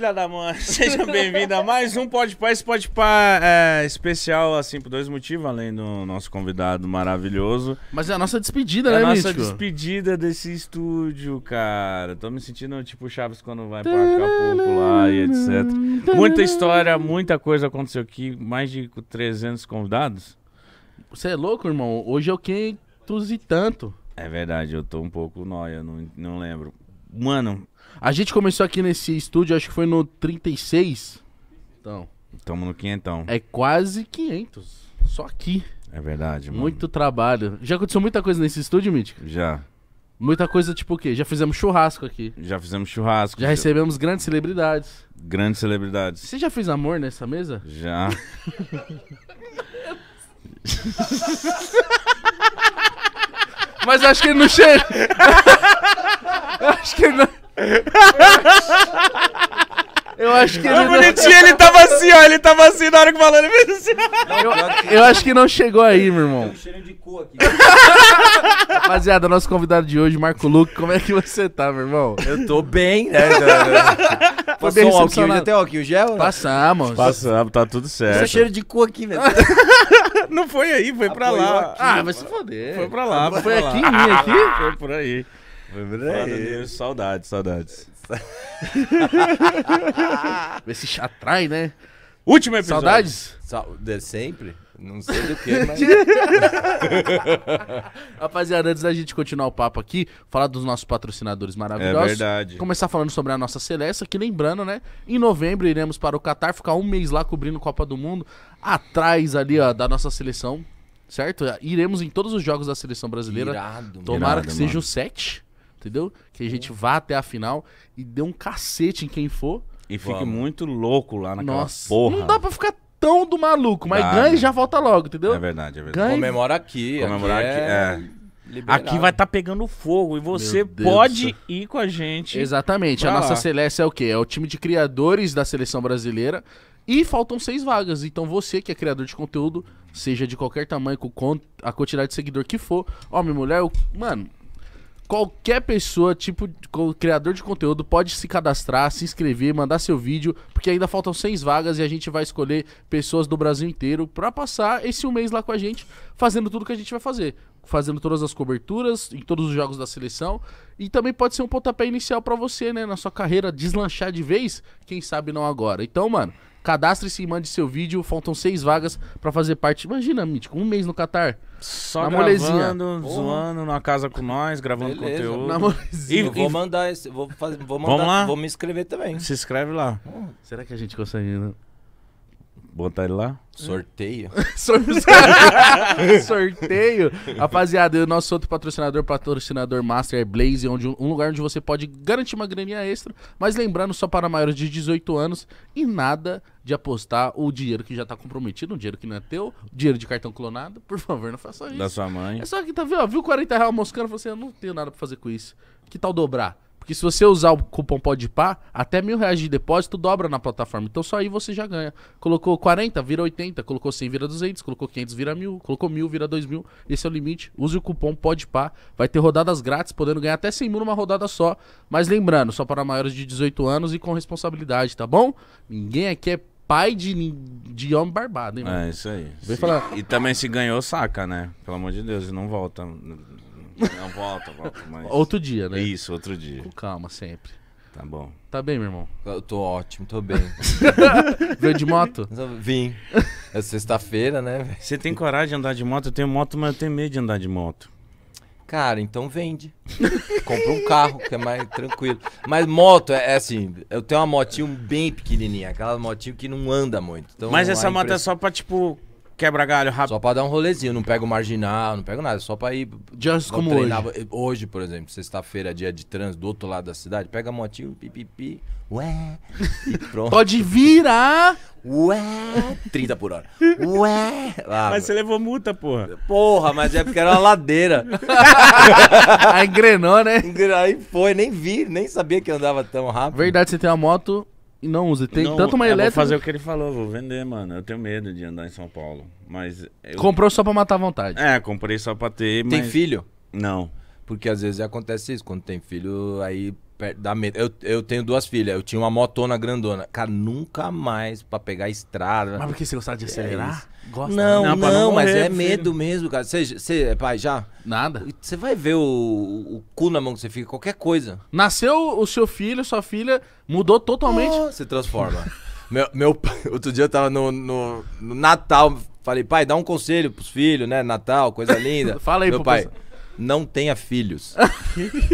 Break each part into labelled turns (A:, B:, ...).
A: filha da mãe, seja bem-vindo a mais um Pode Pá. Esse Pode Pá é especial, assim, por dois motivos, além do nosso convidado maravilhoso. Mas é a nossa despedida, é né, a nossa Mítico? despedida desse estúdio, cara. Tô me sentindo tipo Chaves quando vai pra Acapulco lá e etc. Muita história, muita coisa aconteceu aqui, mais de 300 convidados. Você é louco, irmão? Hoje é o quinhentos e tanto. É verdade, eu tô um pouco nóia, não, não lembro. Mano, a gente começou aqui
B: nesse estúdio, acho que foi no 36. Então.
A: Estamos no quinhentão. É quase
B: 500. Só aqui. É verdade, mano. Muito trabalho. Já aconteceu muita coisa nesse estúdio, Mítico? Já. Muita coisa tipo o quê? Já fizemos churrasco aqui. Já fizemos churrasco. Já recebemos grandes celebridades. Grandes celebridades. Você já fez amor nessa mesa? Já. Mas acho que ele não chega. acho que ele não. Eu acho que ele. bonitinho, não... ele tava assim, ó. Ele tava assim na hora que falou, ele
C: fez assim. Eu, acho que não chegou
B: aí, meu irmão. Tem um cheiro de cu aqui. Rapaziada, nosso convidado de hoje, Marco Luque, como é que você tá, meu irmão? Eu tô bem, né?
A: Passou um até o alquil gel? Né? Passamos. Passamos, tá tudo certo. Você é cheiro de cu aqui, velho. não foi aí, foi ah, pra lá. Aqui, ah, vai se foder. Foi pra lá. Foi, pra aqui, lá. aqui? Foi por aí. Lembrei. Saudades, saudades. Vê se atrai né?
B: Último episódio. Saudades? Sa de sempre? Não sei do que, mas. Rapaziada, antes da gente continuar o papo aqui, falar dos nossos patrocinadores maravilhosos. É verdade. Começar falando sobre a nossa Celeste, que lembrando, né? Em novembro iremos para o Catar, ficar um mês lá cobrindo Copa do Mundo, atrás ali, ó, da nossa seleção certo? Iremos em todos os jogos da seleção brasileira. Irado, Tomara irado, que seja o 7 entendeu? Que a gente vá até a final e dê um cacete
A: em quem for. E fique Vamos. muito louco lá naquela Nossa, porra. Não dá
B: pra ficar tão do maluco, mas Dá, ganha e né? já volta logo,
A: entendeu? É verdade, é verdade. Ganha... Comemora aqui. Comemora é aqui, é... é. Liberado. Aqui vai estar tá pegando fogo e você pode ir com a gente. Exatamente. A nossa Celeste
B: é o quê? É o time de criadores da seleção brasileira. E faltam seis vagas. Então você que é criador de conteúdo, seja de qualquer tamanho, com a quantidade de seguidor que for. homem, mulher, eu... mano, qualquer pessoa, tipo criador de conteúdo, pode se cadastrar, se inscrever, mandar seu vídeo, porque ainda faltam seis vagas e a gente vai escolher pessoas do Brasil inteiro para passar esse um mês lá com a gente, fazendo tudo que a gente vai fazer. Fazendo todas as coberturas em todos os jogos da seleção. E também pode ser um pontapé inicial para você, né? Na sua carreira, deslanchar de vez, quem sabe não agora. Então, mano, cadastre-se e mande seu vídeo. Faltam seis vagas para fazer parte. Imagina, Mítico, um mês no Qatar só na gravando, zoando
A: na casa com nós, gravando Beleza. conteúdo. Na molezinha. E, vou mandar
D: esse, vou fazer, vou mandar, Vamos lá? vou me inscrever
A: também. Se inscreve lá. Será que a gente consegue, né? Botar ele lá?
D: Sorteio. Sorteio. Rapaziada,
B: e o nosso outro patrocinador, patrocinador Master é Blaze, onde um lugar onde você pode garantir uma graninha extra, mas lembrando só para maiores de 18 anos e nada de apostar o dinheiro que já está comprometido, o dinheiro que não é teu, dinheiro de cartão clonado, por favor, não faça isso. Da sua mãe. É só que tá vendo, viu 40 reais moscando, você assim, eu não tenho nada para fazer com isso. Que tal dobrar? Porque se você usar o cupom PODPAR, até mil reais de depósito dobra na plataforma. Então só aí você já ganha. Colocou 40, vira 80. Colocou 100, vira 200. Colocou 500, vira mil. Colocou mil, vira 2 mil. Esse é o limite. Use o cupom PODPAR. Vai ter rodadas grátis, podendo ganhar até 100 mil numa rodada só. Mas lembrando, só para maiores de 18 anos e com responsabilidade, tá bom? Ninguém aqui é pai de, de homem barbado, hein, mano? É, isso aí. falar...
A: E também se ganhou, saca, né? Pelo amor de Deus, e não volta. Não, volta, volta. Mas... Outro dia, né? Isso, outro dia. Com calma, sempre. Tá bom. Tá bem, meu irmão? Eu tô ótimo, tô bem. Veio de moto? Vim. É sexta-feira, né? Você tem coragem de andar de moto? Eu tenho moto, mas eu tenho medo de andar de moto.
D: Cara, então vende. Compra um carro, que é mais tranquilo. Mas moto, é, é assim, eu tenho uma motinho bem pequenininha, aquela motinho que não anda muito. Então mas essa moto é só pra, tipo, Quebra galho rápido. Só pra dar um rolezinho, não pego marginal, não pego nada, só pra ir. Dias como treinar. hoje. Hoje, por exemplo, sexta-feira, dia de trânsito, do outro lado da cidade, pega a motinho, pipipi, ué, e pronto. Pode
A: virar! Ah? Ué, 30 por hora. Ué! Ah, mas você levou multa,
D: porra. Porra, mas é porque era uma ladeira. Aí engrenou, né? Aí foi, nem vi, nem sabia que andava tão rápido. Verdade, você
B: tem uma moto não use Tem não, tanto uma elétrica. Vou fazer o
A: que ele falou, vou vender, mano. Eu tenho medo de andar em São
D: Paulo. Mas. Eu... Comprou só pra
B: matar a vontade.
D: É, comprei só pra ter. Tem filho? Não. Porque às vezes acontece isso. Quando tem filho, aí da medo. Eu, eu tenho duas filhas, eu tinha uma motona grandona. Cara, nunca mais pra pegar a estrada. Mas porque você gostava de acelerar? É Gosta? Não, né? não, não, não morrer, mas é filho. medo mesmo, cara. Você, você é pai, já? Nada. Você vai ver o, o cu na mão que você fica, qualquer coisa. Nasceu o seu filho, sua filha, mudou totalmente. Oh, se transforma. meu, meu outro dia eu tava no, no, no, Natal, falei, pai, dá um conselho pros filhos, né? Natal, coisa linda. Fala aí meu pro pai. Pessoal não tenha filhos.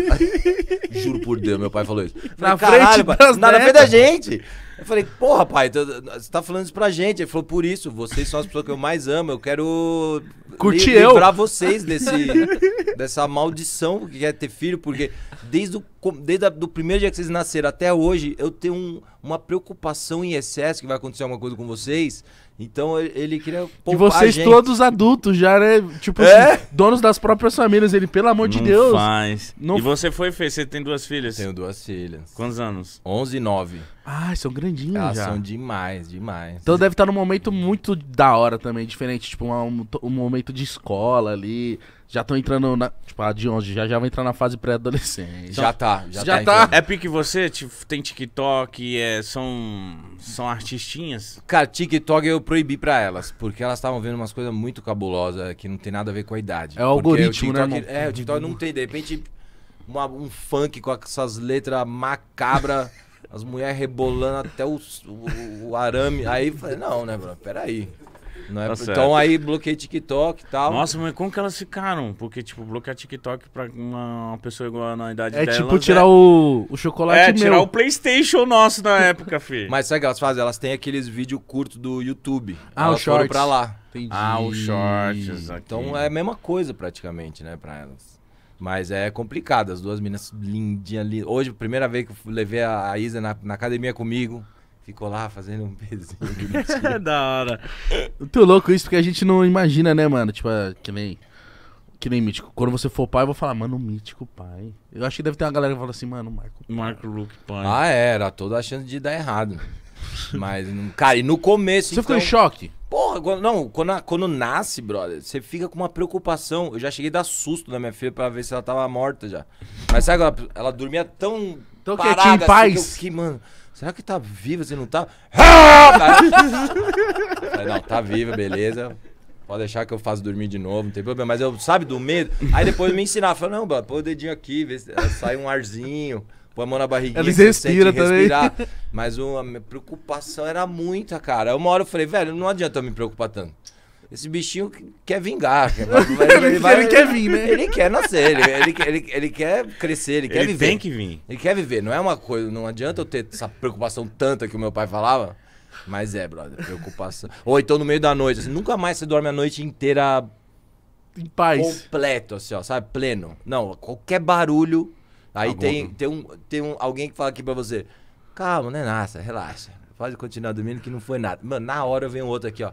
D: Juro por Deus, meu pai falou isso. na falei, frente pai, na, frente da gente. Eu falei, porra, pai, você tá falando isso pra gente. Ele falou, por isso, vocês são as pessoas que eu mais amo. Eu quero Curtir li, eu. livrar vocês desse, dessa maldição que é ter filho, porque desde o desde a, do primeiro dia que vocês nasceram até hoje, eu tenho um, uma preocupação em excesso que vai acontecer alguma coisa com vocês então ele queria poupar E vocês gente. todos
B: adultos já, né? Tipo, assim, é? donos das próprias famílias. Ele, pelo amor de não Deus. Faz. Não E
A: você foi, Fê? Você tem duas filhas? Tenho duas filhas. Quantos anos? 11 e 9.
B: Ah, são grandinhos já. são demais, demais. Então deve estar num momento muito da hora também, diferente. Tipo, um, um momento de escola ali já estão entrando na. Tipo, a de 11 já, já vai entrar na fase pré-adolescente. Já tá, já, já tá.
A: tá. É porque você tipo, tem
D: TikTok, é, são, são artistinhas? Cara, TikTok eu proibi pra elas, porque elas estavam vendo umas coisas muito cabulosas é, que não tem nada a ver com a idade. É o algoritmo, o né, TikTok, né? É, o TikTok não tem, de repente, uma, um funk com essas letras macabras. as mulheres rebolando até o, o, o, arame. Aí falei, não, né, bro? Peraí. Não é, tá então aí bloqueei TikTok e tal. Nossa, mas como que elas ficaram? Porque, tipo, bloquear TikTok pra uma pessoa igual na idade é Tipo é tipo tirar o, o chocolate É, meu. tirar o Playstation nosso na época, filho. Mas sabe o que elas fazem? Elas têm aqueles vídeos curtos do YouTube. Ah, elas o shorts. pra lá. Entendi. Ah, os shorts. Aqui. Então é a mesma coisa praticamente, né, pra elas. Mas é complicado, as duas meninas lindinhas ali. Hoje, primeira vez que eu levei a Isa na, na academia comigo, Ficou lá fazendo um pezinho é da hora. Muito
B: louco isso, porque a gente não imagina, né, mano? Tipo, é, que nem. Que nem mítico. Quando você for pai, eu vou falar, mano, mítico pai. Eu acho que deve ter uma galera que fala assim, mano, Marco.
D: Marco Luke pai. Ah, é, era toda a chance de dar errado. Mas, cara, e no começo. Você então, ficou em então, choque? Porra, quando, não, quando, quando nasce, brother, você fica com uma preocupação. Eu já cheguei a dar susto na minha filha pra ver se ela tava morta já. Mas sabe, ela, ela dormia tão. Tão quietinha, em paz. Assim, que, eu, que, mano. Será que tá viva? Se não tá. Ah, tá. Falei, não, tá viva, beleza. Pode deixar que eu faço dormir de novo, não tem problema. Mas eu, sabe, do medo. Aí depois me ensinava. falou não, bro, põe o dedinho aqui, vê se eh, sai um arzinho. Põe a mão na barriguinha. Eles respiram também. Respirar. Mas uma, minha preocupação era muita, cara. Uma hora eu falei, velho, não adianta eu me preocupar tanto. Esse bichinho quer vingar. ele, ele, vai, ele, quer vir, né? Ele quer nascer, ele, ele, ele, ele quer crescer, ele quer viver. Ele tem que vir. Ele quer viver, não é uma coisa, não adianta eu ter essa preocupação tanta que o meu pai falava. Mas é, brother, preocupação. Ou então no meio da noite, assim, nunca mais você dorme a noite inteira
B: em paz.
D: Completo, assim, ó, sabe? Pleno. Não, qualquer barulho. Aí tem, tem, um, tem um, alguém que fala aqui pra você: calma, não é nada, relaxa. pode continuar dormindo que não foi nada. Mano, na hora vem outro aqui, ó.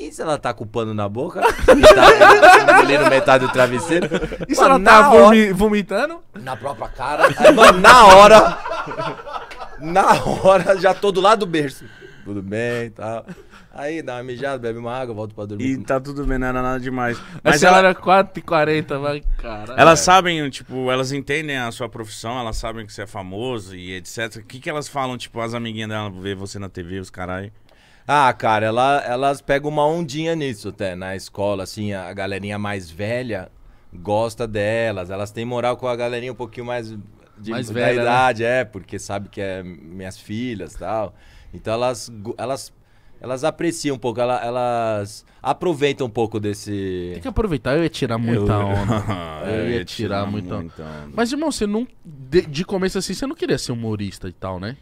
D: E se ela tá com o pano na boca? tá metade do travesseiro? E se ela tá hora, vomitando? Na própria cara. Aí, é, mano, na hora. Na hora, já tô do lado do berço. Tudo bem e tá. tal. Aí dá uma mijada, bebe uma água, volta pra dormir. E tá tudo bem, não era nada demais. Mas ela
B: era 4h40, vai, cara. Elas
A: sabem, tipo, elas entendem a sua profissão, elas sabem que você é famoso e etc. O que que elas falam,
D: tipo, as amiguinhas dela, ver você na TV, os caralho? Ah, cara, ela, elas pegam uma ondinha nisso até, na escola, assim, a galerinha mais velha gosta delas, elas têm moral com a galerinha um pouquinho mais de mais velha, da né? idade, né? é, porque sabe que é minhas filhas tal. Então elas, elas, elas apreciam um pouco, elas, elas aproveitam um pouco desse. Tem que
B: aproveitar, eu ia tirar muita eu... onda. eu, eu ia tirar, tirar muita onda. onda. Mas, irmão, você não. De, de começo assim, você não queria ser humorista e tal, né?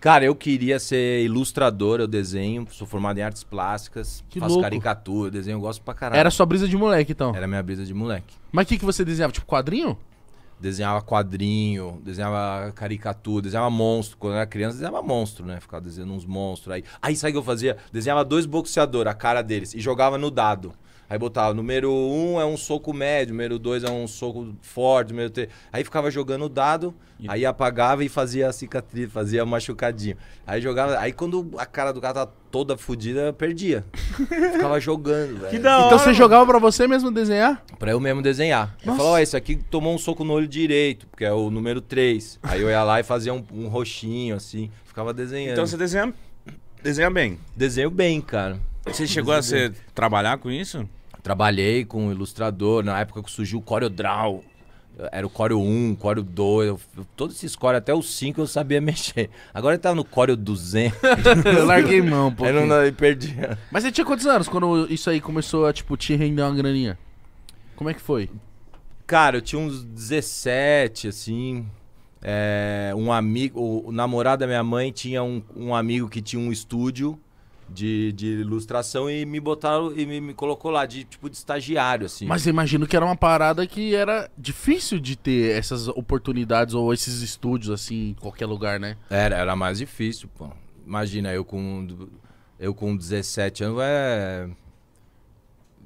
D: Cara, eu queria ser ilustrador, eu desenho, sou formado em artes plásticas, que faço louco. caricatura, desenho, eu gosto pra caralho. Era sua brisa de moleque, então? Era minha brisa de moleque. Mas o que, que você desenhava? Tipo quadrinho? Desenhava quadrinho, desenhava caricatura, desenhava monstro. Quando eu era criança, desenhava monstro, né? Ficava desenhando uns monstros aí. Aí sabe o que eu fazia? Desenhava dois boxeadores, a cara deles, e jogava no dado. Aí botava, número 1 um é um soco médio, número 2 é um soco forte, número 3. Aí ficava jogando o dado, e... aí apagava e fazia a cicatriz, fazia machucadinho. Aí jogava. Aí quando a cara do cara tava toda fodida, perdia. ficava jogando, velho. Que da então hora, então você
B: jogava pra você mesmo desenhar?
D: Pra eu mesmo desenhar. Nossa. Eu falava, ó, esse aqui tomou um soco no olho direito, porque é o número 3. Aí eu ia lá e fazia um, um roxinho, assim. Ficava desenhando. Então você desenha, desenha bem? Desenho bem, cara. Você chegou a ser, trabalhar com isso? Trabalhei com ilustrador, na época que surgiu o CorelDRAW. Era o Corel 1, Corel 2, eu, todos esses Corel, até o 5 eu sabia mexer. Agora ele tava tá no Corel 200. eu larguei mão, pô. Eu não, eu perdi.
B: Mas você tinha quantos anos quando isso aí começou a, tipo, te render uma graninha? Como é que foi?
D: Cara, eu tinha uns 17, assim. É, um amigo, o, o namorado da minha mãe tinha um, um amigo que tinha um estúdio de, de ilustração e me botaram e me, me colocou lá de tipo de estagiário, assim. Mas eu imagino
B: que era uma parada que era difícil
D: de ter essas oportunidades ou esses estúdios, assim, em qualquer lugar, né? Era, era mais difícil, pô. Imagina, eu com, eu com 17 anos, é.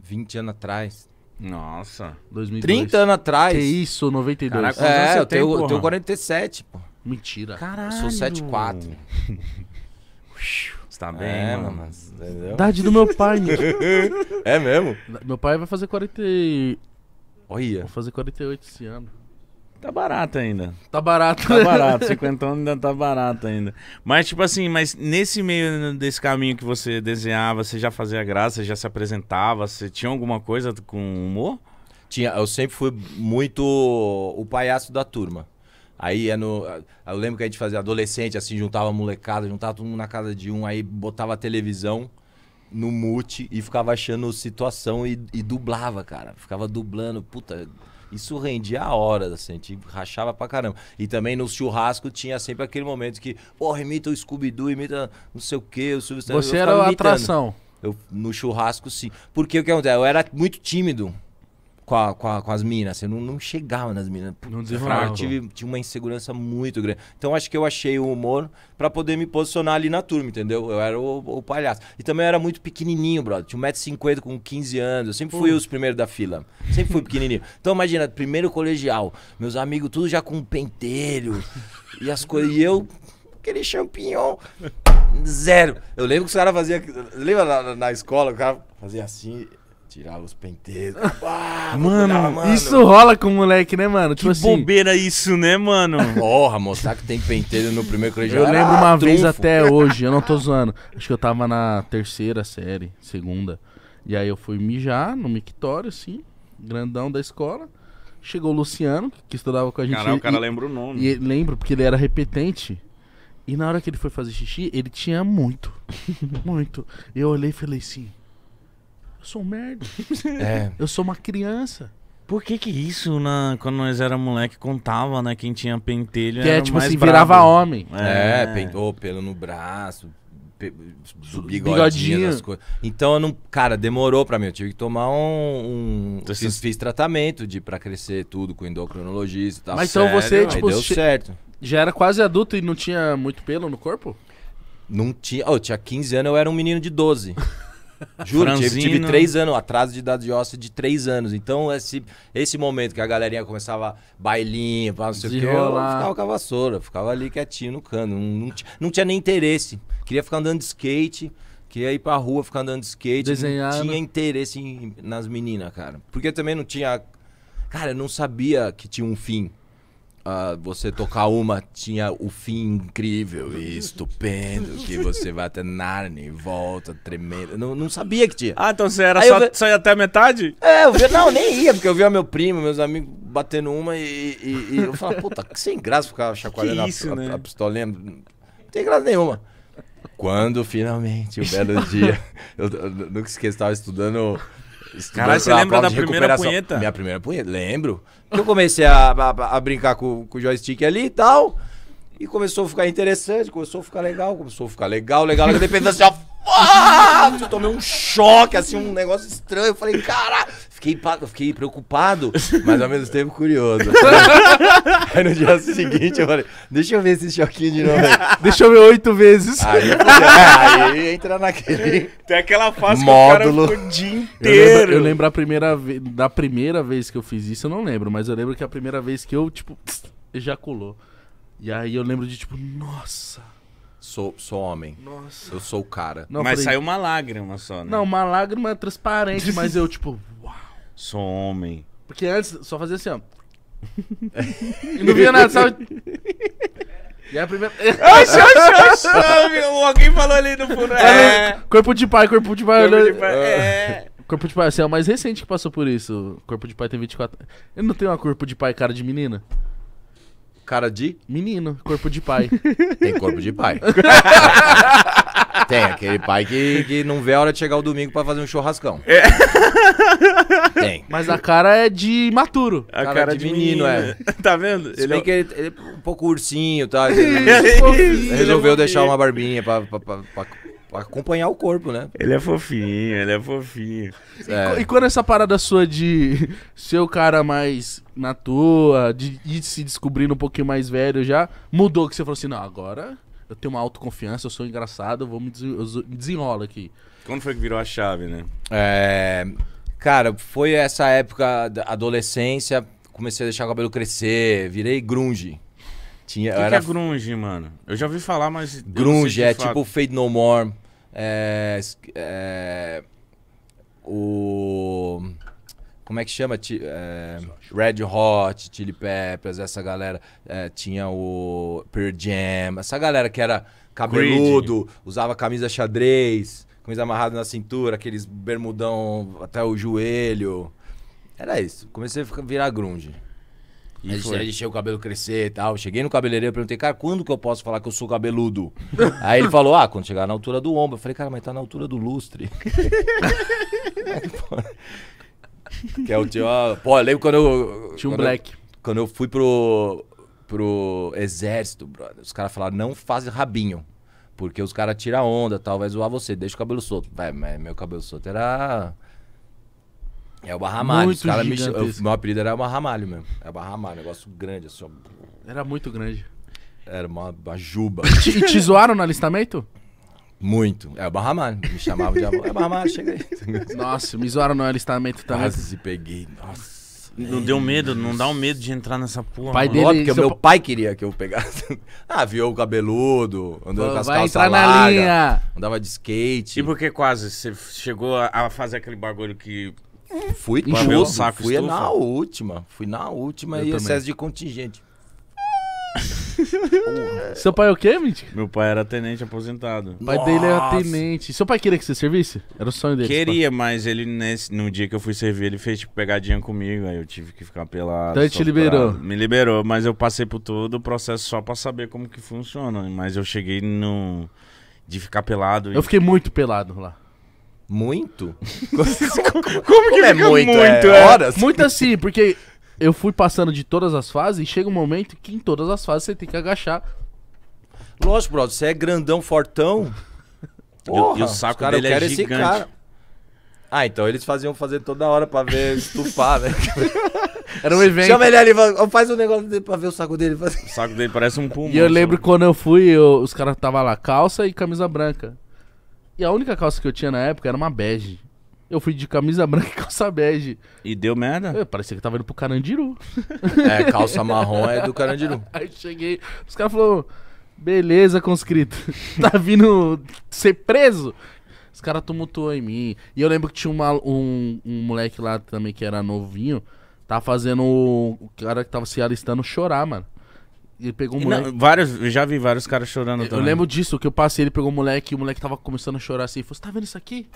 D: 20 anos atrás. Nossa. 2002. 30 anos atrás. Que isso, 92. Caraca, é, eu, tenho, eu tenho 47, pô. Mentira. Caralho. Eu sou 74. Você tá bem, é, mano? Mas, Idade do meu pai,
B: né? é mesmo? Meu pai vai fazer 40 Olha. Vou fazer 48 esse
A: ano. Tá barato ainda. Tá barato, Tá barato, 50 anos ainda tá barato ainda. Mas, tipo assim, mas nesse meio desse caminho que você desenhava, você já fazia graça, você já se
D: apresentava, você tinha alguma coisa com humor? Tinha, eu sempre fui muito o palhaço da turma. Aí é no. Eu lembro que a gente fazia adolescente, assim, juntava molecada, juntava todo mundo na casa de um, aí botava a televisão no mute e ficava achando situação e, e dublava, cara. Ficava dublando, puta. Isso rendia a hora, assim, a gente rachava pra caramba. E também no churrasco tinha sempre aquele momento que, porra, imita o Scooby-Doo, imita não sei o quê, o Você era a atração. Eu, no churrasco, sim. Porque o que acontece? Eu era muito tímido com, a, com, a, com, as minas. Assim, eu não, não chegava nas minas. Não desenrolava. Tive, tive uma insegurança muito grande. Então acho que eu achei o humor para poder me posicionar ali na turma, entendeu? Eu era o, o palhaço. E também eu era muito pequenininho, brother. Tinha 1,50m com 15 anos. Eu sempre fui os primeiros da fila. Sempre fui pequenininho. Então imagina, primeiro colegial. Meus amigos tudo já com pentelho. e as coisas. E eu, aquele champignon. Zero. Eu lembro que os caras faziam. Lembra na, na escola? O cara fazia assim. Tirava os penteiros. Ah, mano, cuidar, mano, isso
A: rola
B: com o moleque, né,
A: mano? Tipo que assim... bobeira isso, né, mano? Porra, mostrar que tem penteiro no primeiro colegial. Eu lembro ah, uma trunfo. vez até
B: hoje, eu não tô zoando. Acho que eu tava na terceira série, segunda. E aí eu fui mijar no mictório, assim, grandão da escola. Chegou o Luciano, que estudava com a gente. Caralho, o cara e, lembra o nome. E ele, lembro, porque ele era repetente. E na hora que ele foi fazer xixi, ele tinha muito. muito. Eu olhei e falei assim. Eu sou um merda. É. Eu sou uma criança.
A: Por que que isso, na, quando nós era moleque, contava, né? Quem tinha pentelho que era é, tipo mais assim, bravo. virava homem. É, é. pentou
D: pelo no braço, bigodinho, coisas. Então, eu não, cara, demorou pra mim. Eu tive que tomar um. um então, fiz, fiz, tratamento de pra crescer tudo com endocrinologista e tal. Mas sério, então você, tipo, deu certo.
B: já era quase adulto e não tinha muito pelo no
D: corpo? Não tinha. Oh, eu tinha 15 anos, eu era um menino de 12. Juro, tive, tive três anos, atraso de idade de ósseo de três anos. Então, esse, esse momento que a galerinha começava bailinha, não sei o quê, eu ficava com a vassoura, ficava ali quietinho no cano. Não, não, não tinha nem interesse. Queria ficar andando de skate. Queria ir pra rua ficar andando de skate. Desenhando. Não tinha né? interesse em, nas meninas, cara. Porque também não tinha. Cara, eu não sabia que tinha um fim. Ah, você tocar uma tinha o fim incrível e estupendo, que você vai até Narnia e volta tremendo. Não, não sabia que tinha. Ah, então você era só, vi... só ia até a metade? É, eu vi... não, nem ia, porque eu via meu primo, meus amigos batendo uma e, e, e eu falava, puta, que sem graça ficar chacoalhando isso, a, né? a, a pistolinha. Não tem graça nenhuma. Quando finalmente, o um belo dia, eu, eu, eu nunca esqueci, estava estudando Caralho, você lembra da primeira punheta? Minha primeira punheta, lembro. Eu comecei a, a, a brincar com, com o joystick ali e tal. E começou a ficar interessante, começou a ficar legal, começou a ficar legal, legal, legal. De repente, assim, ó. Eu tomei um choque, assim, um negócio estranho. Eu falei, caralho. Fiquei, fiquei preocupado, mas ao mesmo tempo curioso. Aí no dia seguinte eu falei, deixa eu ver esse choquinho de novo. Deixa eu ver
B: oito vezes. Aí,
D: é, aí, entra naquele. Tem aquela fase módulo. que o cara o dia inteiro. Eu lembro, eu lembro
B: a primeira vez, da primeira vez que eu fiz isso, eu não lembro, mas eu lembro que a primeira vez que eu, tipo, ejaculou. E aí eu lembro de, tipo,
A: nossa.
D: Sou, sou homem. Nossa. Eu sou o cara. Não, mas falei, saiu
A: uma lágrima só,
D: né? Não,
B: uma lágrima transparente, mas eu, tipo,
D: uau. Sou homem.
B: Porque antes só fazia assim, ó. e não via nada, sabe? E a primeira. Oxi, oxi, oxi, Alguém falou ali no fundo. É, é. Corpo de pai, corpo de pai. Corpo né? de pai. É. é. Corpo de pai, assim, é o mais recente que passou por isso. Corpo de pai tem 24 Ele não tem uma corpo de pai cara
D: de menina? Cara de? Menino, corpo de pai. Tem corpo de pai. Tem aquele pai que, que não vê a hora de chegar o domingo pra fazer um churrascão. É. Tem.
B: Mas a cara é de maturo. A cara, cara de, de, menino, menino. é.
D: Tá vendo? Se ele, é... que ele, ele é um pouco ursinho, tá? Ele, ele é resolveu deixar uma barbinha pra, pra, pra, pra acompanhar o corpo, né? Ele é fofinho, ele é fofinho. É. E, e,
B: quando essa parada sua de ser o cara mais na tua, de ir se descobrindo um pouquinho mais velho já, mudou que você falou assim, não, agora eu tenho uma
D: autoconfiança, eu sou engraçado, eu vou me, des me desenrola aqui. Quando foi que virou a chave, né? É... Cara, foi essa época da adolescência, comecei a deixar o cabelo crescer, virei grunge. Tinha, o que, era... que é
A: grunge, mano?
D: Eu já ouvi falar, mas. Grunge é tipo Fade No More. É, é, o. Como é que chama? É, Red Hot, Chili Peppers, essa galera. É, tinha o Pearl Jam, essa galera que era cabeludo, usava camisa xadrez, camisa amarrada na cintura, aqueles bermudão até o joelho. Era isso. Comecei a virar grunge. E aí, foi. aí deixei o cabelo crescer e tal. Cheguei no cabeleireiro e perguntei, cara, quando que eu posso falar que eu sou cabeludo? aí ele falou, ah, quando chegar na altura do ombro. Eu falei, cara, mas tá na altura do lustre. que é o tio. Pô, eu lembro quando eu. Tinha um black. Eu, quando eu fui pro, pro exército, brother, os caras falaram, não faz rabinho. Porque os caras tiram onda, tal, vai zoar você, deixa o cabelo solto. Vai, mas meu cabelo solto era é o Barramalho. Muito cara me... eu, Meu apelido era o Barramalho mesmo. É o Barramalho, negócio grande, assim. Ó. Era muito grande. Era uma, uma juba. e te zoaram
B: no alistamento? Muito.
D: É o Barramalho. Me chamavam de É Barramalho, chega aí.
B: Nossa, me zoaram no alistamento também. Quase
D: peguei. Nossa. Não deu
B: medo, não dá um medo de entrar
D: nessa porra. Pai dele, porque meu pai queria que eu pegasse. ah, viu o cabeludo, andou com as calças largas,
A: andava de skate. E por que quase? Você chegou a, a fazer aquele bagulho que Fui, Enxou, meu saco fui na
D: última. Fui na última eu e também. excesso de contingente. Seu pai é o quê, Mitch? Meu pai era
A: tenente aposentado. O pai
D: dele era
B: tenente. Seu pai queria que você servisse? Era o sonho dele.
A: Queria, mas ele, nesse, no dia que eu fui servir, ele fez tipo, pegadinha comigo. Aí eu tive que ficar pelado. Então ele te liberou. Pra... Me liberou, mas eu passei por todo o processo só pra saber como que funciona. Mas eu cheguei no. De ficar pelado. Eu e... fiquei muito pelado lá. Muito?
B: como, como que é muito? É muito é, horas? Muito assim, porque eu fui passando de todas as fases e chega um momento que em todas as fases você tem que agachar.
D: Lógico, brother, você é grandão, fortão. Porra, e o saco cara, dele eu quero é gigante. Esse cara. Ah, então eles faziam fazer toda hora pra ver estufar, né? Era um evento. Chama ele ali, faz um negócio dele pra ver o saco dele. O
A: saco dele parece um pulmão. E eu lembro
B: assim. quando eu fui, eu, os caras tava lá, calça e camisa branca. E a única calça que eu tinha na época era uma bege. Eu fui de camisa branca e calça bege. E deu merda? Eu, parecia que tava indo pro Carandiru. É, calça marrom é do Carandiru. Aí cheguei, os caras falaram, beleza, conscrito, tá vindo ser preso? Os caras tumultuou em mim. E eu lembro que tinha uma, um, um moleque lá também que era novinho, tava tá fazendo o cara que tava se alistando chorar, mano. Ele pegou um moleque. Não, vários, já vi vários caras chorando eu, também. Eu lembro disso, que eu passei, ele pegou um moleque, e o moleque tava começando a chorar assim. Ele falou: Você tá vendo isso aqui?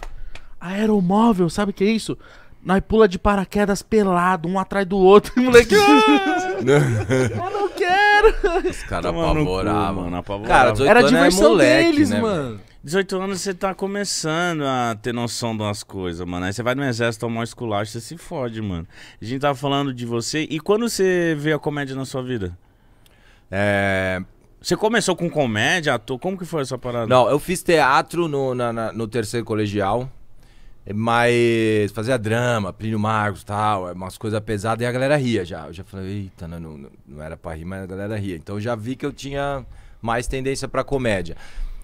B: Aeromóvel, sabe o que é isso? Nós pula de paraquedas pelado, um atrás do outro. E o moleque.
A: eu não quero! Os caras apavoravam, mano. Apavorava. Cara, 18 Era anos é diversão é moleque, deles, né, mano. 18 anos você tá começando a ter noção de umas coisas, mano. Aí você vai no exército tomar um esculacho, você se fode, mano. A gente tava falando de você. E quando você vê a comédia na sua vida? É... Você começou com comédia, ator? Como que foi essa parada? Não,
D: eu fiz teatro no, na, na, no terceiro colegial, mas fazia drama, Plínio Marcos e tal, é umas coisas pesadas e a galera ria já. Eu já falei, eita, né, não, não, não era pra rir, mas a galera ria. Então eu já vi que eu tinha mais tendência pra comédia.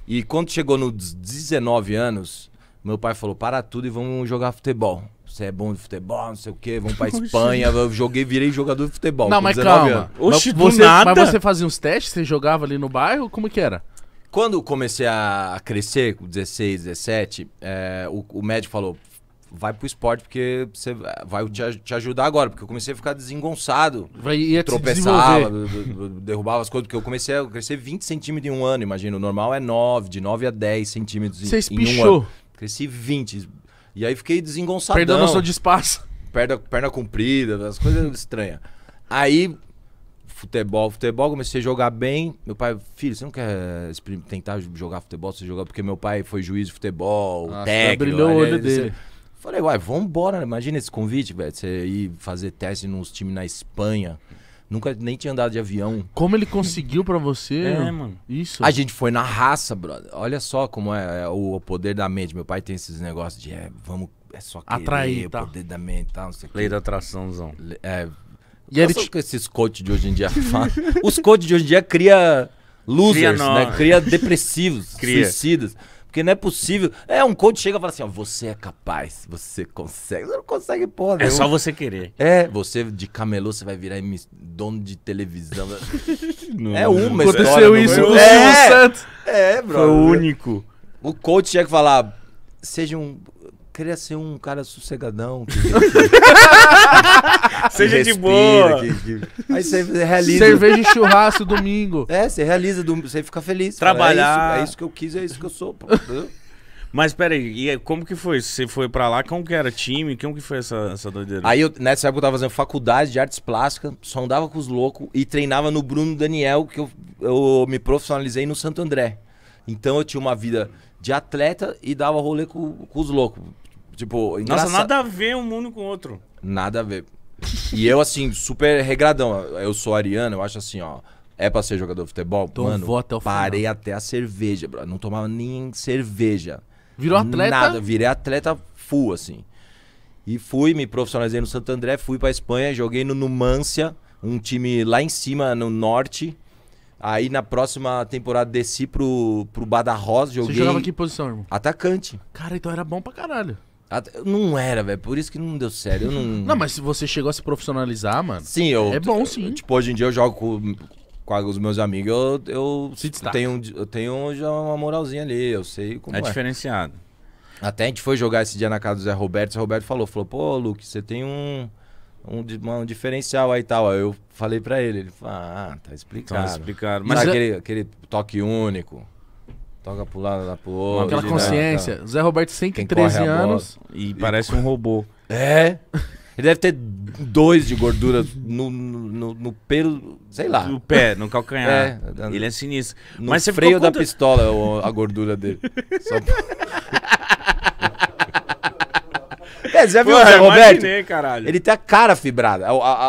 D: E quando chegou nos 19 anos, meu pai falou: para tudo e vamos jogar futebol você é bom de futebol, não sei o quê, vamos pra Espanha. eu joguei, virei jogador de futebol. Não, mas calma. Oxi, mas, você, nada? mas você
B: fazia uns testes? Você jogava ali no bairro? Como
D: que era? Quando comecei a crescer, com 16, 17, é, o, o médico falou: vai pro esporte porque você vai te, te, ajudar agora, porque eu comecei a ficar desengonçado. Vai, ia tropeçava, derrubava as coisas, porque eu comecei a crescer 20 centímetros em um ano, imagina. O normal é 9, de 9 a 10 centímetros você em, um ano. Cresci 20, e aí fiquei desengonçado Perdão noção de espaço. Perna, perna comprida, as coisas estranhas. Aí, futebol, futebol, comecei a jogar bem. Meu pai, filho, você não quer tentar jogar futebol? Você jogar porque meu pai foi juiz de futebol, Nossa, ah, técnico. Brilhou o olho dele. Falei, uai, vambora. Né? Imagina esse convite, velho. Você ir fazer teste nos times na Espanha. Nunca nem tinha andado de avião. Como ele conseguiu para você? É, mano. Isso. A gente foi na raça, brother. Olha só como é, é o poder da mente. Meu pai tem esses negócios de é, vamos, é só querer, Atrair, tá. o poder da mente, tal, tá, não sei Lei que. da atraçãozão. É. E ele te... que esses coaches de hoje em dia Os coaches de hoje em dia cria losers, cria né? Cria depressivos, Cria. suicidas. Porque não é possível. É, um coach chega e fala assim: ó, você é capaz, você consegue. Você não consegue, porra. É só você querer. É, você de camelô, você vai virar dono de televisão. não, é uma não. história. Aconteceu isso com o Silvio Santos. É, bro. Foi o único. O coach chega e fala: seja um queria ser um cara sossegadão. Que... Seja respira, de boa. Que, que... Aí você realiza. Cerveja e churrasco domingo. É, você realiza, você fica feliz. Trabalhar. Fala, é, isso, é, isso, que eu quis, é isso que eu sou. Pô,
A: Mas peraí, e como que foi? Você foi pra lá, como que era time? Como que foi essa, essa doideira?
D: Aí eu, nessa época eu tava fazendo faculdade de artes plásticas, só andava com os loucos e treinava no Bruno Daniel, que eu, eu me profissionalizei no Santo André. Então eu tinha uma vida de atleta e dava rolê com, com os loucos. Tipo, engraçado. Nossa, nada
A: a ver um mundo com o outro.
D: Nada a ver. E eu, assim, super regradão. Eu sou ariano, eu acho assim, ó. É pra ser jogador de futebol? Então mano, vou até o parei final. até a cerveja, bro. Não tomava nem cerveja. Virou atleta? Nada, virei atleta full, assim. E fui, me profissionalizei no Santo André, fui pra Espanha, joguei no Numancia, um time lá em cima, no norte. Aí na próxima temporada desci pro, pro Badajoz, joguei... Você jogava que posição, irmão? Atacante. Cara, então era bom pra caralho. Não era, velho. Por isso que não deu sério. Eu não... não, mas se você chegou a se profissionalizar, mano. Sim, eu. É bom, sim. tipo, hoje em dia eu jogo com, com os meus amigos, eu, eu se tenho, eu tenho já uma moralzinha ali. Eu sei como. É, é. diferenciado. Até a gente foi jogar esse dia na casa do Zé Roberto. O Zé Roberto falou: falou, pô, Luke, você tem um. Um, um, diferencial aí e tal. Aí eu falei pra ele, ele falou, ah, tá então explicado. Tá explicado. Mas é é- aquele, aquele toque único. Toca pro lado, dá pro outro. Aquela né, consciência. Tá. Zé Roberto, 113 anos. E, e parece um robô. É. Ele deve ter dois de gordura no, no, no pelo, sei lá. No pé, no calcanhar. É, ele é sinistro. No Mas freio da pistola a gordura dele. Só... é, já viu Pô, o Zé Roberto? Imaginei, caralho. Ele tem a cara fibrada.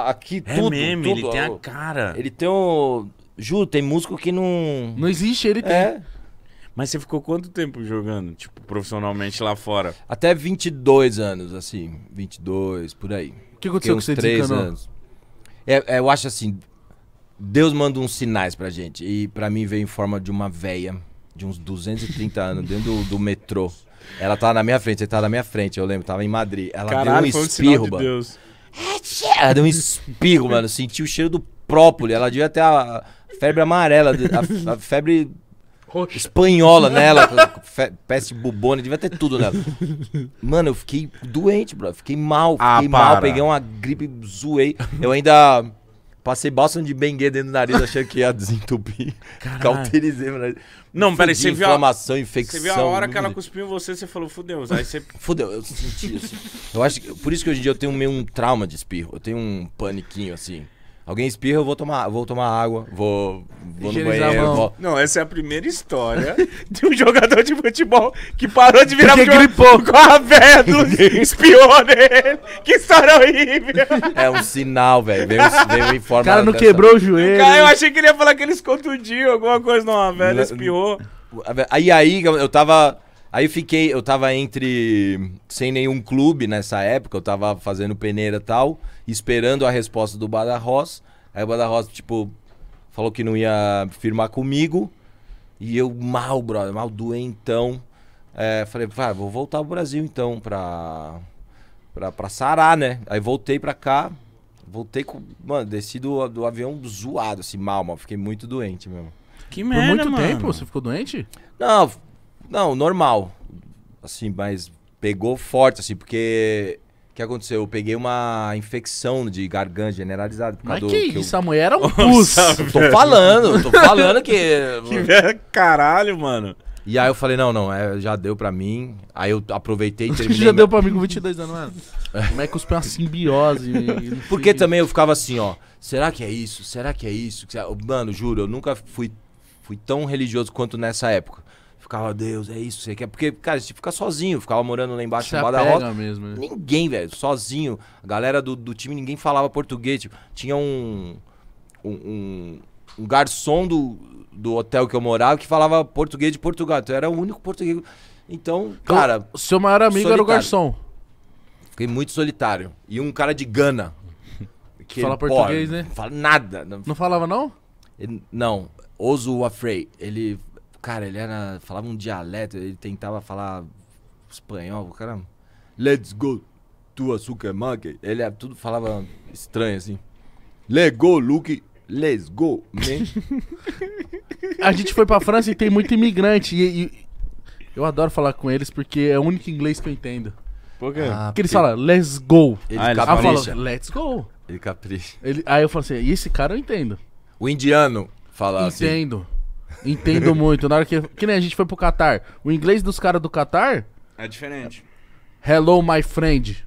D: aqui é tudo. É mesmo, tudo, ele tem a cara. Ele tem um. Ju, tem músico que não. Não existe, ele tem. É. Mas você ficou quanto tempo jogando, tipo, profissionalmente lá fora? Até 22 anos, assim. 22, por aí. O que aconteceu com você três anos. É, é, eu acho assim, Deus manda uns sinais pra gente. E pra mim veio em forma de uma véia de uns 230 anos dentro do, do metrô. Ela tava na minha frente, você tava na minha frente, eu lembro, tava em Madrid. Ela Caralho, deu um espirro, mano. De é, ela deu um espirro, mano. Senti o cheiro do própolis. Ela devia ter a febre amarela, a febre Roxa. espanhola nela, peste bubona, devia ter tudo nela. Mano, eu fiquei doente, bro. Fiquei mal, ah, fiquei ah, mal, peguei uma gripe, zoei. Eu ainda passei bálsamo de Bengue dentro do nariz, achei que ia desentupir. Cauterizei meu nariz. Não, peraí, você viu. Inflamação, a... infecção. Você viu a hora que ela
A: cuspiu em você, você falou, fudeu. Aí você. Fudeu, eu senti isso.
D: Eu acho que... Por isso que hoje em dia eu tenho meio um trauma de espirro. Eu tenho um paniquinho assim. Alguém espirra, eu vou tomar, vou tomar água, vou, vou no banheiro. Vou...
A: Não, essa é a primeira história de um jogador de futebol que parou de virar Porque futebol
D: gripou. com a Vedus,
A: espiou nele. Que história horrível.
D: É um sinal, velho. Veio, veio O cara não quebrou o joelho. Cara, eu
A: achei que ele ia falar que eles contundiam, alguma coisa. Não, a velha espiou.
D: Aí, aí, eu tava Aí eu fiquei, eu tava entre. sem nenhum clube nessa época, eu tava fazendo peneira e tal, esperando a resposta do Badarros. Aí o Badarros, tipo, falou que não ia firmar comigo. E eu, mal, brother, mal doentão. É, falei, vai, vou voltar ao Brasil então, pra, pra, pra sarar, né? Aí voltei pra cá, voltei com. Mano, desci do, do avião zoado, assim, mal, mano. Fiquei muito doente mesmo. Que merda, Por muito mano. tempo você ficou doente? Não, não, normal. Assim, mas pegou forte, assim, porque. O que aconteceu? Eu peguei uma infecção de garganta generalizada. Por causa mas do, que, que isso? Eu... A mulher era um pus. tô falando, tô falando que... que... Caralho, mano. E aí eu falei, não, não, é, já deu pra mim. Aí eu aproveitei e terminei... já deu
B: pra mim com 22 anos,
C: mano.
D: É. Como é que cuspiu é uma simbiose? Porque também eu ficava assim, ó. Será que é isso? Será que é isso? Mano, juro, eu nunca fui, fui tão religioso quanto nessa época. Ficava, Deus, é isso, você quer. Porque, cara, você fica sozinho, ficava morando lá embaixo você no Badaroz. mesmo, né? Ninguém, velho, sozinho. A galera do, do time, ninguém falava português. Tipo, tinha um, um, um, garçom do, do hotel que eu morava que falava português de Portugal. Então, era o único português. Então, então cara cara. Seu maior amigo solitário. era o garçom. Fiquei muito solitário. E um cara de Gana. Que fala ele, português, pô, né? Não fala nada. Não falava, não? Ele, não. Ozu Afrei Ele cara, ele era. falava um dialeto, ele tentava falar espanhol, cara. Let's go to supermarket. Ele tudo falava estranho assim. Let's go, Luke. Let's go, man.
B: A gente foi pra França e tem muito imigrante. E, e eu adoro falar com eles porque é o único inglês que eu entendo. Por quê? Ah, porque eles falam, let's go. Ele ah, capricha. Fala, let's go.
D: Ele capricha.
B: Ele, aí eu falo assim, e esse cara eu entendo. O indiano fala entendo. assim. Entendo. Entendo muito. Na hora que. Que nem a gente foi pro Qatar. O inglês dos caras do Qatar.
A: É diferente.
B: Hello, my friend.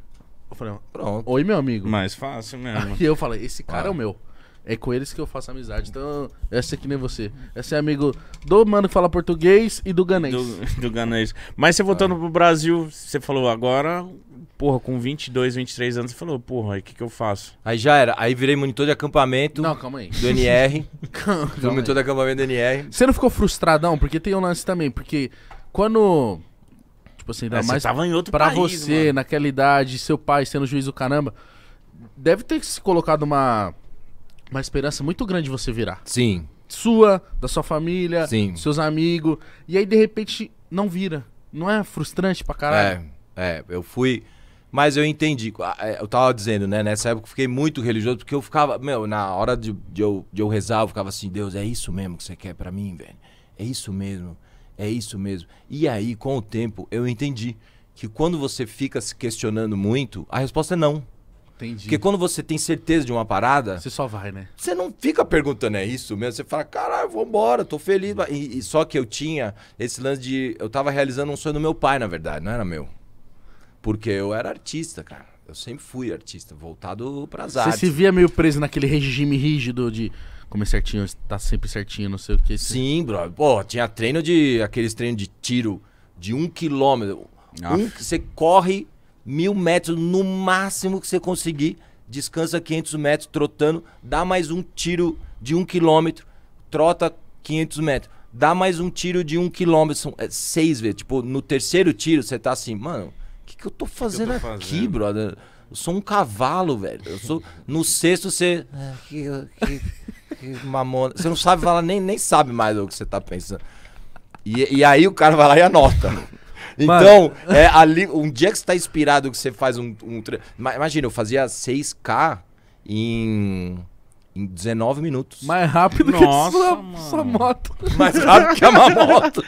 B: Eu falei, pronto. Oi, meu amigo. Mais fácil mesmo. E eu falei, esse cara é o meu. É com eles que eu faço amizade. Então, essa aqui é nem você. Esse é amigo do mano que fala português e
A: do ganês. Do, do ganês. Mas você voltando pro Brasil, você falou agora porra, com
D: 22, 23 anos, você falou, porra, aí o que, que eu faço? Aí já era. Aí virei monitor de acampamento. Não, calma aí. Do NR. calma, calma do monitor aí. de acampamento do NR.
B: Você não ficou frustradão? Porque tem um lance também. Porque quando. Tipo assim, ainda é, mais. Você tava em outro pra país, você, mano. naquela idade, seu pai sendo juiz do caramba. Deve ter se colocado uma. Uma esperança muito grande de você virar. Sim. Sua, da sua família, Sim. seus amigos. E aí, de repente, não vira. Não é frustrante pra caralho?
D: É, é. Eu fui. Mas eu entendi. Ah, é, eu tava dizendo, né? Nessa época eu fiquei muito religioso, porque eu ficava, meu, na hora de, de, eu, de eu rezar, eu ficava assim, Deus, é isso mesmo que você quer para mim, velho? É isso mesmo. É isso mesmo. E aí, com o tempo, eu entendi que quando você fica se questionando muito, a resposta é não. Entendi. Porque quando você tem certeza de uma parada. Você só vai, né? Você não fica perguntando, é isso mesmo? Você fala, caralho, vambora, tô feliz. E, e só que eu tinha esse lance de. Eu tava realizando um sonho do meu pai, na verdade, não era meu. Porque eu era artista, cara. Eu sempre fui artista, voltado para as artes. Você se via
B: meio preso naquele regime rígido de comer é certinho, tá sempre certinho, não sei o que. Sim, bro. Pô, tinha treino de. aqueles
D: treinos de tiro de um quilômetro. Ah. Um, você corre mil metros no máximo que você conseguir, descansa 500 metros trotando, dá mais um tiro de um quilômetro, trota 500 metros, dá mais um tiro de um quilômetro, são é, seis vezes. Tipo, no terceiro tiro você tá assim, mano, que, eu tô fazendo, eu tô fazendo? aqui, brother? Eu sou um cavalo, velho. Eu sou. No sexto você. É, que, que, que mamona. Você não sabe falar, nem, nem sabe mais o que você tá pensando. E, e aí o cara vai lá e anota. Então, é ali. Um dia que você tá inspirado que você faz um. um tre... Imagina, eu fazia 6K em em 19 minutos. Mais rápido Nossa, que sua moto. Mais rápido que a moto.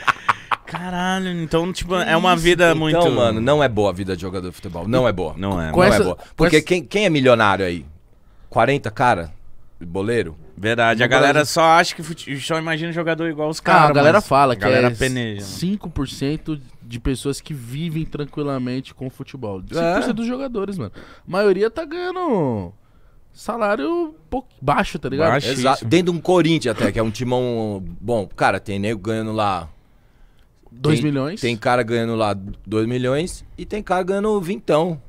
A: Caralho, então, tipo, é uma vida então, muito. Então, mano,
D: não é boa a vida de jogador de futebol. Não é boa. Não é, não é essa... é boa. Porque essa... quem, quem é milionário aí? 40 cara? Boleiro? Verdade, a galera só
A: acha que fute... só imagina jogador igual os caras. Ah, a galera fala que galera é peneja.
B: 5% de pessoas que vivem tranquilamente com futebol. 5% é. dos jogadores, mano. A maioria tá ganhando salário pouco,
D: baixo, tá ligado? Exato. Dentro de um Corinthians até, que é um timão bom. Cara, tem nego ganhando lá... 2 milhões. Tem cara ganhando lá 2 milhões e tem cara ganhando vintão.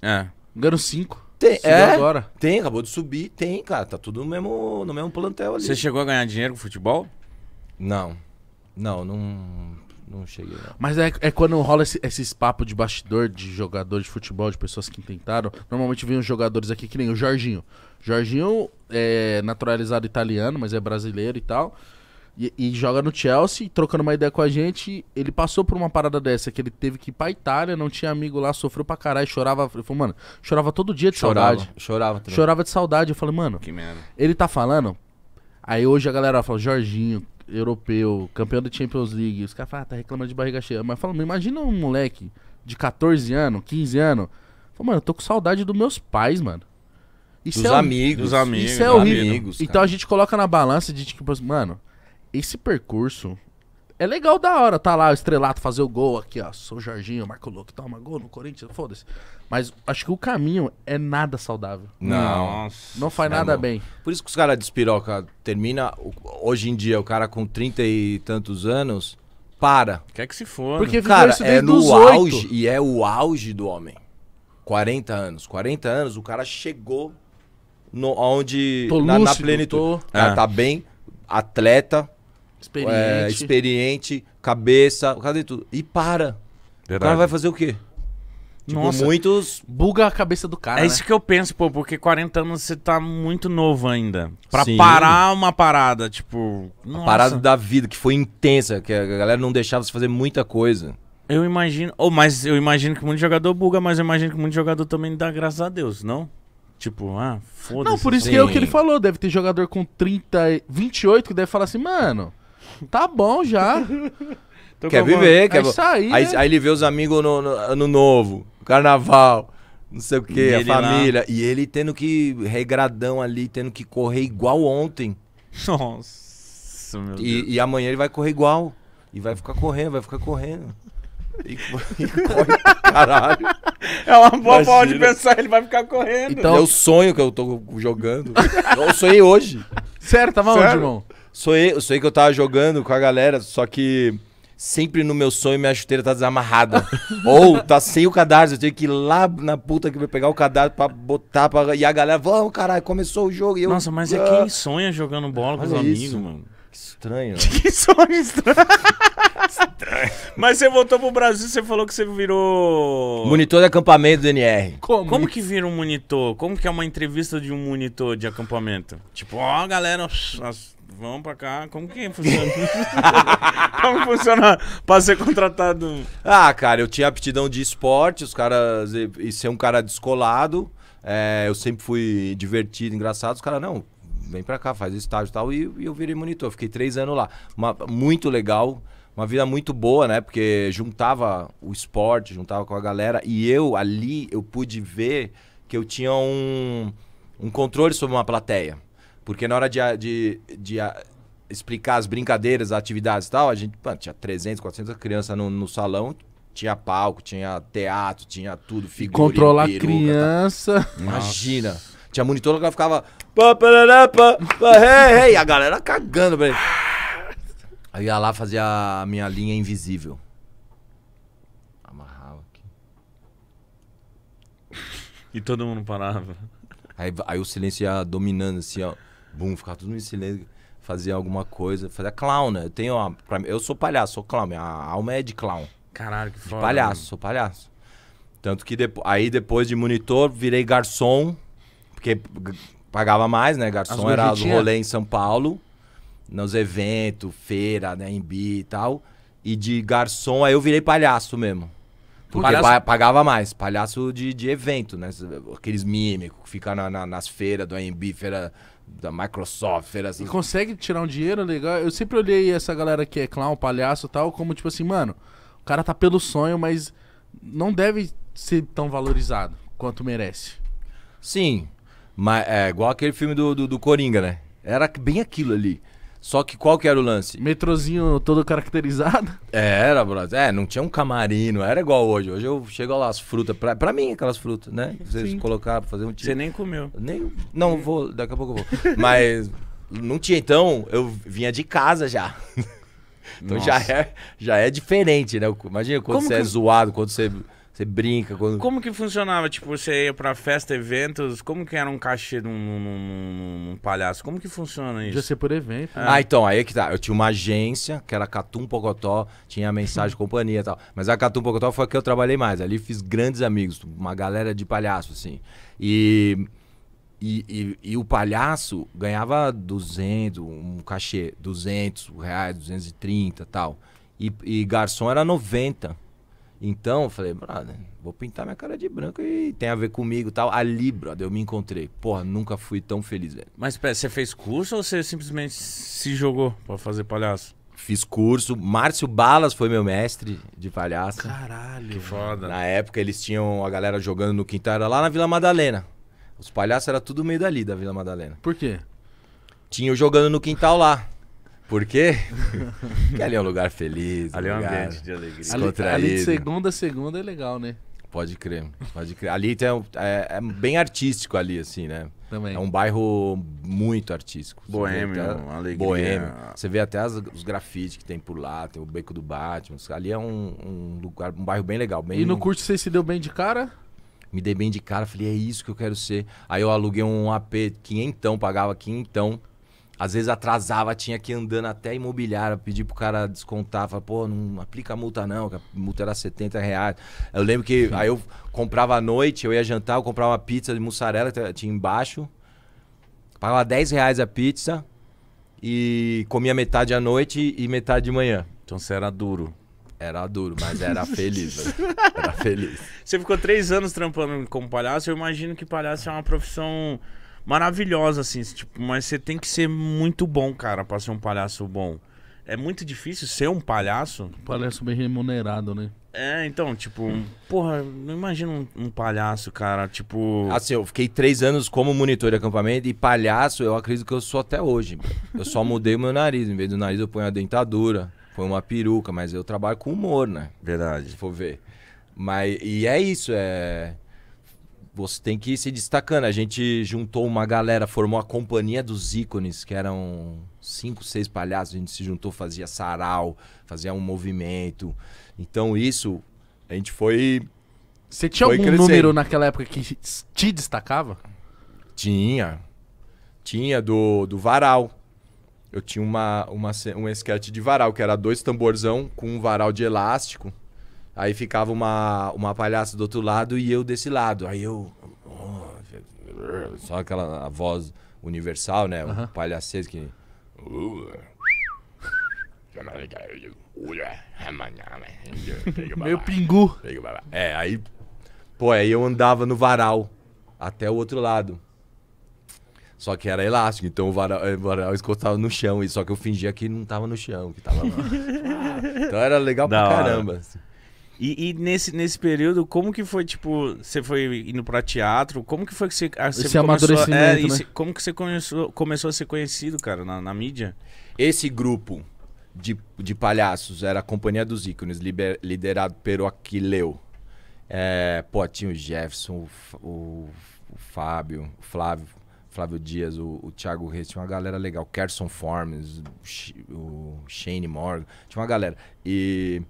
D: É. Ganhando 5. Tem, é, agora. tem, acabou de subir, tem, cara. Tá tudo no mesmo, no mesmo plantel ali. Você chegou a ganhar dinheiro com futebol? Não. Não, não não cheguei. Não.
B: Mas é, é quando rola esse, esses papos de bastidor, de jogador de futebol, de pessoas que tentaram. Normalmente vem os jogadores aqui que nem o Jorginho. Jorginho é naturalizado italiano, mas é brasileiro e tal. E, e, joga no Chelsea, trocando uma ideia com a gente. Ele passou por uma parada dessa, que ele teve que ir pra Itália, não tinha amigo lá, sofreu pra caralho, chorava. Eu falei, mano, chorava todo dia de chorava, saudade. Chorava também. Chorava de saudade. Eu falei, mano, que merda. Ele tá falando. Aí hoje a galera fala, Jorginho, europeu, campeão da Champions League, os caras falam, ah, tá reclamando de barriga cheia. Mas falando, imagina um moleque de 14 anos, 15 anos. Fala, mano, eu tô com saudade dos meus pais, mano. Isso dos é amigos, isso amigos. Isso é horrível. Amigos, então a gente coloca na balança de tipo, assim, mano, esse percurso é legal da hora, tá lá o estrelato fazer o gol aqui, ó. Sou o Jorginho, Marco Louco, toma gol no Corinthians, foda-se. Mas acho que o caminho é nada saudável. Não. Nossa, não faz é nada não. bem.
D: Por isso que os caras de espiroca termina hoje em dia o cara com 30 e tantos anos para. Quer que se for. Porque cara, é no auge 8. e é o auge do homem. 40 anos, 40 anos o cara chegou no onde tô na, lúcido, na plenitude. Tô... É, é. tá bem atleta, experiente, é, experiente cabeça, cadê tudo? E para. Verdade. O cara vai fazer o quê? Tipo, Nossa, muitos.
A: Buga a cabeça do cara. É né? isso que eu penso, pô, porque 40 anos você tá muito novo ainda. Pra parar
D: uma parada, tipo. Nossa. A parada da vida, que foi intensa, que a galera não deixava
A: você fazer muita coisa. Eu imagino. Ou, oh, mas eu imagino que muito jogador buga, mas eu imagino que muito jogador também dá graças a Deus, não? Tipo, ah, foda-se. Não, por isso que é o assim. que ele
B: falou. Deve ter jogador com 30, 28 que deve falar assim, mano, tá bom
A: já.
B: quer viver, quer. É aí, aí, né?
D: aí ele vê os amigos no, no, no novo carnaval, não sei o quê, a família. Lá. E ele tendo que regradão ali, tendo que correr igual ontem. Nossa, meu e, Deus. E amanhã ele vai correr igual. E vai ficar correndo, vai ficar correndo. E, e corre caralho. É uma boa forma de pensar, ele
A: vai ficar correndo. Então, é o
D: sonho que eu tô jogando. eu sonhei hoje. Tá Sério, tava Sério? onde, irmão? Sonhei, sonhei que eu tava jogando com a galera, só que sempre no meu sonho minha chuteira tá desamarrada. Ou tá sem o cadarço, eu tenho que ir lá na puta que vai pegar o cadarço pra botar, pra... e a galera, vamos, caralho, começou o jogo. E eu, Nossa, mas é ah.
A: quem sonha jogando bola com os amigos,
D: mano. Que estranho. que sonho estranho.
A: estranho. Mas você voltou pro Brasil, você falou que você virou...
D: Monitor de acampamento do NR. Como? Como
A: que vira um monitor? Como que é uma entrevista de um monitor de acampamento? Tipo, ó, oh, galera vão pra cá. Como que funciona? Como
D: funciona pra ser contratado? Ah, cara, eu tinha aptidão de esporte, os caras. E, ser um cara descolado. É, eu sempre fui divertido, engraçado. Os caras, não, vem pra cá, faz estágio e tal. E, e eu virei monitor. Fiquei três anos lá. Uma, muito legal uma vida muito boa, né? Porque juntava o esporte, juntava com a galera. E eu ali, eu pude ver que eu tinha um, um controle sobre uma plateia. Porque na hora de, de, de explicar as brincadeiras, as atividades e tal, a gente tinha 300, 400 crianças no, no salão, tinha palco, tinha teatro, tinha tudo, figura. Controlar peruca, tá?
B: criança. Tá.
D: Imagina. Nossa. Tinha monitor que ela ficava. Pá, parará, pá, pá, A galera cagando pra ele. Aí ia lá fazer a minha linha invisível. Amarrava aqui.
A: E todo mundo parava.
D: Aí, aí o silêncio ia dominando assim, ó bum, ficava todo em silêncio, fazia alguma coisa, fazia clown, né? Eu, tenho uma, eu sou palhaço, sou clown, minha alma é de clown. Caralho, que foda. palhaço, mano. sou palhaço. Tanto que depo aí depois de monitor, virei garçom, porque pagava mais, né? Garçom As era do rolê em São Paulo, nos eventos, feira, né? Em bi e tal. E de garçom, aí eu virei palhaço mesmo. Porque palhaço... pagava mais, palhaço de, de evento, né? Aqueles mímicos que ficam na, na, nas feiras do AMB, feira da Microsoft. assim. E
B: consegue tirar um dinheiro legal. Eu sempre olhei essa galera que é clown, palhaço e tal, como tipo assim, mano,
D: o cara tá pelo sonho, mas
B: não deve ser tão valorizado quanto
D: merece. Sim, mas é igual aquele filme do, do, do Coringa, né? Era bem aquilo ali. Só que qual que era o lance? Metrozinho todo caracterizado? É, era, brother. É, não tinha um camarino. Era igual hoje. Hoje eu chego lá, as frutas. Pra, pra mim, aquelas frutas, né? Vocês Sim. colocaram pra fazer um tiro. Você tipo- nem comeu. Nem, não, vou. Daqui a pouco eu vou. Mas não tinha, então. Eu vinha de casa já. então já é, já é diferente, né? Imagina quando Como você é que... é zoado, quando você você brinca quando.
A: Como que funcionava? Tipo, você ia pra festa, eventos, como que era um cachê num, num, num palhaço? Como que funciona
D: isso? Já ser por evento. É. Ah, então, aí é que tá. Eu tinha uma agência, que era Catum Pocotó, tinha a mensagem companhia e tal. Mas a Catum Pocotó foi a que eu trabalhei mais. Ali fiz grandes amigos, uma galera de palhaço, assim. E. E, e, e, o palhaço ganhava 200, um cachê, 200 reais, 230 tal. E, e garçom era 90. Então, eu falei, brother, vou pintar minha cara de branco e tem a ver comigo tal. Ali, brother, eu me encontrei. Porra, nunca fui tão feliz, velho. Mas pera, você fez curso ou você simplesmente se jogou pra fazer palhaço? Fiz curso. Márcio Balas foi meu mestre de palhaço. Caralho. Que foda. Na época eles tinham a galera jogando no quintal, era lá na Vila Madalena. Os palhaços era tudo meio dali, da Vila Madalena. Por quê? Tinha jogando no quintal lá. Por quê? Porque ali é um lugar feliz. Ali é um ambiente de alegria. Ali, ali de
B: segunda a segunda é legal, né?
D: Pode crer, pode crer. Ali tem, é, é, bem artístico ali, assim, né? Também. É um bairro muito artístico. Boêmio, uma alegria. Boêmio. Você vê até as, os grafites que tem por lá, tem o Beco do Batman. Ali é um, um lugar, um bairro bem legal. Bem... E no curso você se deu bem de cara? Me dei bem de cara, falei, é isso que eu quero ser. Aí eu aluguei um AP quinhentão, pagava quinhentão às vezes atrasava, tinha que ir andando até imobiliária, pedir pro cara descontar, falar, pô, não aplica a multa não, que a multa era 70 reais. Eu lembro que aí eu comprava à noite, eu ia jantar, eu comprava uma pizza de mussarela que tinha embaixo, pagava 10 reais a pizza e comia metade à noite e metade de manhã. Então você era duro. Era duro, mas era feliz. era feliz. Você ficou três anos trampando como
A: palhaço. Eu imagino que palhaço é uma profissão maravilhosa, assim, tipo, mas você tem que ser muito bom, cara, pra ser um palhaço bom. É muito difícil ser um palhaço. Um palhaço
B: bem remunerado, né?
D: É, então, tipo, hum.
A: porra, não imagina um,
D: um, palhaço, cara, tipo. Assim, eu fiquei três anos como monitor de acampamento e palhaço eu acredito que eu sou até hoje. eu só mudei o meu nariz. Em vez do nariz, eu ponho a dentadura, ponho uma peruca, mas eu trabalho com humor, né? Verdade. Se for ver. Mas, e é isso, é você tem que ir se destacando. A gente juntou uma galera, formou a Companhia dos Ícones, que eram cinco, seis palhaços. A gente se juntou, fazia sarau, fazia um movimento. Então isso, a gente foi. Você tinha foi algum crescendo. número naquela época que te destacava? Tinha. Tinha, do, do varal. Eu tinha uma, uma, um esquete de varal, que era dois tamborzão com um varal de elástico. Aí ficava uma, uma palhaça do outro lado e eu desse lado. Aí eu. Oh, só aquela voz universal, né? Uhum. O palhacês que.
A: Meu pingu.
D: É, aí. Pô, aí eu andava no varal até o outro lado. Só que era elástico, então o varal, o varal escotava no chão. Só que eu fingia que não tava no chão, que tava lá. então era legal pra caramba.
A: Assim. E, e, nesse, nesse período, como que foi, tipo, você foi indo pra teatro? Como que foi que você. Ah, Esse começou, amadurecimento, é, né? se, Como que você começou, começou a ser conhecido,
D: cara, na, na, mídia? Esse grupo de, de palhaços era a Companhia dos Ícones, liber, liderado pelo Aquileu. É, pô, tinha o Jefferson, o, o, o Fábio, o Flávio, Flávio Dias, o, o Thiago Reis, tinha uma galera legal. Kerson Formes, o Shane Morgan, tinha uma galera. E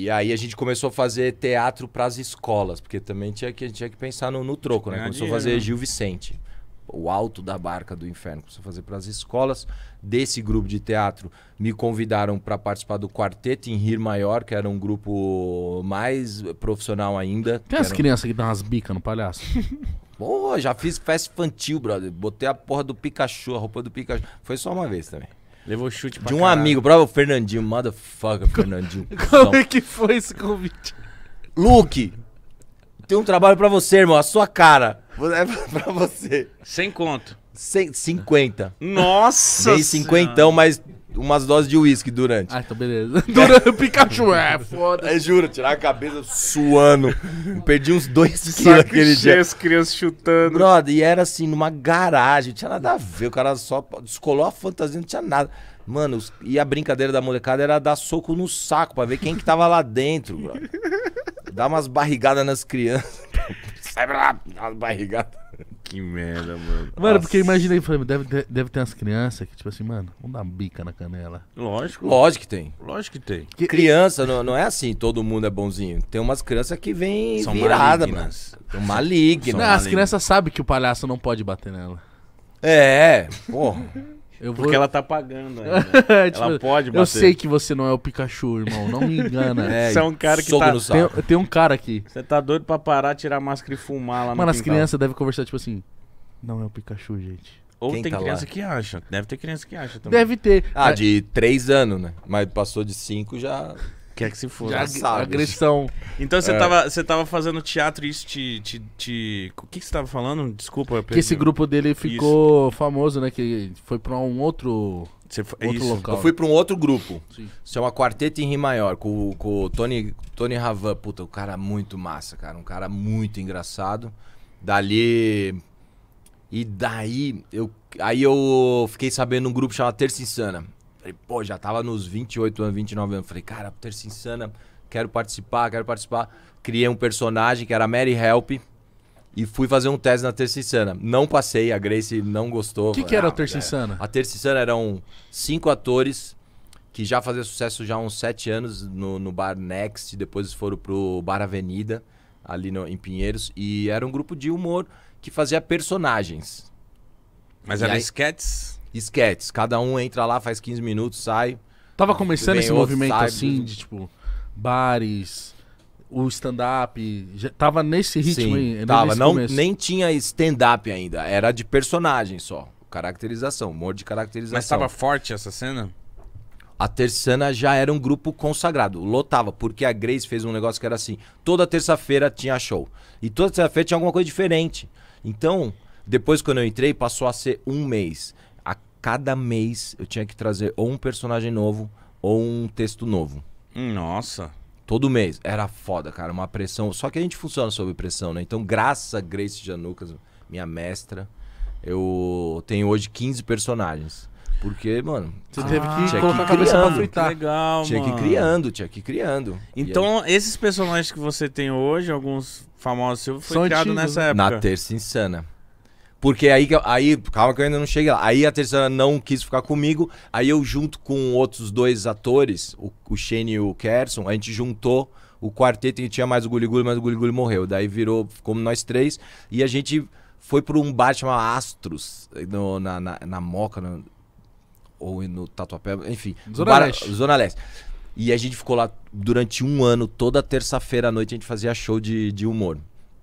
D: e aí a gente começou a fazer teatro para as escolas, porque também tinha que, tinha que pensar no, no troco, né? Começou a fazer né? Gil Vicente, o alto da barca do inferno. Começou a fazer para as escolas. Desse grupo de teatro, me convidaram para participar do Quarteto em Rir Maior, que era um grupo mais profissional ainda. Tem as crianças que dão umas bicas no palhaço? Porra, já fiz festa infantil, brother. Botei a porra do Pikachu, a roupa do Pikachu. Foi só uma vez também. Levou chute pra De um caralho. amigo, prova o Fernandinho, motherfucker, Fernandinho. Como é que foi esse convite? Luke, tem um trabalho pra você, irmão, a sua cara. É pra você. Sem conto. Cem- 50. Nossa! Dei cinquentão, mas umas doses de uísque durante. Ah, então beleza. Durante Pikachu, é foda. É, juro, tirar a cabeça suando. Perdi uns dois quilos aquele cheio, dia. as crianças chutando. Brother, e era assim, numa garagem, não tinha nada a ver. O cara só descolou a fantasia, não tinha nada. Mano, os... e a brincadeira da molecada era dar soco no saco pra ver quem que tava lá dentro, bro. Dar umas barrigadas nas crianças. sai pra lá, as Que merda, mano. Mano, Nossa. porque
B: imagina aí, deve, deve ter umas crianças que, tipo assim, mano, vamos dar bica na canela. Lógico.
D: Lógico que tem. Lógico que tem. Que... Criança, não, não é assim, todo mundo é bonzinho. Tem umas crianças que vêm virada, mano. São malignas. Não, as crianças
B: sabem que o palhaço não pode bater nela.
D: É, porra.
A: Eu Porque vou... ela tá pagando ainda. tipo, ela pode bater. Eu sei que
B: você não é o Pikachu, irmão. Não me engana. é, você é um cara que tá... Tem, tem, um cara aqui.
A: Você tá doido pra parar, tirar a máscara e fumar lá Mano, no Mano, as crianças
B: devem conversar tipo assim... Não é o Pikachu, gente. Ou
A: Quem tem tá criança lá? que acha.
D: Deve ter criança que acha também. Deve ter. Ah, de três anos, né? Mas passou de cinco já... Quer que se for. Já sabe. Agressão.
A: Então você, é. tava, tava fazendo teatro e isso te. te,
D: te... O que, você tava falando? Desculpa. Que esse grupo dele ficou
B: isso. famoso, né? Que foi pra um outro. Você foi, outro local. Eu fui pra um
D: outro grupo. Sim. Isso é uma quarteta em Ri Maior, com, com o Tony, Tony Ravan. Puta, um cara muito massa, cara. Um cara muito engraçado. Dali. E daí, eu, aí eu fiquei sabendo um grupo chamado Terça Insana. Falei, pô, já tava nos 28 anos, 29 anos. Falei, cara, Terça Insana, quero participar, quero participar. Criei um personagem que era Mary Help e fui fazer um teste na Terça Insana. Não passei, a Grace não gostou. O que, que, era ah, a Terça é. Insana? A Terça Insana eram cinco atores que já faziam sucesso já há uns sete anos no, no Bar Next, depois foram pro Bar Avenida, ali no, em Pinheiros. E era um grupo de humor que fazia personagens. Mas eram sketches? esquetes. Cada um entra lá, faz 15 minutos, sai. Tava começando esse outro, movimento sai, assim, de tipo, bares, o stand-up. Tava nesse ritmo Sim, aí? Tava, não, nem tinha stand-up ainda. Era de personagem só. Caracterização, humor de caracterização. Mas tava forte essa cena? A Terçana já era um grupo consagrado, lotava, porque a Grace fez um negócio que era assim: toda terça-feira tinha show. E toda terça-feira tinha alguma coisa diferente. Então, depois quando eu entrei, passou a ser um mês cada mês eu tinha que trazer ou um personagem novo ou um texto novo. Nossa. Todo mês. Era foda, cara. Uma pressão. Só que a gente funciona sob pressão, né? Então, graças a Grace Janucas, minha mestra, eu tenho hoje 15 personagens. Porque, mano. Você teve que colocar a cabeça criando. pra fritar. Legal, tinha mano. que ir criando, tinha que ir criando. Então,
A: aí... esses personagens que você tem hoje, alguns famosos seus, foi São criado antigos. nessa né?
D: época. Na Terça Insana. Porque aí, aí, calma que eu ainda não cheguei lá. Aí a terceira não quis ficar comigo. Aí eu, junto com outros dois atores, o, o Shane e o Kerson, a gente juntou o quarteto e tinha mais o Guliguli, mas o Guliguli morreu. Daí virou, como nós três, e a gente foi para um bar chamado Astros, no, na, na, na Moca, no, ou no Tatuapé, enfim. Zona, bar, Leste. Zona Leste. E a gente ficou lá durante um ano, toda terça-feira à noite a gente fazia show de, de humor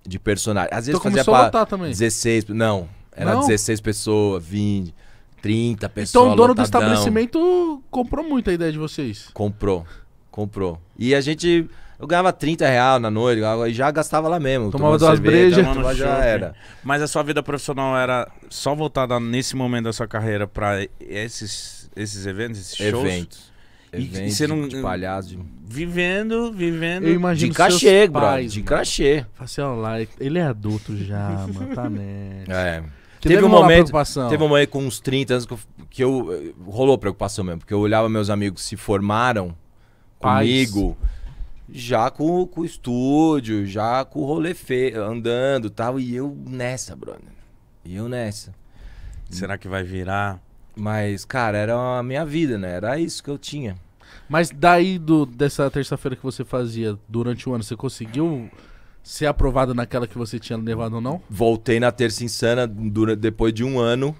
D: de personagem. Às então vezes então, fazia pra 16, não, era não. 16 pessoas, 20, 30 pessoas. Então o dono lotadão. do
B: estabelecimento comprou muito a ideia de vocês.
D: Comprou, comprou. E a gente eu ganhava 30 reais na noite, e já gastava lá mesmo. Tomava duas brejas, já era.
A: Mas a sua vida profissional era só voltada nesse momento da sua carreira para esses, esses eventos, esses shows? Eventos. Evento e você não. De palhaço. Vivendo, vivendo. Eu imagino de cachê, bro. De
D: cachê. Facial assim, like. Ele é adulto já, mano. Tá nessa. É. Teve, um momento, teve um momento com uns 30 anos que eu, que eu, eh, rolou preocupação mesmo, porque eu olhava meus amigos se formaram Pais. comigo, já com, com o estúdio, já com o rolê fe, andando, tal, e eu nessa, brother. E eu nessa. Será que vai virar mas, cara, era a minha vida, né? Era isso que eu tinha. Mas daí do, dessa
B: terça-feira que você fazia durante o ano, você conseguiu ser aprovado naquela que você tinha levado ou
D: não? Voltei na terça insana durante, depois de um ano.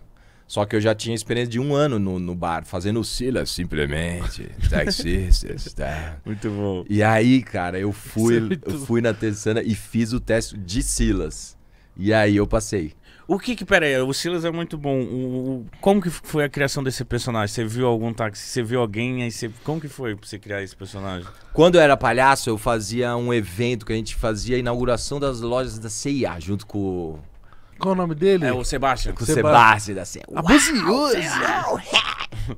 D: Só que eu já tinha experiência de um ano no, no bar, fazendo Silas simplesmente, taxistas, tá? Muito bom. E aí, cara, eu fui, é eu fui na Terçana e fiz o teste de Silas. E aí eu passei.
A: O que que, pera aí, o Silas é muito bom. O, o, como que foi a criação desse personagem? Você viu algum táxi? Você viu alguém? Aí você, como que foi pra você criar esse personagem?
D: Quando eu era palhaço, eu fazia um evento que a gente fazia a inauguração das lojas da CIA, junto com...
B: Qual o nome dele? É o Sebastião. Com o Sebastião da CIA. Abusioso! Ah,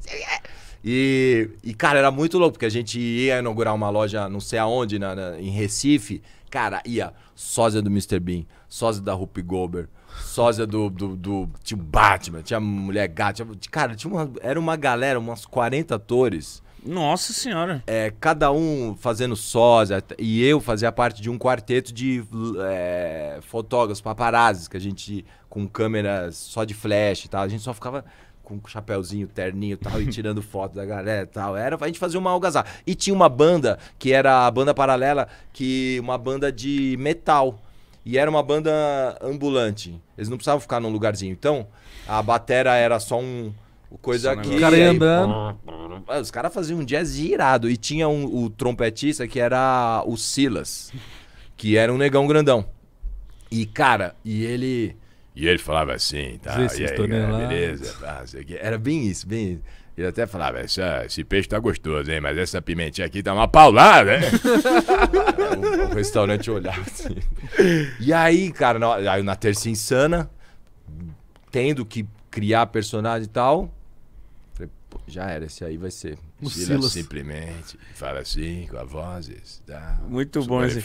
D: é, é, é. E, e, cara, era muito louco, porque a gente ia inaugurar uma loja não sei aonde, na, na em Recife. Cara, ia sósia do Mr. Bean, sósia da Rupi Gober sósia do, do, do. Tinha Batman, tinha mulher gata. Tinha, cara, tinha uma, era uma galera, umas 40 atores. Nossa senhora. É, cada um fazendo sósia. E eu fazia parte de um quarteto de é, fotógrafos, paparazzi, que a gente. com câmeras só de flash e tal. A gente só ficava com um chapéuzinho, terninho e tal, e tirando foto da galera e tal. Era, a gente fazia uma algazarra. E tinha uma banda, que era a banda paralela, que uma banda de metal e era uma banda ambulante. Eles não precisavam ficar num lugarzinho. Então, a batera era só um coisa que o cara ia andando. Aí, ah, os caras faziam um jazz irado e tinha um, o trompetista que era o Silas, que era um negão grandão. E cara, e ele e ele falava assim, tá, Sim, e aí, cara, né, beleza, tá, era bem isso, bem isso. Ele até falava, essa, esse peixe tá gostoso, hein? Mas essa pimentinha aqui tá uma paulada, hein? o, o, restaurante olhava assim. E aí, cara, na, aí na terça insana, tendo que criar personagem e tal, falei, Pô, já era, esse aí vai ser. Silas. Assim, simplesmente fala assim, com a vozes. Tá? Muito bom esse.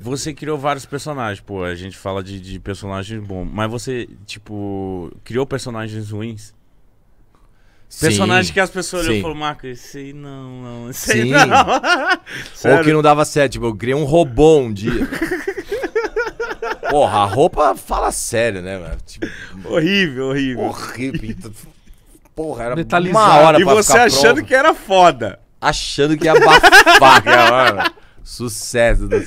A: Você criou vários personagens, pô. A gente fala de, de personagens bons. Mas você, tipo, criou personagens ruins?
D: Personagem que as pessoas olham e falam,
A: Marco, esse aí não, não, esse aí não.
D: Ou que não dava certo, tipo, eu criei um robô um dia. Porra, a roupa fala sério, né, mano? Tipo, horrível, horrível. Horrível. Então, porra, era uma hora e pra E você achando pronto. que era foda. Achando que ia abafar, cara, Sucesso do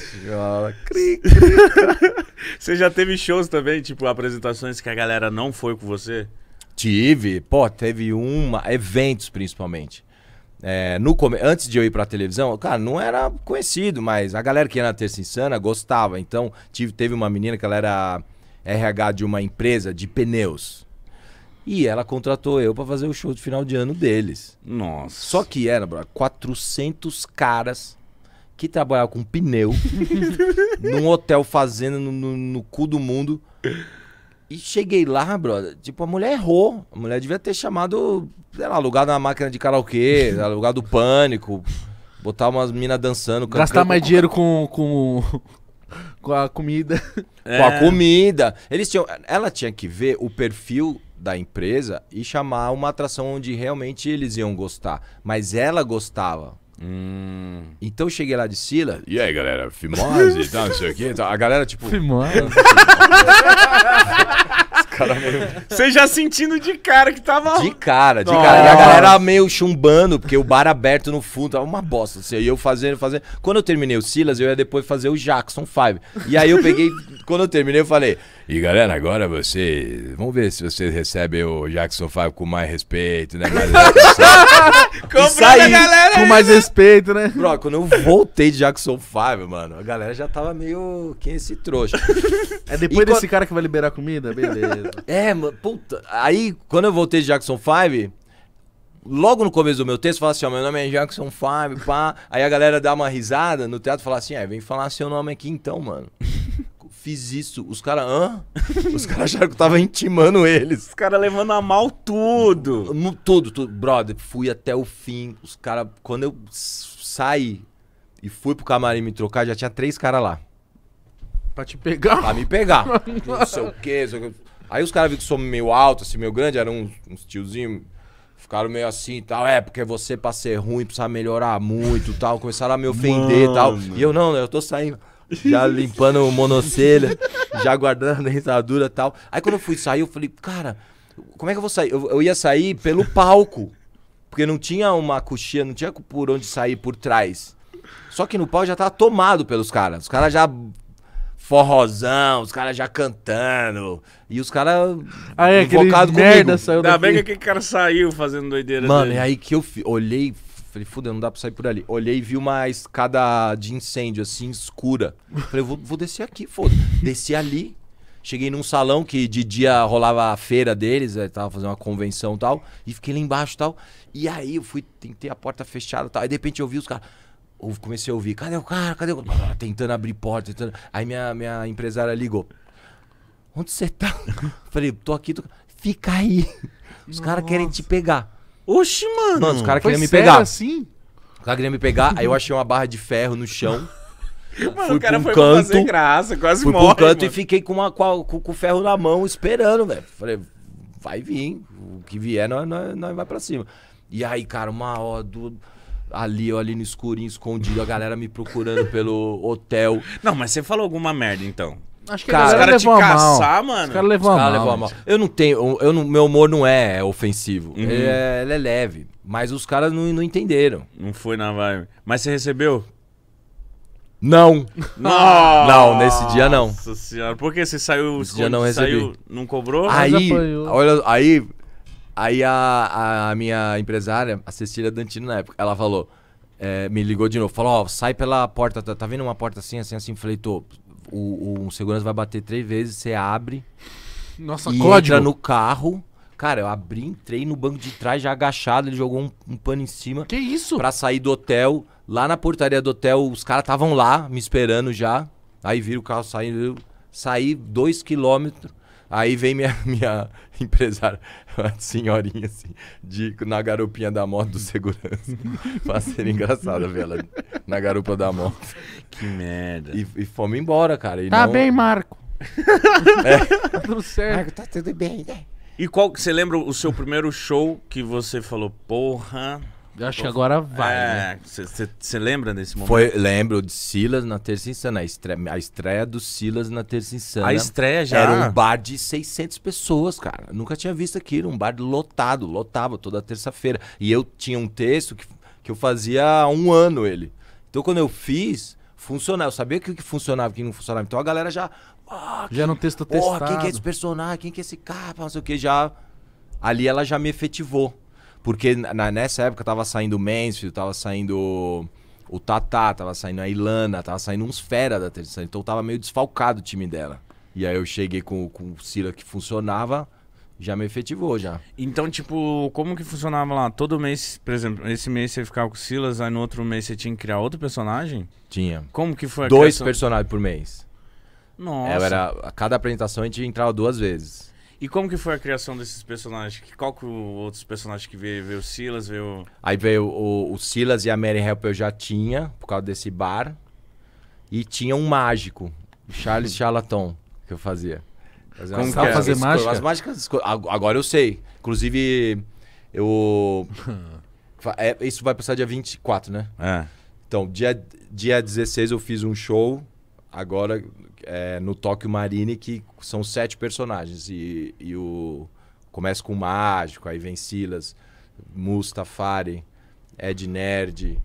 D: Você já teve shows também, tipo, apresentações que a galera não foi com você? Tive, pô, teve uma, eventos principalmente. É, no antes de eu ir pra televisão, cara, não era conhecido, mas a galera que ia na Terça Insana gostava. Então, tive, teve uma menina que ela era RH de uma empresa de pneus. E ela contratou eu para fazer o show de final de ano deles. Nossa. Só que era, bro, 400 caras que trabalhavam com pneu num hotel fazendo no, no, no cu do mundo. E cheguei lá, brother, tipo, a mulher errou. A mulher devia ter chamado, sei lá, alugado uma máquina de karaokê, alugado pânico, botar umas minas dançando. Cantando. Gastar mais dinheiro
B: com, com, com a comida. É. Com a é.
D: comida. Eles tinham, ela tinha que ver o perfil da empresa e chamar uma atração onde realmente eles iam gostar. Mas ela gostava. Hum. Então eu cheguei lá de Sila. E aí, galera? Fimose e tal, não sei o quê. A galera, tipo. Fimose. meio. Você já sentindo de cara que tava. Tá de cara,
A: de cara. E a galera
D: meio chumbando, porque o bar aberto no fundo tava uma bosta. Assim, e eu fazendo, fazendo. Quando eu terminei o Silas, eu ia depois fazer o Jackson 5. E aí eu peguei. quando eu terminei, eu falei. E galera, agora vocês. Vamos ver se vocês recebem o Jackson 5 com mais respeito, né? Mais... É saí, galera com mais né? respeito, né? Bro, quando eu voltei de Jackson 5, mano, a galera já tava meio. Quem é esse trouxa? É depois e desse quando... cara que vai liberar comida? Beleza. É, mano, puta. Aí, quando eu voltei de Jackson 5, logo no começo do meu texto, falava assim: ó, meu nome é Jackson 5, pá. Aí a galera dá uma risada no teatro e fala assim: é, vem falar seu nome aqui então, mano. Fiz isso. Os caras, hã? Os caras acharam que eu tava intimando eles. Os caras levando a mal tudo. No, tudo, tudo. Brother, fui até o fim. Os caras, quando eu saí e fui pro camarim me trocar, já tinha três caras lá. Pra te pegar? Pra me pegar. não sei o quê, não sei o quê. Aí os caras viram que sou meio alto, assim, meio grande, era uns, tiozinhos. Ficaram meio assim e tal, é, porque você pra ser ruim precisa melhorar muito tal. Começaram a me ofender e tal. E eu não, eu tô saindo. Já limpando o monocelha, já guardando a dentadura e tal. Aí quando eu fui sair, eu falei, cara, como é que eu vou sair? Eu, eu ia sair pelo palco. Porque não tinha uma coxinha, não tinha por onde sair por trás. Só que no palco já tava tomado pelos caras. Os caras já forrozão, os caras já cantando. E os caras ah, é, invocados comigo. Merda saiu Ainda bem que aquele
A: cara saiu fazendo doideira Mano, dele. e é aí
D: que eu olhei, falei, fudeu, não dá pra sair por ali. Olhei e vi uma escada de incêndio, assim, escura. Falei, vou, vou descer aqui, foda Desci ali. Cheguei num salão que de dia rolava a feira deles, aí né, tava fazendo uma convenção e tal, e fiquei lá embaixo e tal. E aí eu fui, tentei a porta fechada e tal. Aí de repente eu vi os caras comecei a ouvir, cadê o cara? Cadê o cara? Ah, tentando abrir porta, tentando. Aí minha, minha empresária ligou. Onde você tá? Falei, tô aqui, tô... fica aí. Os caras querem te pegar. Oxi, mano. Mano, os caras queriam me pegar. assim? Os caras queriam me pegar, aí eu achei uma barra de ferro no chão. Mano, fui o cara um foi canto, fazer graça, quase fui morre, canto mano. e fiquei com, uma, com, com, o ferro na mão esperando, velho. Falei, vai vir, o que vier, nós, nós, nós vai pra cima. E aí, cara, uma hora, duas ali, eu ali no escurinho, escondido, a galera me procurando pelo hotel. Não, mas você falou alguma merda então. Acho que cara, os caras te caçar, mal. mano. Os caras levou, cara levou a mal. Eu não tenho. Eu não, meu humor não é ofensivo. Uhum. Ele, é, ele, é, leve. Mas os caras não, não entenderam. Não foi na vibe. Mas você recebeu? Não. Não. Não, nesse dia não. Nossa
A: senhora. Por que você saiu? Nesse dia não recebeu, não cobrou? Aí, olha,
D: aí Aí a, a minha empresária, a Cecília Dantino na época, ela falou, é, me ligou de novo, falou, ó, oh, sai pela porta, tá, tá vendo uma porta assim, assim, assim? Falei, tô, o, o segurança vai bater três vezes, você abre. Nossa, e código. entra no carro. Cara, eu abri, entrei no banco de trás, já agachado, ele jogou um, um pano em cima. Que isso? Pra sair do hotel. Lá na portaria do hotel, os caras estavam lá, me esperando já. Aí vira o carro saindo. Saí dois quilômetros, Aí vem minha, minha empresária, uma senhorinha assim, de, na garupinha da moto do segurança. vai ser engraçado ver ela na garupa da moto. Que merda. E, e fomos embora, cara. E tá não... bem,
B: Marco.
A: É.
C: Tá tudo certo. Marco, tá tudo bem, né?
A: E qual você lembra o seu primeiro show que você falou, porra... Eu acho que agora vai. É, você né? lembra desse momento? Foi,
D: lembro de Silas na Terça Insana. A estreia, a estreia do Silas na Terça Insana. A estreia já? Era um bar de 600 pessoas, cara. Nunca tinha visto aquilo. Um bar lotado, lotava toda terça-feira. E eu tinha um texto que, que eu fazia há um ano ele. Então quando eu fiz, funcionava. Eu sabia o que, funcionava e o que não funcionava. Então a galera já... Ah, já no texto porra, testado. Porra, quem que é esse personagem? Quem que é esse cara? Não sei o que. Já... Ali ela já me efetivou. Porque na, nessa época tava saindo o Mansfield, tava saindo o Tatá, tava saindo a Ilana, tava saindo uns fera da terceira. Então tava meio desfalcado o time dela. E aí eu cheguei com, com o Sila que funcionava, já me efetivou já. Então, tipo, como que
A: funcionava lá? Todo mês, por exemplo, esse mês você ficava com o Silas, aí no outro mês você tinha que criar outro personagem?
D: Tinha. Como que foi a Dois criação? personagens por mês. Nossa. É, era, a cada apresentação a gente entrava duas vezes.
A: E como que foi a criação desses personagens? Qual que outros personagens que veio? Veio o Silas, veio...
D: Aí veio o, o Silas e a Mary Help eu já tinha, por causa desse bar. E tinha um mágico, o Charles Charlatan, que eu fazia. Fazia Como que é? fazer Esco... mágica? As mágicas... Agora eu sei. Inclusive, eu... é, isso vai passar dia 24, né? É. Então, dia, dia 16 eu fiz um show. Agora, é, no Tóquio Marine, que são sete personagens. E, e o. Começa com o Mágico, aí vem Silas, Mustafari, Ed Nerd,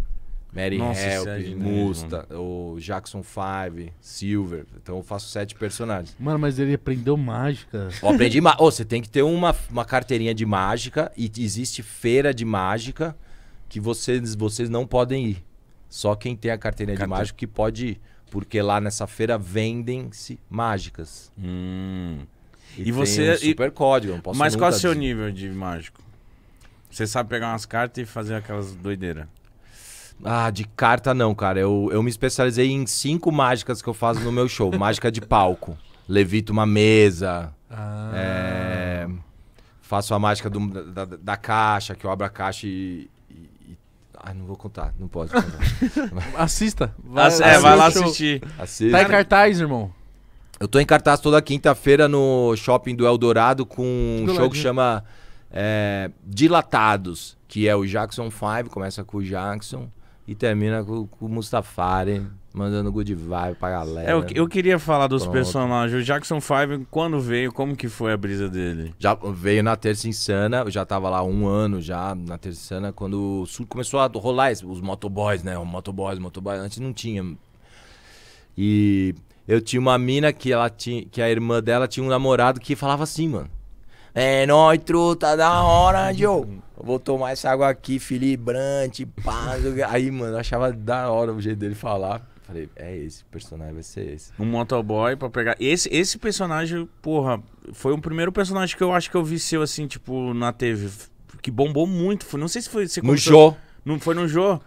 D: Mary Nossa, Help, é Musta, mesmo. o Jackson Five, Silver. Então eu faço sete personagens.
B: Mano, mas ele aprendeu mágica. Eu aprendi
D: mágica. oh, você tem que ter uma, uma carteirinha de mágica e existe feira de mágica que vocês, vocês não podem ir. Só quem tem a carteirinha de mágica que pode ir. Porque lá nessa feira vendem-se mágicas. Hum. E, e você. Um super e... código, Mas qual é o seu nível de mágico? Você sabe pegar umas cartas e fazer aquelas doideiras. Ah, de carta não, cara. Eu, eu me especializei em cinco mágicas que eu faço no meu show. Mágica de palco. Levito uma mesa. Ah. É, faço a mágica do, da, da, caixa, que eu abro a caixa e, ah, não vou contar, não pode contar. Assista. Vai, Ass é, vai lá assistir. Assista. Tá em
B: cartaz, irmão.
D: Eu tô em cartaz toda quinta-feira no shopping do Eldorado com um do show ladinho. que chama é, Dilatados, que é o Jackson 5, começa com o Jackson e termina com, com o Mustafari. Mandando good vibe pra galera. É, eu, eu queria falar dos Pronto.
A: personagens.
D: O Jackson Five, quando veio, como que foi a brisa dele? Já veio na Terça Insana, eu já tava lá um ano já, na Terça Insana, quando começou a rolar os motoboys, né? O motoboys, motoboys. Antes não tinha. E eu tinha uma mina que ela tinha. Que a irmã dela tinha um namorado que falava assim, mano. É nóis, truta, tá da hora, Joe. Vou tomar essa água aqui, filibrante, pá. Aí, mano, eu achava da hora o jeito dele falar. Falei, é esse, personagem vai ser esse. Um motoboy pra pegar. Esse, esse personagem,
A: porra, foi o primeiro personagem que eu acho que eu vi seu, assim, tipo, na TV. Que bombou muito. Foi, não sei se foi. Se no Jô. Não foi no Jô?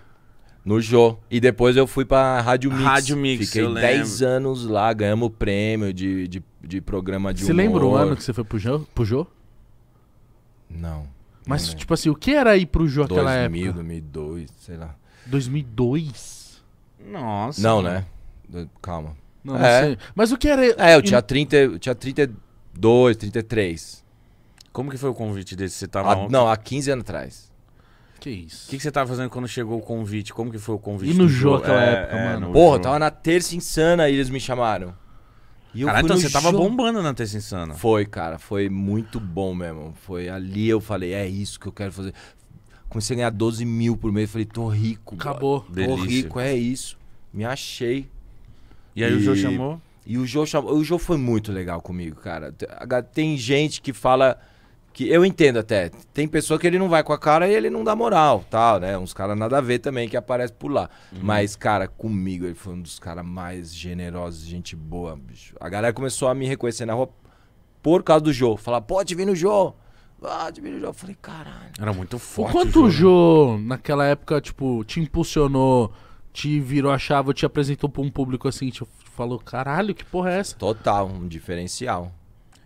D: No Jô. E depois eu fui pra Rádio Mix. Rádio Mix, Fiquei 10 anos lá, ganhamos prêmio de, de, de programa de você humor. Você lembra o ano que
B: você foi pro Jô? Pro Jô? Não. Mas, não tipo assim, o que era ir pro Jô 2000, aquela época? 2000,
D: 2002, sei lá.
B: 2002?
D: Nossa. Não, né? Calma. Não, é. não sei. Mas o que era. É, eu tinha, 30, eu tinha 32, 33. Como que foi o convite desse? Você tava. Tá ah, não, há 15 anos
A: atrás. Que isso? O que, que, você tava fazendo quando chegou o convite? Como que foi o convite? E no jogo naquela é, época, é, mano. Porra, jogo. tava
D: na terça insana e eles me chamaram. E cara então você tava bombando na Terça Insana. Foi, cara. Foi muito bom mesmo. Foi ali eu falei, é isso que eu quero fazer. Comecei a ganhar 12 mil por mês. Falei, tô rico. Acabou. Tô rico, é isso. Me achei. E aí e... o Jô chamou? E o Jô chamou. O Jô foi muito legal comigo, cara. Tem gente que fala. Que eu entendo até. Tem pessoa que ele não vai com a cara e ele não dá moral, tal, né? Uns caras nada a ver também que aparece por lá. Uhum. Mas, cara, comigo ele foi um dos caras mais generosos, gente boa, bicho. A galera começou a me reconhecer na rua por causa do Jô. Falar, pode vir no Jô. Pode ah, vir no Jô. Eu falei, caralho. Era muito
B: forte. O quanto o Jô, né? naquela época, tipo, te impulsionou te virou a chave, te apresentou pra um público assim, te falou, caralho, que
D: porra é essa? Total, um diferencial.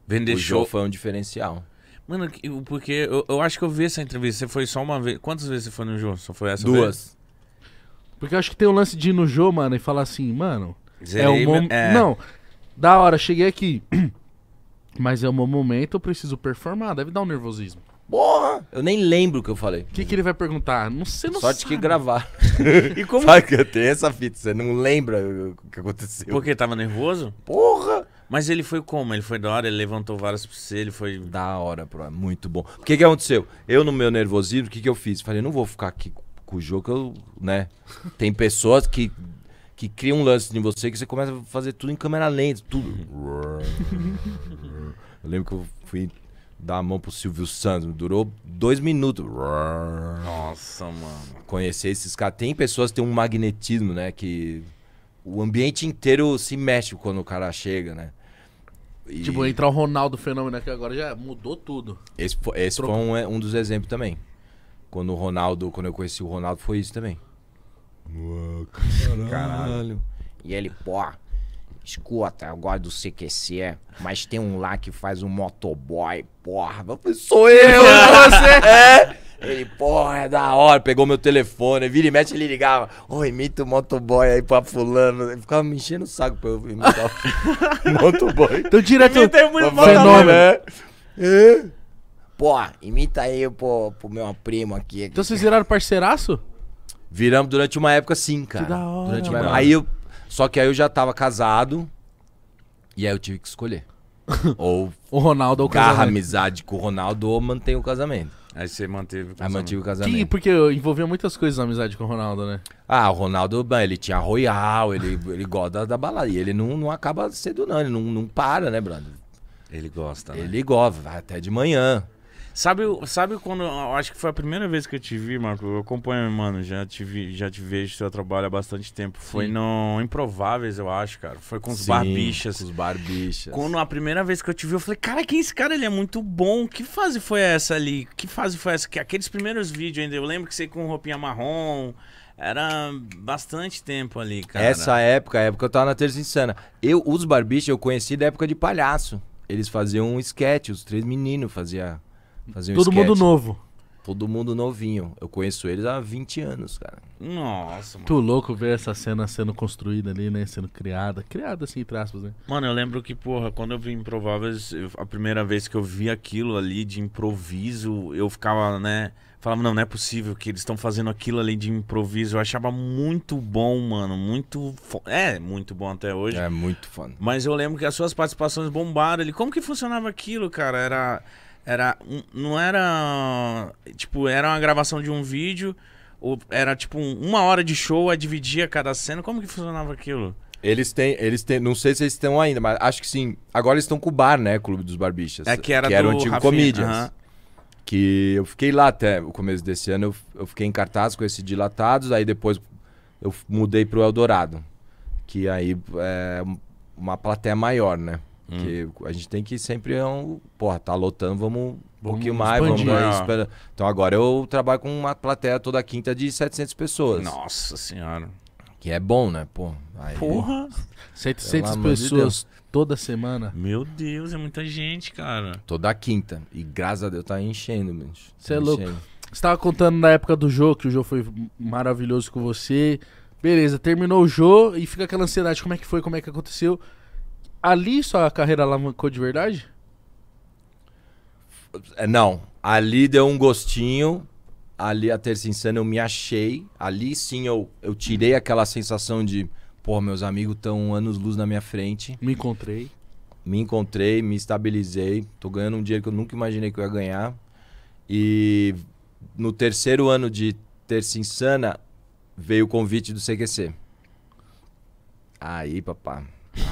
D: Vender o show foi um diferencial. Mano,
A: porque eu, eu, acho que eu vi essa entrevista. Você foi só uma vez. Quantas vezes você foi no jogo? Só foi essa Duas. Vez?
B: Porque eu acho que tem o um lance de ir no jogo, mano, e falar assim, mano. É Zerei, é o momento. É... Não, da hora, cheguei aqui. Mas é o meu momento, eu preciso performar. Deve dar um nervosismo.
D: Porra! Eu nem lembro o que eu falei. O que, que ele vai perguntar? Não sei, não Só sabe. que gravar. e como... Sabe
B: que
A: eu tenho essa fita, você não
D: lembra o que
A: aconteceu. Porque tava nervoso? Porra! Mas ele foi como? Ele foi da hora,
D: ele levantou várias pra você, ele foi... Da hora, bro. É muito bom. O que que aconteceu? Eu, no meu nervosismo, o que que eu fiz? Falei, não vou ficar aqui com o jogo, eu, né? Tem pessoas que que cria um lance em você que você começa a fazer tudo em câmera lenta, tudo. eu lembro que eu fui dar a mão pro Silvio Santos. Durou dois minutos. Nossa, mano. Conhecer esses caras. Tem pessoas que têm um magnetismo, né? Que o ambiente inteiro se mexe quando o cara chega, né? E... Tipo, entrar
B: o Ronaldo Fenômeno aqui agora já mudou tudo.
D: Esse, foi, esse foi um, é, um dos exemplos também. Quando o Ronaldo, quando eu conheci o Ronaldo, foi isso também. caralho. caralho. E ele, pô, escuta, eu gosto do CQC, mas tem um lá que faz um motoboy, porra, sou eu, você. É. Ele, porra, é da hora. Pegou meu telefone, vira e mexe, ele ligava. Ô, imita o motoboy aí pra fulano. Ele ficava me enchendo o saco pra eu imitar o motoboy. Então, direto. Imitei muito fenômeno. É. é. Porra, imita aí pro, pro meu primo aqui. Então, vocês viraram parceiraço? Viramos durante uma época, sim, cara. Que da hora. Durante uma Aí eu, só que aí eu já tava casado. E aí eu tive que escolher ou o Ronaldo ou é o garra casamento. amizade com o Ronaldo ou mantém o casamento. Aí você manteve o Aí casamento. mantive o casamento. Que, porque envolvia muitas coisas a amizade com o Ronaldo, né? Ah, o Ronaldo, bem, ele tinha Royal, ele, ele gosta da, balada. E ele não, não acaba cedo, não. Ele não, não para, né, Brando? Ele gosta, né? Ele gosta, vai até de manhã. Sabe, sabe quando. Acho que foi a primeira
A: vez que eu te vi, Marco. Eu acompanho, mano. Já te, vi, já te vejo seu trabalho há bastante tempo. Foi Sim. no Improváveis, eu acho, cara. Foi com os Sim, Barbichas. Com os Barbichas. Quando a primeira vez que eu te vi, eu falei, cara, quem é esse cara? Ele é muito bom. Que fase foi essa ali? Que fase foi essa? Aqueles primeiros vídeos ainda. Eu lembro que você com roupinha marrom. Era bastante tempo ali, cara. Essa
D: época, a época eu tava na Terça Insana. Eu, os Barbichas, eu conheci da época de palhaço. Eles faziam um sketch, os três meninos faziam Fazia um Todo mundo novo. Todo mundo novinho. Eu conheço eles há 20 anos, cara. Nossa, mano. Tu louco ver essa cena sendo
B: construída ali, né? Sendo criada. Criada, assim, entre aspas, né?
A: Mano, eu lembro que, porra, quando eu vi Improváveis, a primeira vez que eu vi aquilo ali de improviso, eu ficava, né? Falava, não, não é possível que eles estão fazendo aquilo ali de improviso. Eu achava muito bom, mano. Muito. Fo... É, muito bom até hoje. É, muito foda. Mas eu lembro que as suas participações bombaram ali. Como que funcionava aquilo, cara? Era. Era. Não era. Tipo, era uma
D: gravação de um
A: vídeo. Era tipo uma hora de show, dividia cada cena. Como que funcionava
D: aquilo? Eles têm, eles têm, não sei se eles estão ainda, mas acho que sim. Agora eles estão com o bar, né? Clube dos Barbichas. É que era, que era o antigo Rafinha, Comedians. Que eu fiquei lá até o começo desse ano, eu, eu fiquei em cartaz com esse Dilatados, aí depois eu mudei pro Eldorado. Que aí é uma plateia maior, né? Porque hum. a gente tem que sempre, é um, porra, tá lotando, vamos um pouquinho mais, expandir. vamos dar ah. Então agora eu trabalho com uma plateia toda quinta de 700 pessoas. Nossa senhora. Que é bom, né? Pô, aí, Porra! 700 pessoas de toda semana. Meu Deus, é muita gente, cara. Toda quinta. E graças a Deus tá enchendo, bicho. Você é tá é louco.
B: Você tava contando na época do jogo, que o jogo foi maravilhoso com você. Beleza, terminou o jogo e fica aquela ansiedade. Como é que foi? Como é que aconteceu? Ali sua carreira alavancou de verdade?
D: É, não. Ali deu um gostinho. Ali a Terça Insana eu me achei. Ali sim eu, eu tirei aquela sensação de, pô, meus amigos estão anos luz na minha frente. Me encontrei. Me encontrei, me estabilizei. Tô ganhando um dinheiro que eu nunca imaginei que eu ia ganhar. E no terceiro ano de Terça Insana veio o convite do CQC. Aí, papá.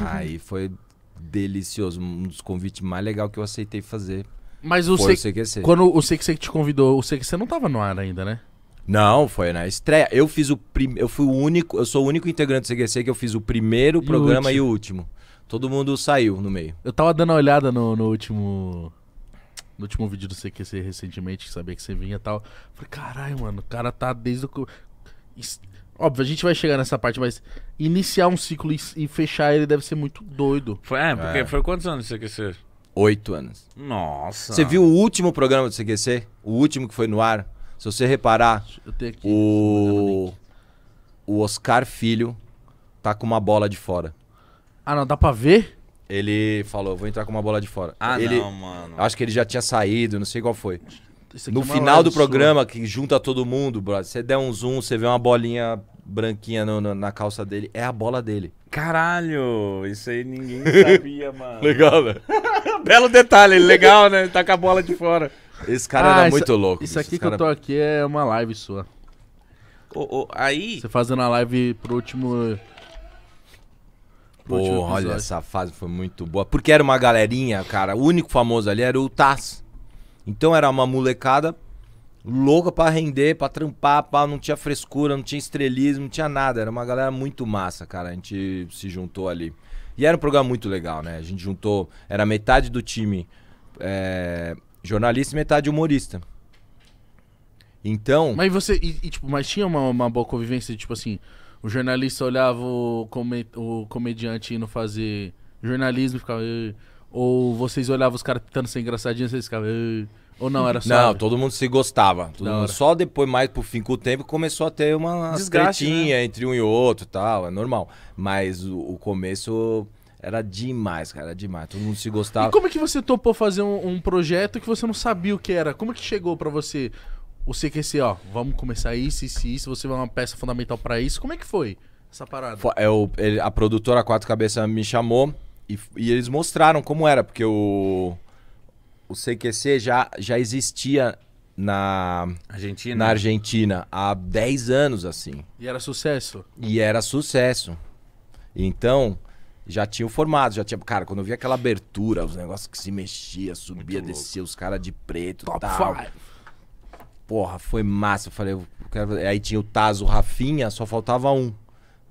D: Aí foi delicioso. Um dos convites mais legais que eu aceitei fazer. Mas o, foi C... o CQC. Quando o CQC te convidou, o CQC não tava no ar ainda, né? Não, foi na estreia. Eu fiz o eu fui o único, eu sou o único integrante do CQC que eu fiz o primeiro e programa o e o último. Todo mundo saiu no meio.
B: Eu tava dando uma olhada no, no último no último vídeo do CQC recentemente, que sabia que você vinha e tal. Falei, caralho, mano, o cara tá desde o. Óbvio, a gente vai chegar nessa parte, mas iniciar um ciclo e, e fechar ele deve ser muito doido. Foi, é, porque
D: é.
A: foi quantos anos você CQC?
D: Oito anos. Nossa. Você viu o último programa do CQC? O último que foi no ar? Se você reparar, aqui, o... o Oscar Filho tá com uma bola de fora.
B: Ah, não, dá pra ver?
D: Ele falou, vou entrar com uma bola de fora. Ah, ele... não, mano. Acho que ele já tinha saído, não sei qual foi no é final do programa, que junta todo mundo, brother, você der um zoom, você vê uma bolinha branquinha no, no, na calça dele, é a bola dele. Caralho, isso aí ninguém sabia, mano. Legal, né?
A: Belo detalhe, legal, né? Ele tá com a bola de fora. Esse cara ah, era muito louco. Isso aqui que eu tô
B: aqui é uma live sua.
A: Oh, oh, aí.
B: Você fazendo a live pro último.
D: Pô, olha, essa fase foi muito boa. Porque era uma galerinha, cara. O único famoso ali era o Taz. Então era uma molecada louca para render, para trampar, pra, não tinha frescura, não tinha estrelismo, não tinha nada. Era uma galera muito massa, cara. A gente se juntou ali. E era um programa muito legal, né? A gente juntou, era metade do time é, jornalista e metade humorista.
B: Então. Mas você. E, e, tipo, mas tinha uma, uma boa convivência, tipo assim, o jornalista olhava o, come, o comediante indo fazer jornalismo e ficava. Ou vocês
D: olhavam os caras tentando ser engraçadinhos, vocês ficavam. Ou não era só? Não, todo mundo se gostava. Todo mundo, só depois, mais pro fim com o tempo, começou a ter uma escritinha né? entre um e outro tal. É normal. Mas o, o começo. Era demais, cara, era demais. Todo mundo se gostava. E como é
B: que você topou fazer um, um projeto que você não sabia o que era? Como é que chegou para você o CQC, ó, vamos começar isso, isso e isso, você vai uma peça fundamental para isso? Como é que foi essa parada?
D: Foi, eu, é ele, a produtora Quatro Cabeças me chamou e, e, eles mostraram como era, porque o, o CQC já, já existia na Argentina. na Argentina há 10 anos, assim.
B: E era sucesso?
D: E era sucesso. Então, já tinha o formato, já tinha. Cara, quando eu vi aquela abertura, os negócios que se mexia, subia, descia, os caras de preto Top tal. Five. Porra, foi massa. Eu falei, eu quero... aí tinha o Tazo, Rafinha, só faltava um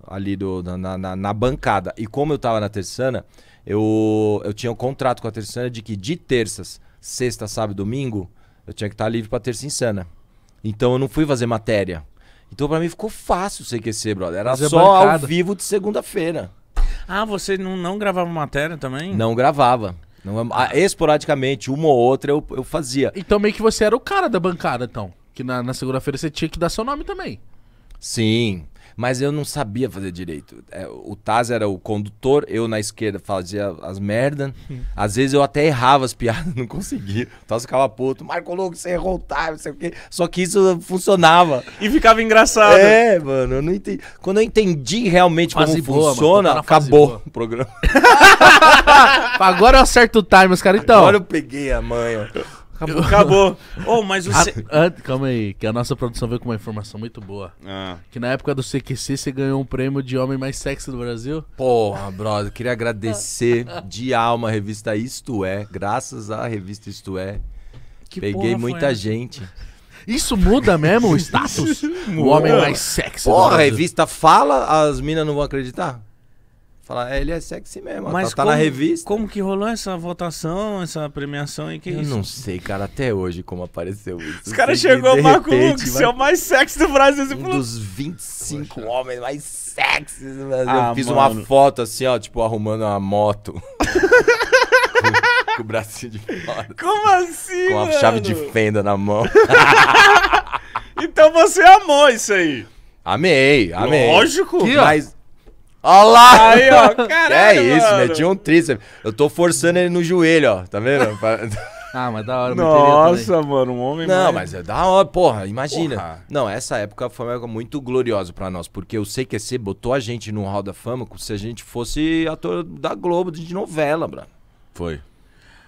D: ali do, na, na, na, bancada. E como eu tava na Terçana, eu, eu tinha um contrato com a Terçana de que de terças sexta, sábado, domingo, eu tinha que estar livre para terça insana. Então eu não fui fazer matéria. Então para mim ficou fácil o CQC, brother. Era Fazer só ao vivo de segunda-feira. Ah, você não, não gravava matéria também? Não gravava. Não- ah, ah. esporadicamente, uma ou outra eu, eu fazia. Então meio que você era o cara da bancada, então. Que na, na
B: segunda-feira você tinha que dar seu nome também.
D: Sim. Mas eu não sabia fazer direito. É, o Taz era o condutor, eu na esquerda fazia as merdas. Uhum. Às vezes eu até errava as piadas, não conseguia. O Taz ficava puto. Marco Louco, você errou o time, não sei o quê. Só que isso funcionava. E ficava engraçado. É, mano, eu não entendi. Quando eu entendi realmente fase como boa, funciona, mano, acabou boa. o programa.
B: Agora eu acerto o time, os caras
D: então. Agora eu peguei a manha. Acabou. Acabou. oh, mas você.
A: A, ah, a, ah, calma aí, que a
B: nossa produção veio com uma informação muito
D: boa. Ah.
B: Que na época do CQC você ganhou um prêmio de homem mais sexy
D: do Brasil. Porra, brother, queria agradecer de alma a revista Isto É, graças à revista Isto É. Que Peguei muita gente.
B: Isso muda
A: mesmo o status? o homem mais sexy. Porra, a revista
D: fala, as minas não vão acreditar. Falar, é, ele é sexy mesmo. Mas tá, como, tá, na revista.
A: Como que rolou essa votação, essa premiação e que Eu isso? não
D: sei, cara, até hoje como apareceu isso. Os caras chegou o Marco Lux, é o mais sexy do Brasil. Um falou... dos 25 Poxa. homens mais sexys do Brasil. Ah, Eu fiz mano. uma foto assim, ó, tipo, arrumando uma moto. com, com o bracinho de
A: fora. Como assim? Com a chave de
D: fenda na mão. então
A: você amou isso aí.
D: Amei, amei. Lógico. Que, mas Olha lá! Aí, ó, é caralho, É isso, mano. meti um tríceps. Eu tô forçando ele no joelho, ó, tá vendo? ah, mas da hora. Nossa, mano, um homem Não, mais... mas é da hora, porra, imagina. Porra. Não, essa época foi uma época muito gloriosa pra nós, porque o CQC botou a gente no Hall da Fama como se a gente fosse ator da Globo, de novela, bro.
A: Foi.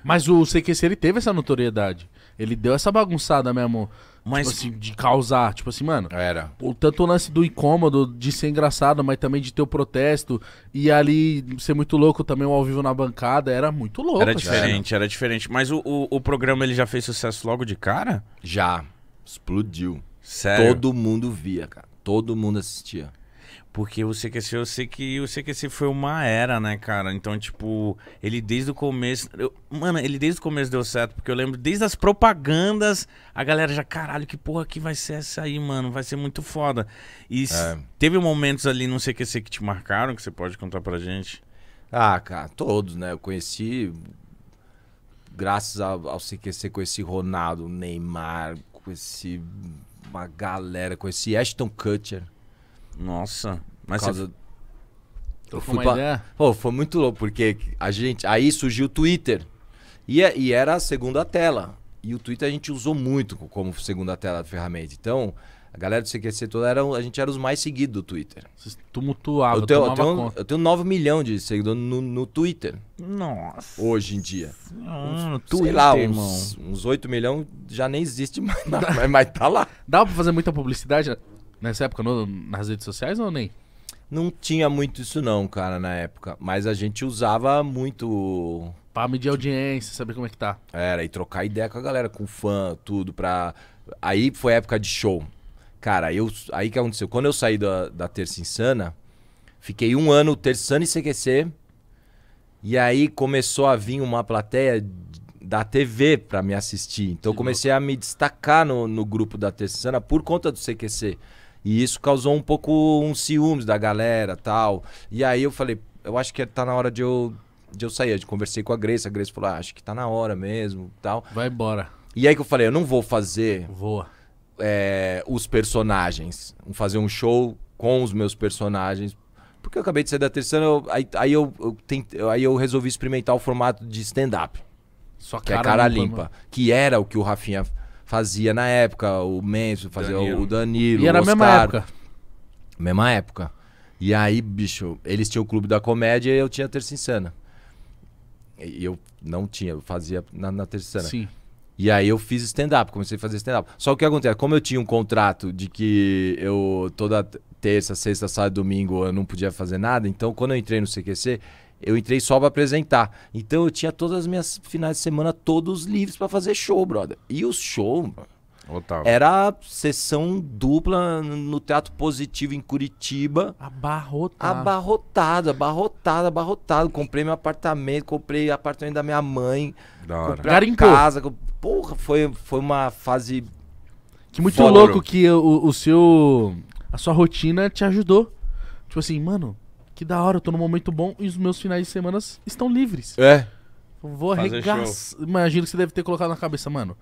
B: Mas o CQC, ele teve essa notoriedade. Ele deu essa bagunçada mesmo mas... Tipo assim, de causar, tipo assim, mano. Era. O, tanto o lance do incômodo, de ser engraçado, mas também de ter o protesto. E ali ser muito louco também, o ao vivo na bancada, era muito louco.
A: Era diferente, era, era diferente. Mas o, o, o, programa ele já fez sucesso logo de cara?
D: Já. Explodiu. Sério? Todo mundo via, cara. Todo mundo assistia.
A: Porque o CQC, eu sei que o CQC foi uma era, né, cara? Então, tipo, ele desde o começo. Eu, mano, ele desde o começo deu certo, porque eu lembro, desde as propagandas, a galera já, caralho, que porra que vai ser essa aí, mano? Vai ser muito foda. E é. teve momentos ali no CQC que te marcaram,
D: que você pode contar pra gente? Ah, cara, todos, né? Eu conheci. Graças ao, ao CQC, conheci Ronaldo, Neymar, conheci uma galera, conheci Ashton Kutcher. Nossa. Mas você... Eu fui pra... Ideia? foi muito louco, porque a gente. Aí surgiu o Twitter. E, é, e era a segunda tela. E o Twitter a gente usou muito como segunda tela de ferramenta. Então, a galera do CQC toda era, a gente era os mais seguidos do Twitter. Vocês tumultuavam, eu tenho, eu tenho, eu tenho 9 milhões de seguidores no, no Twitter. Nossa. Hoje em dia. Ah, uns, Twitter, sei lá, uns, uns 8 milhões já nem existe mais, mas, mas tá lá. Dá pra fazer muita publicidade? nessa época no, nas redes sociais ou nem? Não tinha muito isso não, cara, na época. Mas a gente usava muito... Pra medir audiência, saber como é que tá. Era, e trocar ideia com a galera, com fã, tudo, pra... Aí foi época de show. Cara, eu, aí que aconteceu? Quando eu saí da, da Terça Insana, fiquei um ano Terça Insana e CQC. E aí começou a vir uma plateia da TV para me assistir. Então comecei a me destacar no, no grupo da Terça Insana por conta do CQC. E isso causou um pouco um ciúmes da galera tal. E aí eu falei, eu acho que tá na hora de eu, de eu sair. Eu conversei com a Grace, a Grace falou, ah, acho que tá na hora mesmo tal. Vai embora. E aí que eu falei, eu não vou fazer... Voa. É, os personagens. Fazer um show com os meus personagens. Porque eu acabei de sair da terceira, eu, aí, aí, eu, eu tente, aí eu resolvi experimentar o formato de stand-up. Só que é cara é cara limpa. limpa né? que era o que o Rafinha fazia na época, o Menso fazia Danilo. o Danilo, e era o Oscar. mesma época. Mesma época. E aí, bicho, eles tinham o clube da comédia e eu tinha a Terça Insana. E eu não tinha, eu fazia na, na Terça Insana. Sim. E aí eu fiz stand-up, comecei a fazer stand-up. Só que o que acontece? Como eu tinha um contrato de que eu toda terça, sexta, sábado, domingo eu não podia fazer nada, então quando eu entrei no CQC, eu entrei só para apresentar. Então eu tinha todas as minhas finais de semana todos livres para fazer show, brother. E o show Otávio. era sessão dupla no Teatro Positivo em Curitiba. Abarrotado. Abarrotado, abarrotado, abarrotado. Comprei meu apartamento, comprei o apartamento da minha mãe. Da hora. Comprei casa. Porra, foi, foi uma fase Que muito Foda, louco bro.
B: que o, o seu. A sua rotina te ajudou. Tipo assim, mano, que da hora, eu tô num momento bom e os meus finais de semana estão livres. É.
C: Eu vou arregaçar.
B: Imagino que você deve ter colocado na cabeça, mano.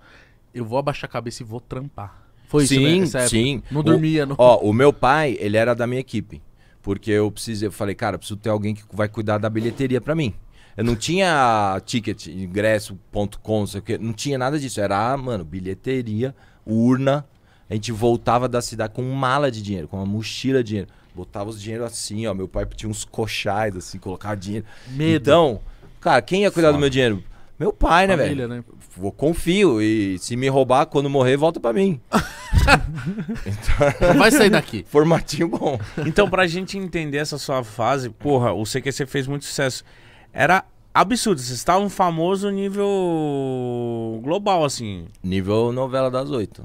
B: Eu vou abaixar a cabeça e vou trampar. Foi sim, isso, né? Sim, Não dormia. O, não...
D: Ó, o meu pai, ele era da minha equipe. Porque eu precisei, eu falei, cara, eu preciso ter alguém que vai cuidar da bilheteria para mim. Eu não tinha ticket, ingresso.com, não tinha nada disso. Era, ah, mano, bilheteria, urna. A gente voltava da cidade com mala de dinheiro, com uma mochila de dinheiro. Botava os dinheiro assim, ó. Meu pai tinha uns coxais assim, colocava dinheiro. Medo. Então, cara, quem ia cuidar do meu dinheiro? Meu pai, né, Família, velho? Né? Eu confio. E se me roubar, quando morrer, volta para mim. então... Vai sair daqui. Formatinho bom. Então, pra gente entender essa sua fase,
A: porra, o CQC fez muito sucesso. Era absurdo. Vocês estavam famoso nível global, assim. Nível novela das oito.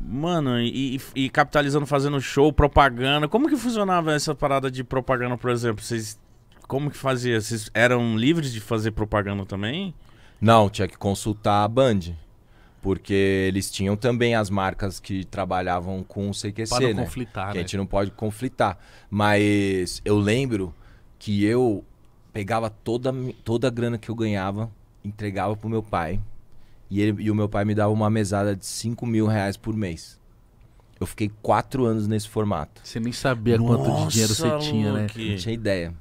A: Mano, e, e, capitalizando, fazendo show, propaganda. Como que funcionava essa parada de propaganda, por exemplo?
D: Vocês. Como que fazia? Vocês eram livres de fazer propaganda também? Não, tinha que consultar a Band. Porque eles tinham também as marcas que trabalhavam com o CQC, Para não né? conflitar, que né? a gente não pode conflitar. Mas eu lembro que eu pegava toda, toda a grana que eu ganhava, entregava pro meu pai e, ele, e o meu pai me dava uma mesada de 5 mil reais por mês. Eu fiquei quatro anos nesse formato. Você nem sabia Nossa, quanto dinheiro você tinha, né? Não tinha ideia.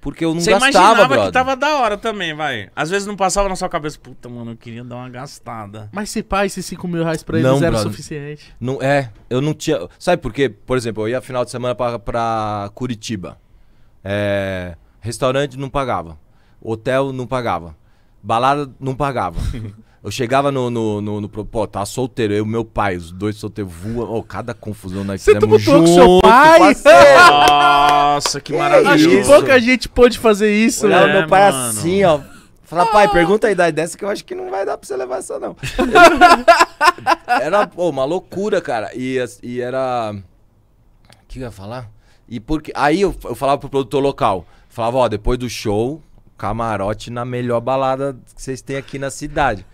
D: Porque eu não você gastava, imaginava brother. que
A: tava da hora também, vai. Às vezes não passava na sua cabeça, puta, mano, eu queria dar uma gastada.
B: Mas se pai esses 5 mil reais pra eles não, era brother. suficiente.
D: Não, é, eu não tinha... Sabe por quê? Por exemplo, eu ia final de semana pra, pra Curitiba. É, restaurante não pagava. Hotel não pagava. Balada não pagava. Eu chegava no. no, no, no pô, tava solteiro, eu e meu pai, os dois solteiros voam. Oh, cada confusão nós Você fizemos junto, com seu pai? Nossa, que maravilha. Acho que pouca gente pôde fazer isso, né? meu pai é, assim, mano. assim, ó. Fala, ah. pai, pergunta a idade dessa que eu acho que não vai dar pra você levar essa, não. era pô, uma loucura, cara. E, e era. O que eu ia falar? E porque. Aí eu, eu falava pro produtor local. Falava, ó, depois do show, camarote na melhor balada que vocês têm aqui na cidade.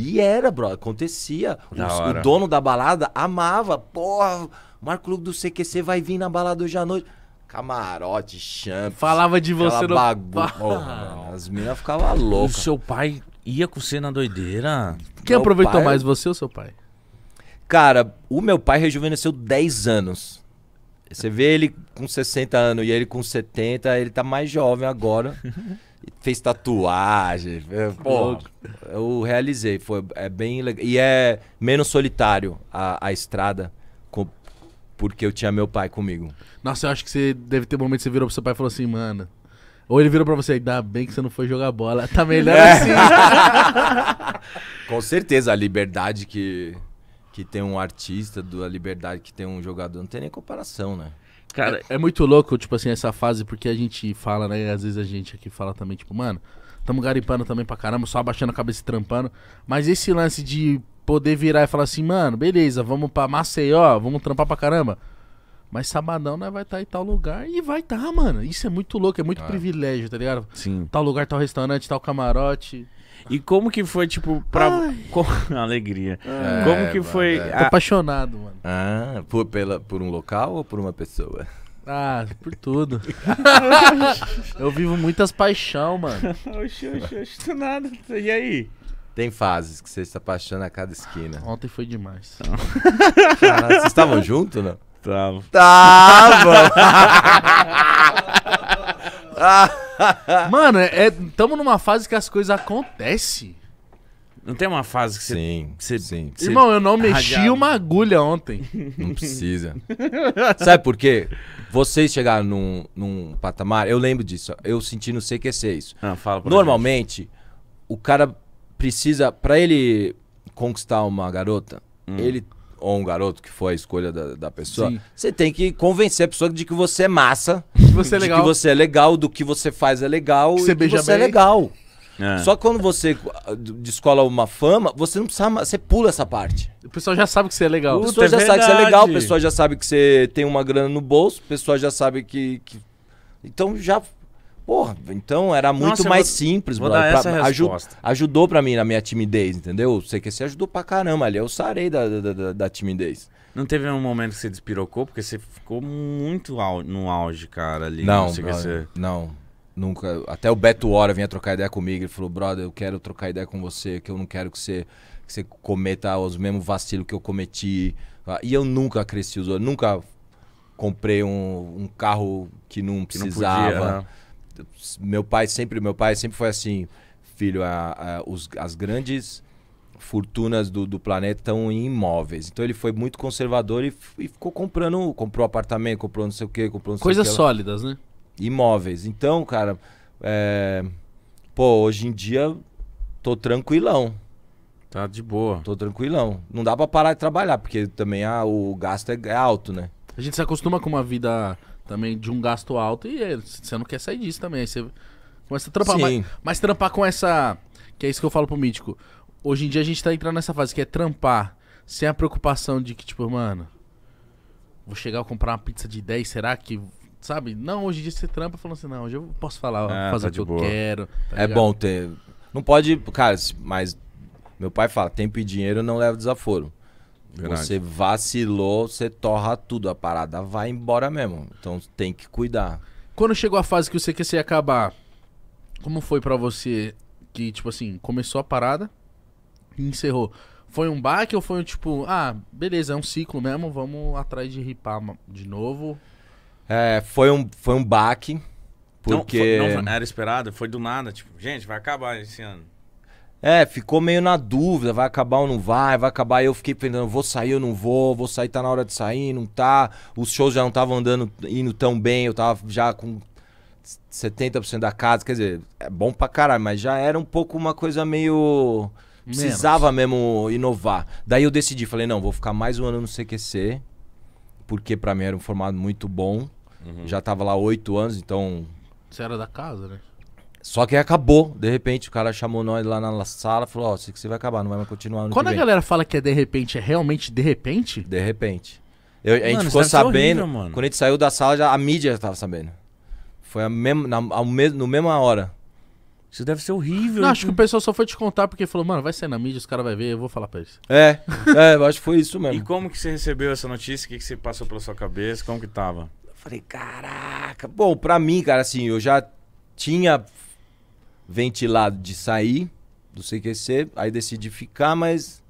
D: E era, bro, acontecia. o dono da balada amava. Porra, Marco Clube do CQC vai vir na balada hoje à noite. Camarote, champ. Falava de você no... bagu... Oh, as meninas ficavam loucas. O
A: seu pai ia com você na
D: doideira. Quem meu aproveitou pai... mais,
A: você ou seu pai?
D: Cara, o meu pai rejuvenesceu 10 anos. Você vê ele com 60 anos e ele com 70, ele tá mais jovem agora. fez tatuagem. É, pô, eu realizei. Foi, é bem legal. E é menos solitário a, a estrada, com, porque eu tinha meu pai comigo.
B: Nossa, eu acho que você deve ter um momento que você virou pro seu pai e falou assim, mano. Ou ele virou pra você, ainda bem que você não foi jogar bola. Tá melhor é. assim.
D: com certeza, a liberdade que, que tem um artista, a liberdade que tem um jogador, não tem nem comparação, né?
B: Cara, é, é muito louco, tipo assim, essa fase, porque a gente fala, né? Às vezes a gente aqui fala também, tipo, mano, tamo garimpando também pra caramba, só abaixando a cabeça e trampando. Mas esse lance de poder virar e falar assim, mano, beleza, vamos pra Maceió, vamos trampar pra caramba. Mas sabadão né, vai estar tá em tal lugar e vai estar, tá, mano. Isso é muito louco, é muito é. privilégio, tá ligado? Sim. Tal lugar, tal restaurante, tal camarote. E como que foi, tipo, pra. Alegria. É, como que mano, foi. É. A... apaixonado,
D: mano. Ah, por, pela, por um local ou por uma pessoa?
B: Ah, por tudo. eu vivo muitas paixão, mano.
D: Oxi, oxi, oxi, do nada. E aí? Tem fases que você se apaixona a cada esquina. Ontem foi demais. Então. vocês estavam juntos, não? Tava. Tava! Mano, é,
B: tamo numa fase que as coisas acontecem.
D: Não tem uma fase que você. Sim, cê, sim. Cê Irmão, eu não tá mexi radiado.
B: uma agulha ontem. Não precisa. Sabe
D: por quê? Vocês chegaram num, num patamar, eu lembro disso, eu senti no CQC isso. Ah, fala Normalmente, gente. o cara precisa, para ele conquistar uma garota, hum. ele ou um garoto, que foi a escolha da, da pessoa, Sim. você tem que convencer a pessoa de que você é massa, você é de que você é legal, do que você faz é legal, que você, que você é legal. É. Só que quando você ah, descola uma fama, você não precisa. Você pula essa parte. O pessoal já sabe que você é legal. O pessoal é já verdade. sabe que você é legal, o pessoal já sabe que você tem uma grana no bolso, o pessoal já sabe que. que... Então já Porra, então era muito Nossa, mais vou, simples, vou brother, pra, ajudou para mim na minha timidez, entendeu? Sei que você ajudou pra caramba ali. Eu sarei da, da, da, da timidez. Não teve um momento que você despirocou? Porque você ficou muito no auge, cara, ali. Não, não, brother, não. Nunca. Até o Beto Hora vinha trocar ideia comigo. Ele falou, brother, eu quero trocar ideia com você, que eu não quero que você, que você cometa os mesmos vacilos que eu cometi. Ah, e eu nunca cresci os olhos. Nunca comprei um, um carro que não precisava. Que não podia, né? meu pai sempre, meu pai sempre foi assim, filho, a, a, os, as grandes fortunas do, do planeta estão em imóveis. Então ele foi muito conservador e, e, ficou comprando, comprou apartamento, comprou não sei o que, comprou não Coisas sólidas, né? Imóveis. Então, cara, é, pô, hoje em dia tô tranquilão. Tá de boa. Tô tranquilão. Não dá pra parar de trabalhar, porque também a ah, o gasto é, é alto, né? A gente se acostuma com uma vida também de um gasto alto e é, você não quer
B: sair disso também. Aí você começa a trampar. Mas, mas, trampar com essa. Que é isso que eu falo pro mítico. Hoje em dia a gente tá entrando nessa fase que é trampar sem a preocupação de que, tipo, mano, vou chegar a comprar uma pizza de 10, será que. Sabe? Não, hoje em dia você trampa falando assim, não, hoje eu posso falar, ah, fazer tá o que boa. eu quero. Tá é ligado? bom
D: ter. Não pode. Cara, mas. Meu pai fala: tempo e dinheiro não leva desaforo. Verdade. Você vacilou, você torra tudo, a parada vai embora mesmo. Então tem que cuidar. Quando chegou a fase que
B: você quis acabar, como foi para você que, tipo assim, começou a parada e encerrou? Foi um baque ou foi um tipo, ah, beleza, é um ciclo mesmo, vamos
D: atrás de ripar de novo? É, foi um, foi um baque, porque... Não, foi, não era esperado, foi do nada,
A: tipo, gente, vai acabar esse ano.
D: É, ficou meio na dúvida, vai acabar ou não vai, vai acabar. Eu fiquei pensando, vou sair ou não vou, vou sair, tá na hora de sair, não tá. Os shows já não estavam andando, indo tão bem, eu tava já com 70% da casa, quer dizer, é bom pra caralho, mas já era um pouco uma coisa meio. Precisava Menos. mesmo inovar. Daí eu decidi, falei, não, vou ficar mais um ano no CQC, porque pra mim era um formato muito bom. Uhum. Já tava lá oito anos, então.
B: Você era da casa, né?
D: Só que acabou, de repente o cara chamou nós lá na sala e falou: Ó, oh, sei que você vai acabar, não vai mais continuar. Quando a galera fala que é de repente, é realmente de repente? De repente. Eu, mano, a gente ficou é sabendo, horrível, quando a gente saiu da sala, já, a mídia já tava sabendo. Foi a mesmo, na, ao mesmo, no mesma hora. Isso deve ser horrível. Não, acho que o
B: pessoal só foi te contar porque falou, mano, vai sair na mídia, os caras vão ver, eu vou falar pra
A: eles.
D: É, é, eu acho que foi isso mesmo. E como
A: que você recebeu essa notícia? O
D: que, que você passou pela sua cabeça? Como que tava? Eu falei, caraca. Bom, pra mim, cara, assim, eu já tinha ventilado de sair do CQC, aí decidi ficar, mas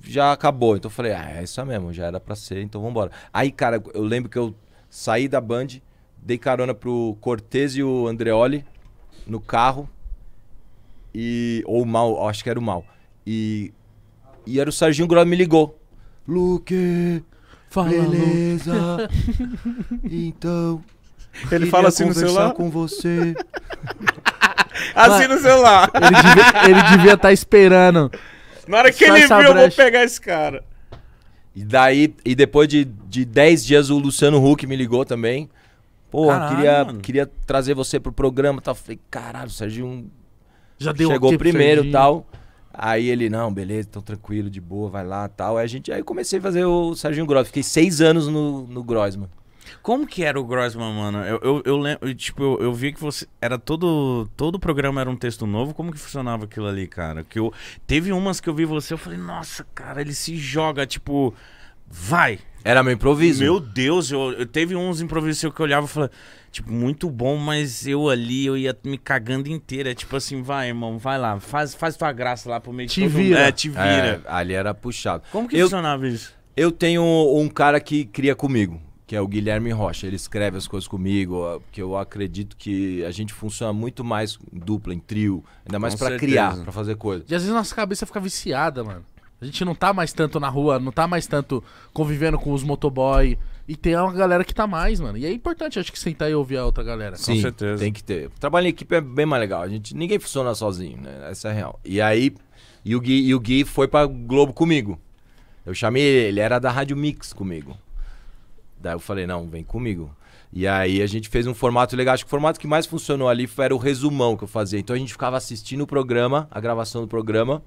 D: já acabou. Então eu falei, ah, é isso mesmo, já era pra ser, então vambora. Aí, cara, eu lembro que eu saí da Band, dei carona pro Cortez e o Andreoli no carro. E. Ou mal, acho que era o mal. E. E era o Serginho Grosso me ligou. Luke, fala, beleza? então. Ele fala assim no celular? com você. Assina o celular. Ele devia estar tá
B: esperando.
D: Na hora que ele viu, eu vou
A: pegar esse cara.
D: E daí, e depois de, de dias, o Luciano Huck me ligou também. Pô, queria, queria trazer você pro programa. Tal. Falei, caralho, o Serginho é Já deu chegou primeiro e tal. Aí ele, não, beleza, tô tranquilo, de boa, vai lá tal. Aí, a gente, aí comecei a fazer o Serginho Gross. Fiquei seis anos no, no Gross, mano. Como que era o Grossman, mano? Eu, eu, eu
A: lembro, tipo, eu, eu vi que você. Era todo. Todo o programa era um texto novo. Como que funcionava aquilo ali, cara? Que eu. Teve umas que eu vi você, eu falei, nossa, cara, ele se joga, tipo. Vai! Era meu improviso. Meu Deus, eu, eu teve uns improvisos que eu olhava e falava, tipo, muito bom, mas eu ali, eu ia me cagando inteira. Tipo assim, vai, irmão, vai lá, faz, faz tua graça lá pro meio te de todo vira. mundo. É, te vira. É,
D: ali era puxado. Como que eu, funcionava isso? Eu tenho um cara que cria comigo que é o Guilherme Rocha. Ele escreve as coisas comigo, porque eu acredito que a gente funciona muito mais em dupla, em trio, ainda mais para criar, para fazer coisas E às vezes
B: nossa cabeça fica viciada, mano. A gente não tá mais tanto na rua, não tá mais tanto convivendo com os motoboy. E tem uma galera que tá mais, mano. E é importante, acho que sentar e ouvir a outra galera. Sim, com
D: certeza. Tem que ter. Trabalho em equipe é bem mais legal. A gente, ninguém funciona sozinho, né? Essa é a real. E aí, e o Gui, e o Gui foi pra Globo comigo. Eu chamei ele, ele era da Rádio Mix comigo. Daí eu falei, não, vem comigo. E aí a gente fez um formato legal. Acho que o formato que mais funcionou ali foi, era o resumão que eu fazia. Então a gente ficava assistindo o programa, a gravação do programa.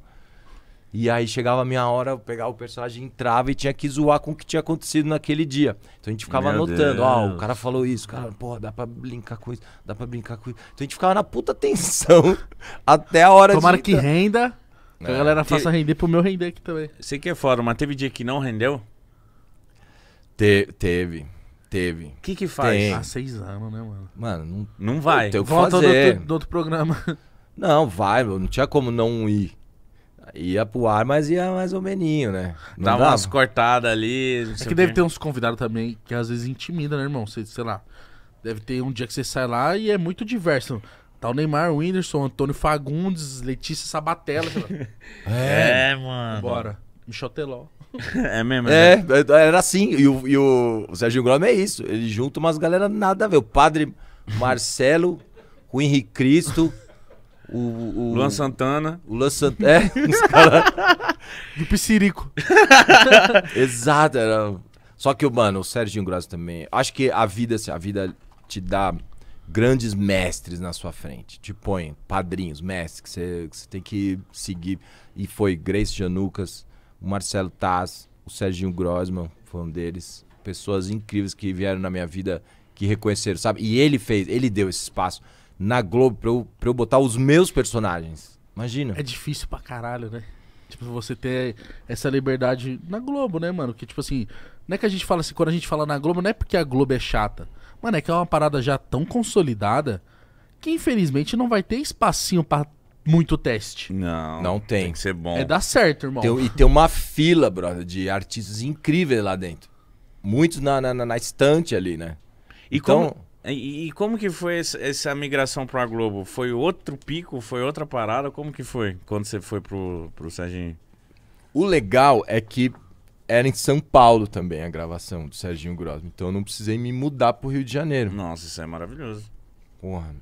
D: E aí chegava a minha hora, eu pegava o personagem, entrava e tinha que zoar com o que tinha acontecido naquele dia. Então a gente ficava Meu anotando, ó, oh, ah, o cara falou isso, cara, pô, dá pra brincar com isso, dá pra brincar com isso. Então a gente ficava na puta tensão até a hora Tomara de... Tomara que renda. Que é. a galera faça render pro meu render aqui
A: também. Sei que é fora, mas teve dia que não rendeu?
D: Te, teve. Teve. O que que faz? Tem. Ah,
B: seis anos, né, mano? Mano, não,
D: não vai. Não o que fazer. Do, outro, do outro programa. Não, vai, Não tinha como não ir. Ia pro ar, mas ia mais ou meninho, né? Não dá umas cortadas ali. É que deve ter
B: uns convidados também que às vezes intimida, né, irmão? sei sei lá. Deve ter um dia que você sai lá e é muito diverso. Tá o Neymar, o Whindersson, Antônio Fagundes, Letícia Sabatella. é, é, mano. Bora. Michoteló.
A: É mesmo?
D: É, né? é, é, era assim. E o, e o Sérgio Grome é isso. Ele junta umas galera nada a ver. O padre Marcelo, o Henrique Cristo, o, o. Luan Santana. O Luan Santana. É, uns caras. Do Piscirico. Exato, era. Só que, mano, o Sérgio Grosso também. Acho que a vida, assim, a vida te dá grandes mestres na sua frente. Te põe padrinhos, mestres que você, que você tem que seguir. E foi Grace Janucas, o Marcelo Taz, o Serginho Grossman, foi um deles. Pessoas incríveis que vieram na minha vida, que reconheceram, sabe? E ele fez, ele deu esse espaço na Globo pra eu, pra eu botar os meus personagens.
B: Imagina. É difícil pra caralho, né? Tipo, você ter essa liberdade na Globo, né, mano? Que, tipo assim, não é que a gente fala assim, quando a gente fala na Globo, não é porque a Globo é chata. Mano, é que é uma parada já tão consolidada que infelizmente não vai ter espacinho pra muito teste. Não. Não tem. Tem
D: que ser bom. É dar
A: certo, irmão. Tem- e
D: tem uma fila, brother, de artistas incríveis lá dentro. Muitos na, na, na- na estante ali, né? E, Então- como,
A: e, e como que foi esse- essa migração pra Globo? Foi outro pico? Foi outra parada? Como que foi quando você foi pro,
D: pro Serginho? O legal é que era em São Paulo também a gravação do Serginho Grosso. Então eu não precisei me mudar pro Rio de Janeiro. Nossa, isso é maravilhoso. Porra,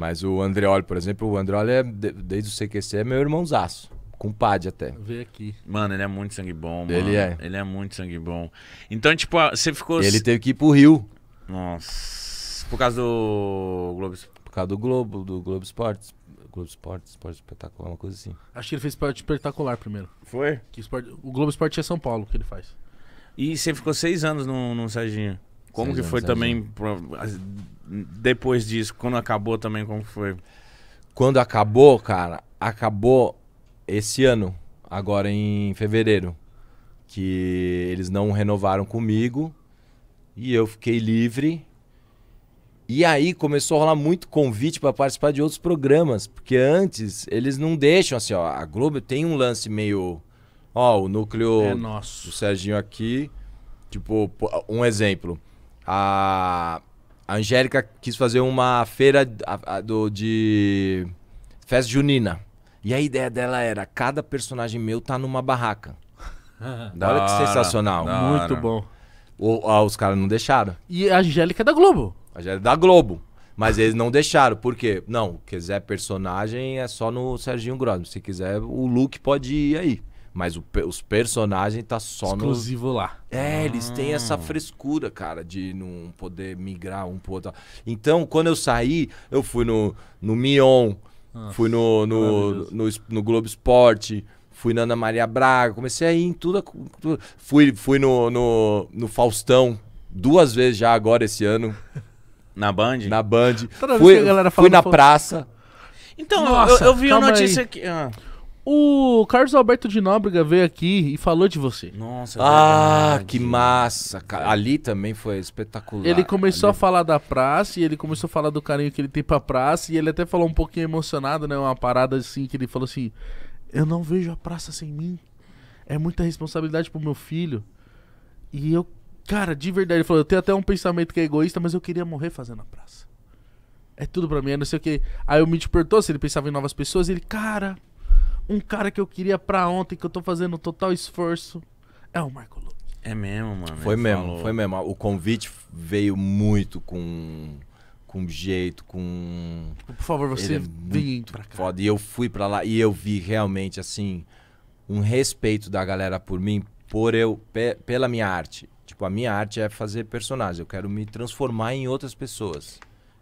D: mas o Andreoli, por exemplo, o Andreoli, é, desde o CQC, é meu irmãozaço. Compadre até. Vê aqui. Mano, ele é muito sangue bom, mano. Ele é. Ele é muito sangue bom. Então, tipo, ah,
A: você ficou.
B: Ele
D: teve
A: que ir pro Rio.
D: Nossa. Por causa do Globo Por causa do Globo, do Globo Esportes. Globo Esportes, Esporte Espetacular, uma coisa assim.
B: Acho que ele fez Esporte Espetacular primeiro. Foi? Que esporte... O Globo Esporte é São Paulo que ele faz.
A: E você ficou seis anos no, no Serginho. Como que foi também pra, depois disso? Quando
D: acabou também, como foi? Quando acabou, cara, acabou esse ano, agora em fevereiro, que eles não renovaram comigo e eu fiquei livre. E aí começou a rolar muito convite para participar de outros programas, porque antes eles não deixam assim, ó, a Globo tem um lance meio, ó, o núcleo é nosso. do Serginho aqui, tipo, um exemplo, a, a Angélica quis fazer uma feira a, a, do, de festa junina. E a ideia dela era: cada personagem meu tá numa barraca. Olha que sensacional. Da Muito bom. O, os caras não deixaram. E a Angélica é da Globo. A Angélica é da Globo. Mas eles não deixaram, por quê? Não, quiser personagem é só no Serginho Grosso. Se quiser, o Luke pode ir aí. Mas o, os personagens tá só Exclusivo no... lá. É, eles têm ah. essa frescura, cara, de não poder migrar um pro outro. Então, quando eu saí, eu fui no, no Mion, Nossa, fui no, no, no, no, Globo Esporte, fui na Ana Maria Braga, comecei a ir em tudo. tudo. Fui, fui no, no, no Faustão duas vezes já agora esse ano. Na Band? Na Band. Toda fui, fui na Faustão. praça. Então, Nossa, eu, eu, vi a notícia aí. que.
A: Ah. O
B: Carlos Alberto de Nóbrega veio aqui e falou de você. Nossa, é Ah,
D: verdade. que massa. Ali também foi espetacular. Ele
B: começou Ali- a falar da praça e ele começou a falar do carinho que ele tem pra praça. E ele até falou um pouquinho emocionado, né? Uma parada assim que ele falou assim: Eu não vejo a praça sem mim. É muita responsabilidade pro meu filho. E eu, cara, de verdade, ele falou: Eu tenho até um pensamento que é egoísta, mas eu queria morrer fazendo a praça. É tudo pra mim, é não sei o que. Aí o Mitch perguntou se ele pensava em novas pessoas. E ele, cara, um cara que eu queria pra ontem, que eu tô fazendo total esforço, é o Marco Luque.
D: É mesmo, mano. Foi mesmo, falou. foi mesmo. O convite veio muito com com jeito, com tipo, Por favor, você é vem pra cá. Foda. E eu fui pra lá e eu vi realmente assim um respeito da galera por mim, por eu pela minha arte. Tipo, a minha arte é fazer personagens, eu quero me transformar em outras pessoas.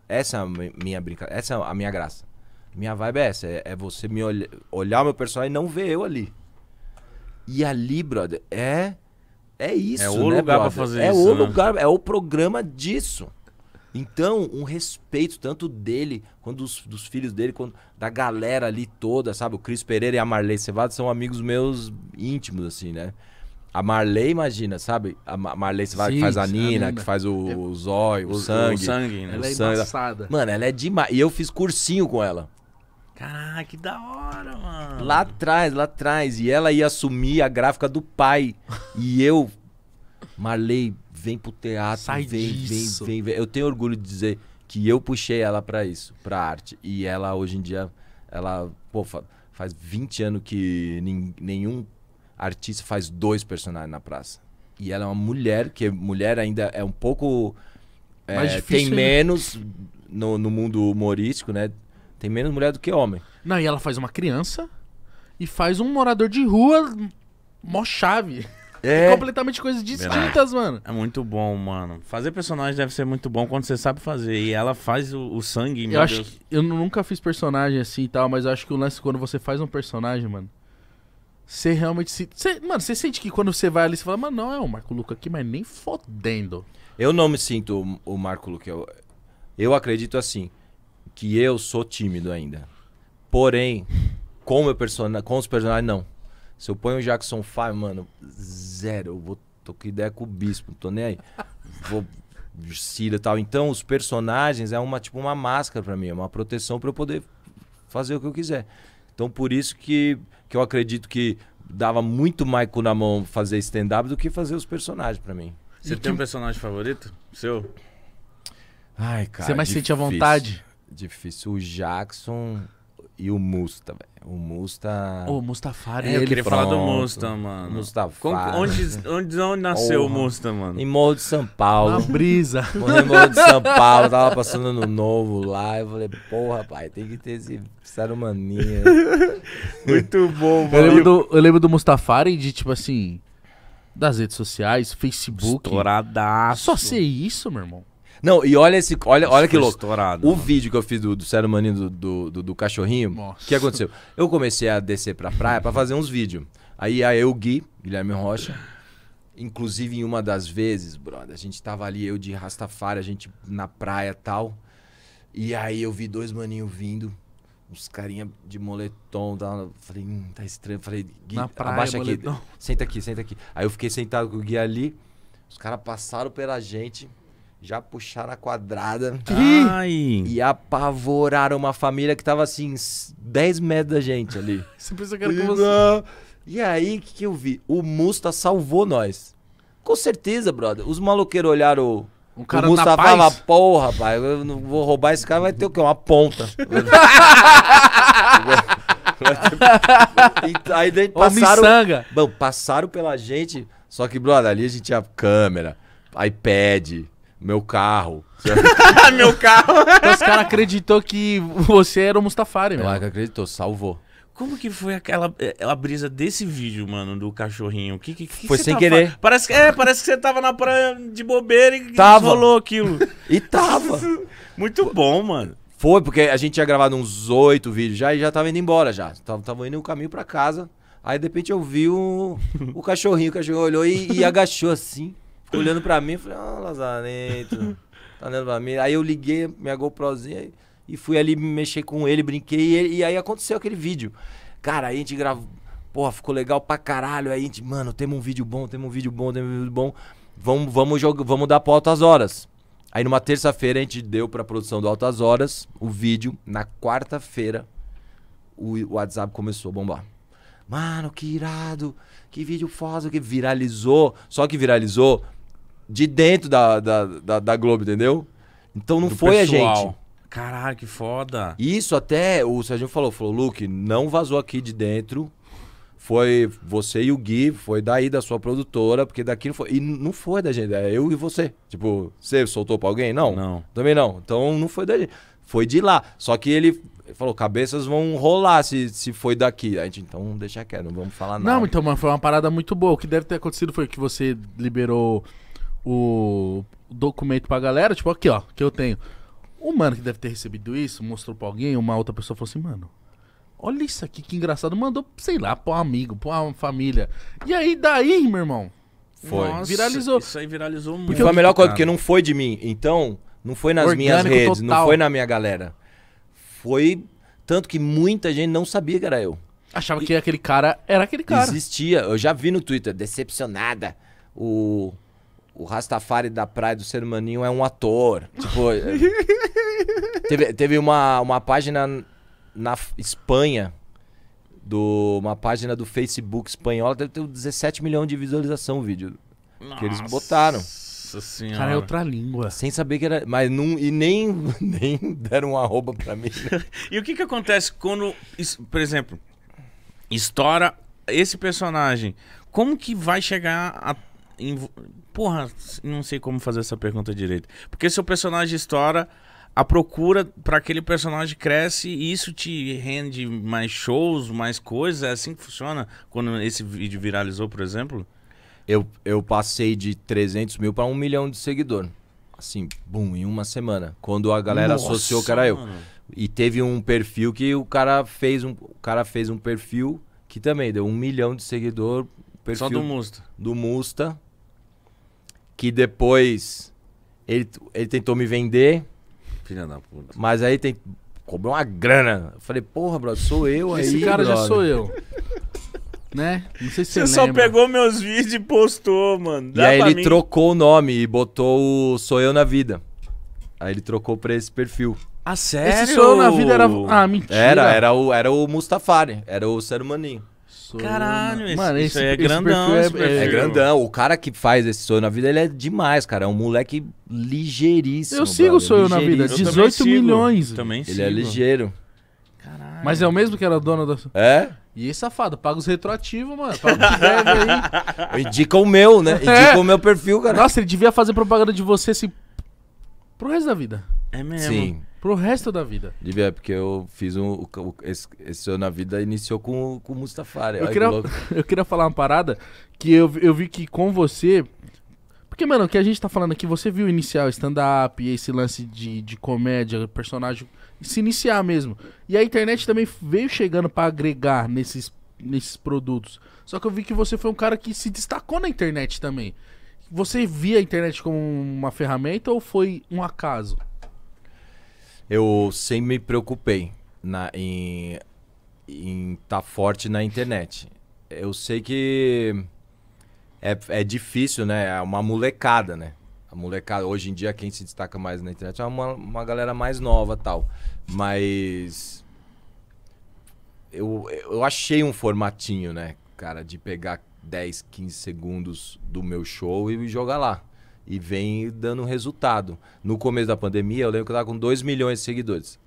D: Essa é a minha brincadeira, essa é a minha graça. Minha vibe é essa, é, é você me olh olhar o meu personagem e não ver eu ali. E ali, brother, é é isso, É o né, lugar brother? pra fazer é isso, o né? lugar, é o programa disso. Então, um respeito tanto dele, quanto dos, dos filhos dele, quanto da galera ali toda, sabe? O Cris Pereira e a Marley Cevada são amigos meus íntimos, assim, né? A Marley, imagina, sabe? A Marley Cevada que faz a Nina, é que faz o, é o zóio, o, sangue. O sangue, né? É o ela sangue. é Mano, ela é demais. E eu fiz cursinho com ela.
A: Caraca, que da hora,
D: mano. Lá atrás, lá atrás. E ela ia assumir a gráfica do pai. e eu, Marley, vem pro teatro, Sai vem, disso. vem, vem, vem. Eu tenho orgulho de dizer que eu puxei ela para isso, pra arte. E ela, hoje em dia, ela, pô, faz 20 anos que nenhum artista faz dois personagens na praça. E ela é uma mulher, que mulher ainda é um pouco. É, Mais difícil, tem né? menos no, no mundo humorístico, né? Tem menos mulher do que homem.
B: Não, e ela faz uma criança e faz um morador de rua mó chave. É. completamente coisas distintas, mano.
A: É muito bom, mano. Fazer personagem deve ser muito bom quando você sabe fazer. E ela faz o, o sangue, eu acho Deus.
B: eu nunca fiz personagem assim e tal, mas acho que o lance quando você faz um personagem, mano. Você realmente se. Cê, mano, você sente que quando você vai ali, você fala, mano, não é o Marco Luca aqui, mas nem
D: fodendo. Eu não me sinto o, o Marco Luca. Eu, eu acredito assim que eu sou tímido ainda. Porém, com, meu persona, com os personagens, não. Se eu ponho o Jackson 5, mano, zero. Eu vou, tô com ideia com o Bispo, não tô nem aí. Vou Cira e tal. Então, os personagens é uma tipo uma máscara para mim, é uma proteção para eu poder fazer o que eu quiser. Então, por isso que, que eu acredito que dava muito mais cu na mão fazer stand-up do que fazer os personagens para mim. Você e tem que... um personagem
A: favorito? Seu? Ai, cara.
D: Você mais difícil. sente a vontade? Difícil. O Jackson e o Musta, velho. O Musta. O Mustafari. É, eu queria pronto. falar do Musta, mano. Mustafari. Onde, onde, onde nasceu oh, o Musta, mano? Em Morro de São Paulo. Na brisa. Quando em Morro de São Paulo, tava passando no novo lá. Eu falei, porra, pai, tem que ter esse ser humaninho. Né? Muito bom, mano. Eu lembro,
B: do, eu lembro do Mustafari de tipo assim. Das redes sociais, Facebook. Estouradaço. Só ser isso, meu irmão.
D: Não, e olha esse. Olha, olha que louco. Estourado, o mano. vídeo que eu fiz do, do ser humano do, do, do, do cachorrinho, o que aconteceu? Eu comecei a descer pra praia pra fazer uns vídeos. Aí, aí eu, Gui, Guilherme Rocha. Inclusive, em uma das vezes, brother, a gente tava ali, eu de Rastafari, a gente na praia tal. E aí eu vi dois maninhos vindo, uns carinha de moletom. Tal. Falei, hum, tá estranho. Falei, Gui, na praia, abaixa moletom. aqui. Senta aqui, senta aqui. Aí eu fiquei sentado com o Gui ali. Os caras passaram pela gente já puxaram a quadrada Ai. e apavoraram uma família que tava assim, 10 metros da gente ali. você pensa que era e com você? E aí, o que, que eu vi? O Musta salvou nós. Com certeza, brother. Os maloqueiros olharam o cara o Musta fala, pô, rapaz, eu não vou roubar esse cara, vai ter o quê? Uma ponta. e, então, aí daí passaram, bom, passaram pela gente, só que, brother, ali a gente tinha câmera, iPad, meu carro.
A: meu carro.
B: Então, os caras acreditou que você era o Mustafari, velho. Né?
A: Claro que acreditou, salvou. Como que foi aquela eh, a brisa desse vídeo, mano, do cachorrinho? Que, que, que foi sem tá querer. Parece que, é, parece que você tava na praia de bobeira e rolou
D: aquilo. e tava. Muito bom, mano. Foi, porque a gente tinha gravado uns oito vídeos já e já tava indo embora já. Tava, tava indo o caminho pra casa. Aí de repente eu vi o, o cachorrinho, o cachorrinho olhou e, e agachou assim olhando pra mim, falei, oh, Lazarento, tá olhando pra mim. Aí eu liguei minha GoProzinha e fui ali mexer com ele, brinquei, e, e aí aconteceu aquele vídeo. Cara, aí a gente gravou, porra, ficou legal pra caralho. Aí a gente, mano, temos um vídeo bom, temos um vídeo bom, temos um vídeo bom. Vamos, vamos, jogar, vamos dar pra altas horas. Aí numa terça-feira a gente deu pra produção do Altas Horas o vídeo. Na quarta-feira o WhatsApp começou a bombar. Mano, que irado, que vídeo foda, que viralizou. Só que viralizou de dentro da, da, da, da Globo, entendeu? Então não Do foi pessoal. a gente. Caralho, que foda. Isso até o Serginho falou, falou, Luke, não vazou aqui de dentro. Foi você e o Gui, foi daí da sua produtora, porque daqui não foi. E não foi da gente, é eu e você. Tipo, você soltou pra alguém? Não. Não. Também não. Então não foi da gente. Foi de lá. Só que ele falou, cabeças vão rolar se, se foi daqui. A gente, então, deixa quieto, não vamos falar nada. Não,
B: então, mas foi uma parada muito boa. O que deve ter acontecido foi que você liberou o documento pra galera, tipo, aqui, ó, que eu tenho. O mano que deve ter recebido isso, mostrou pra alguém, uma outra pessoa falou assim, mano, olha isso aqui, que engraçado. Mandou, sei lá, pra um
D: amigo, pra uma família.
B: E aí, daí, meu irmão?
A: Foi.
D: Nossa, viralizou.
A: Isso aí viralizou
C: muito.
B: Porque
D: foi a melhor coisa, porque não foi de mim. Então, não foi nas Orgânico minhas redes, total. não foi na minha galera. Foi tanto que muita gente não sabia que era eu. Achava e... que aquele cara era aquele cara. Existia. Eu já vi no Twitter, decepcionada. O o Rastafari da praia do ser humaninho é um ator. Tipo, é, teve, teve uma, uma página na Espanha, do uma página do Facebook espanhola, deve ter 17 milhões de visualização o vídeo. Nossa. Que eles botaram.
A: Senhora. Cara, é outra
D: língua. Sem saber que era. Mas não, e nem, nem deram um arroba pra mim. Né?
A: e o que, que acontece quando, por exemplo, estoura esse personagem? Como que vai chegar a, em, Porra, não sei como fazer essa pergunta direito. Porque seu personagem estoura, a procura para aquele personagem cresce e isso te rende mais shows, mais coisas. É assim que funciona
D: quando esse vídeo viralizou, por exemplo? Eu, eu passei de 300 mil para um milhão de seguidor. Assim, bum, em uma semana. Quando a galera Nossa, associou que era eu. E teve um perfil que o cara fez um, o cara fez um perfil que também deu um milhão de seguidor. Perfil Só do Musta. Do Musta que depois ele, ele tentou me vender. Filha da puta. Mas aí tem, cobrou uma grana. Eu falei, porra, brother, sou eu aí. Esse cara brother. já sou eu. né? Não sei se você, você só lembra.
A: pegou meus vídeos e postou, mano. Dá e aí ele mim.
D: trocou o nome e botou o Sou Eu na Vida. Aí ele trocou pra esse perfil. Ah, sério? Esse Sou Eu na Vida era. Ah, mentira. Era, era o, era o Mustafari, era o ser humaninho. Né?
A: Caralho,
D: esse, mano, esse, isso aí é grandão. É, é, é, grandão. O cara que faz esse sonho na vida, ele é demais, cara. É um moleque ligeiríssimo. Eu sigo o sonho na vida, 18 também milhões. Também sigo. ele é ligeiro.
B: Caralho. Mas é o mesmo que era dono da.
D: É? E aí, safado, paga os
B: retroativos, mano. Paga o que deve
D: aí. Indica o meu, né? Indica é. o meu perfil, cara.
B: Nossa, ele devia fazer propaganda de você assim. Pro resto da vida. É mesmo. Sim. Pro resto da vida.
D: Devia, porque eu fiz um. Esse, esse na vida iniciou com, com o Mustafari. Né? Eu, queria, eu queria falar uma parada que eu, eu
B: vi que com você. Porque, mano, o que a gente tá falando aqui, você viu iniciar o stand-up, esse lance de, de comédia, personagem. Se iniciar mesmo. E a internet também veio chegando para agregar nesses, nesses produtos. Só que eu vi que você foi um cara que se destacou na internet também. Você via a internet como uma ferramenta ou foi um acaso?
D: eu sempre me preocupei na, em estar tá forte na internet. Eu sei que é, é difícil, né? É uma molecada, né? A molecada, hoje em dia, quem se destaca mais na internet é uma, uma galera mais nova tal. Mas. Eu, eu achei um formatinho, né? Cara, de pegar 10, 15 segundos do meu show e jogar lá e vem dando resultado. No começo da pandemia, eu lembro que eu estava com 2 milhões de seguidores.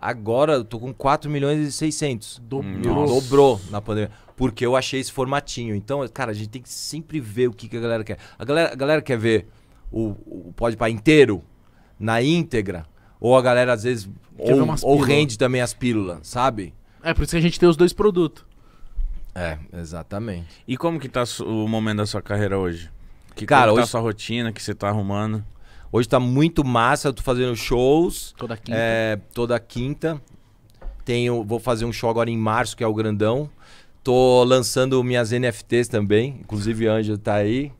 D: Agora eu tô com 4 milhões e 600. Dobrou. Dobrou na pandemia. Porque eu achei esse formatinho. Então, cara, a gente tem que sempre ver o que, que a galera quer. A galera, a galera quer ver o, o Pode para inteiro, na íntegra. Ou a galera, às vezes, ou, ou rende também as pílulas, sabe?
B: É, por isso que a gente tem os dois produtos.
D: É, exatamente.
A: E como que tá o momento da sua carreira hoje? Que cara, tá hoje... tá a sua rotina que você
D: tá arrumando? Hoje tá muito massa, eu tô fazendo shows. Toda quinta. É, toda quinta. Tenho, vou fazer um show agora em março, que é o Grandão. Tô lançando minhas NFTs também. Inclusive, Ângelo tá aí.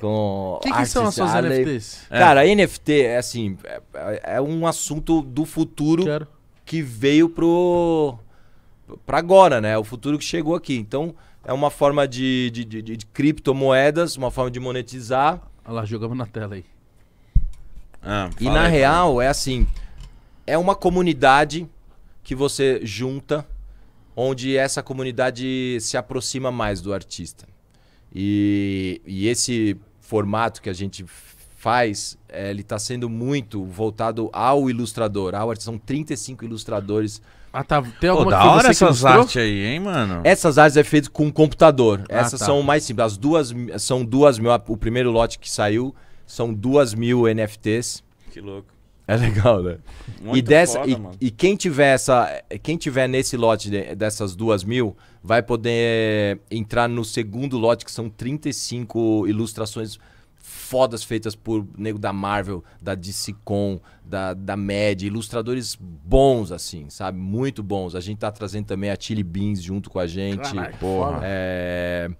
D: Com que, que são as suas NFTs? É. Cara, é. NFT é assim, é, é, um assunto do futuro Quero. que veio pro. pra agora, né? O futuro que chegou aqui. Então, é uma forma de, de, de, de criptomoedas, uma forma de monetizar. Olha lá, jogamos na tela aí. Ah, e na aí, real, é assim: é uma comunidade que você junta, onde essa comunidade se aproxima mais do artista. E, e esse formato que a gente faz, é, ele está sendo muito voltado ao ilustrador, ao São 35 ilustradores. Uhum ah, tá. Tem alguma Pô, da hora essas artes aí, hein, mano? Essas artes é feito com computador. Ah, essas tá. são mais simples. As duas são duas mil. O primeiro lote que saiu são duas mil NFTs. Que louco. É legal, né? Muito e, dessa, foda, e, e, quem tiver essa, quem tiver nesse lote de, dessas duas mil, vai poder entrar no segundo lote que são 35 ilustrações fodas feitas por nego da Marvel, da DC da, da Mad, ilustradores bons, assim, sabe? Muito bons. A gente tá trazendo também a Chili Beans junto com a gente. Caraca, porra. É...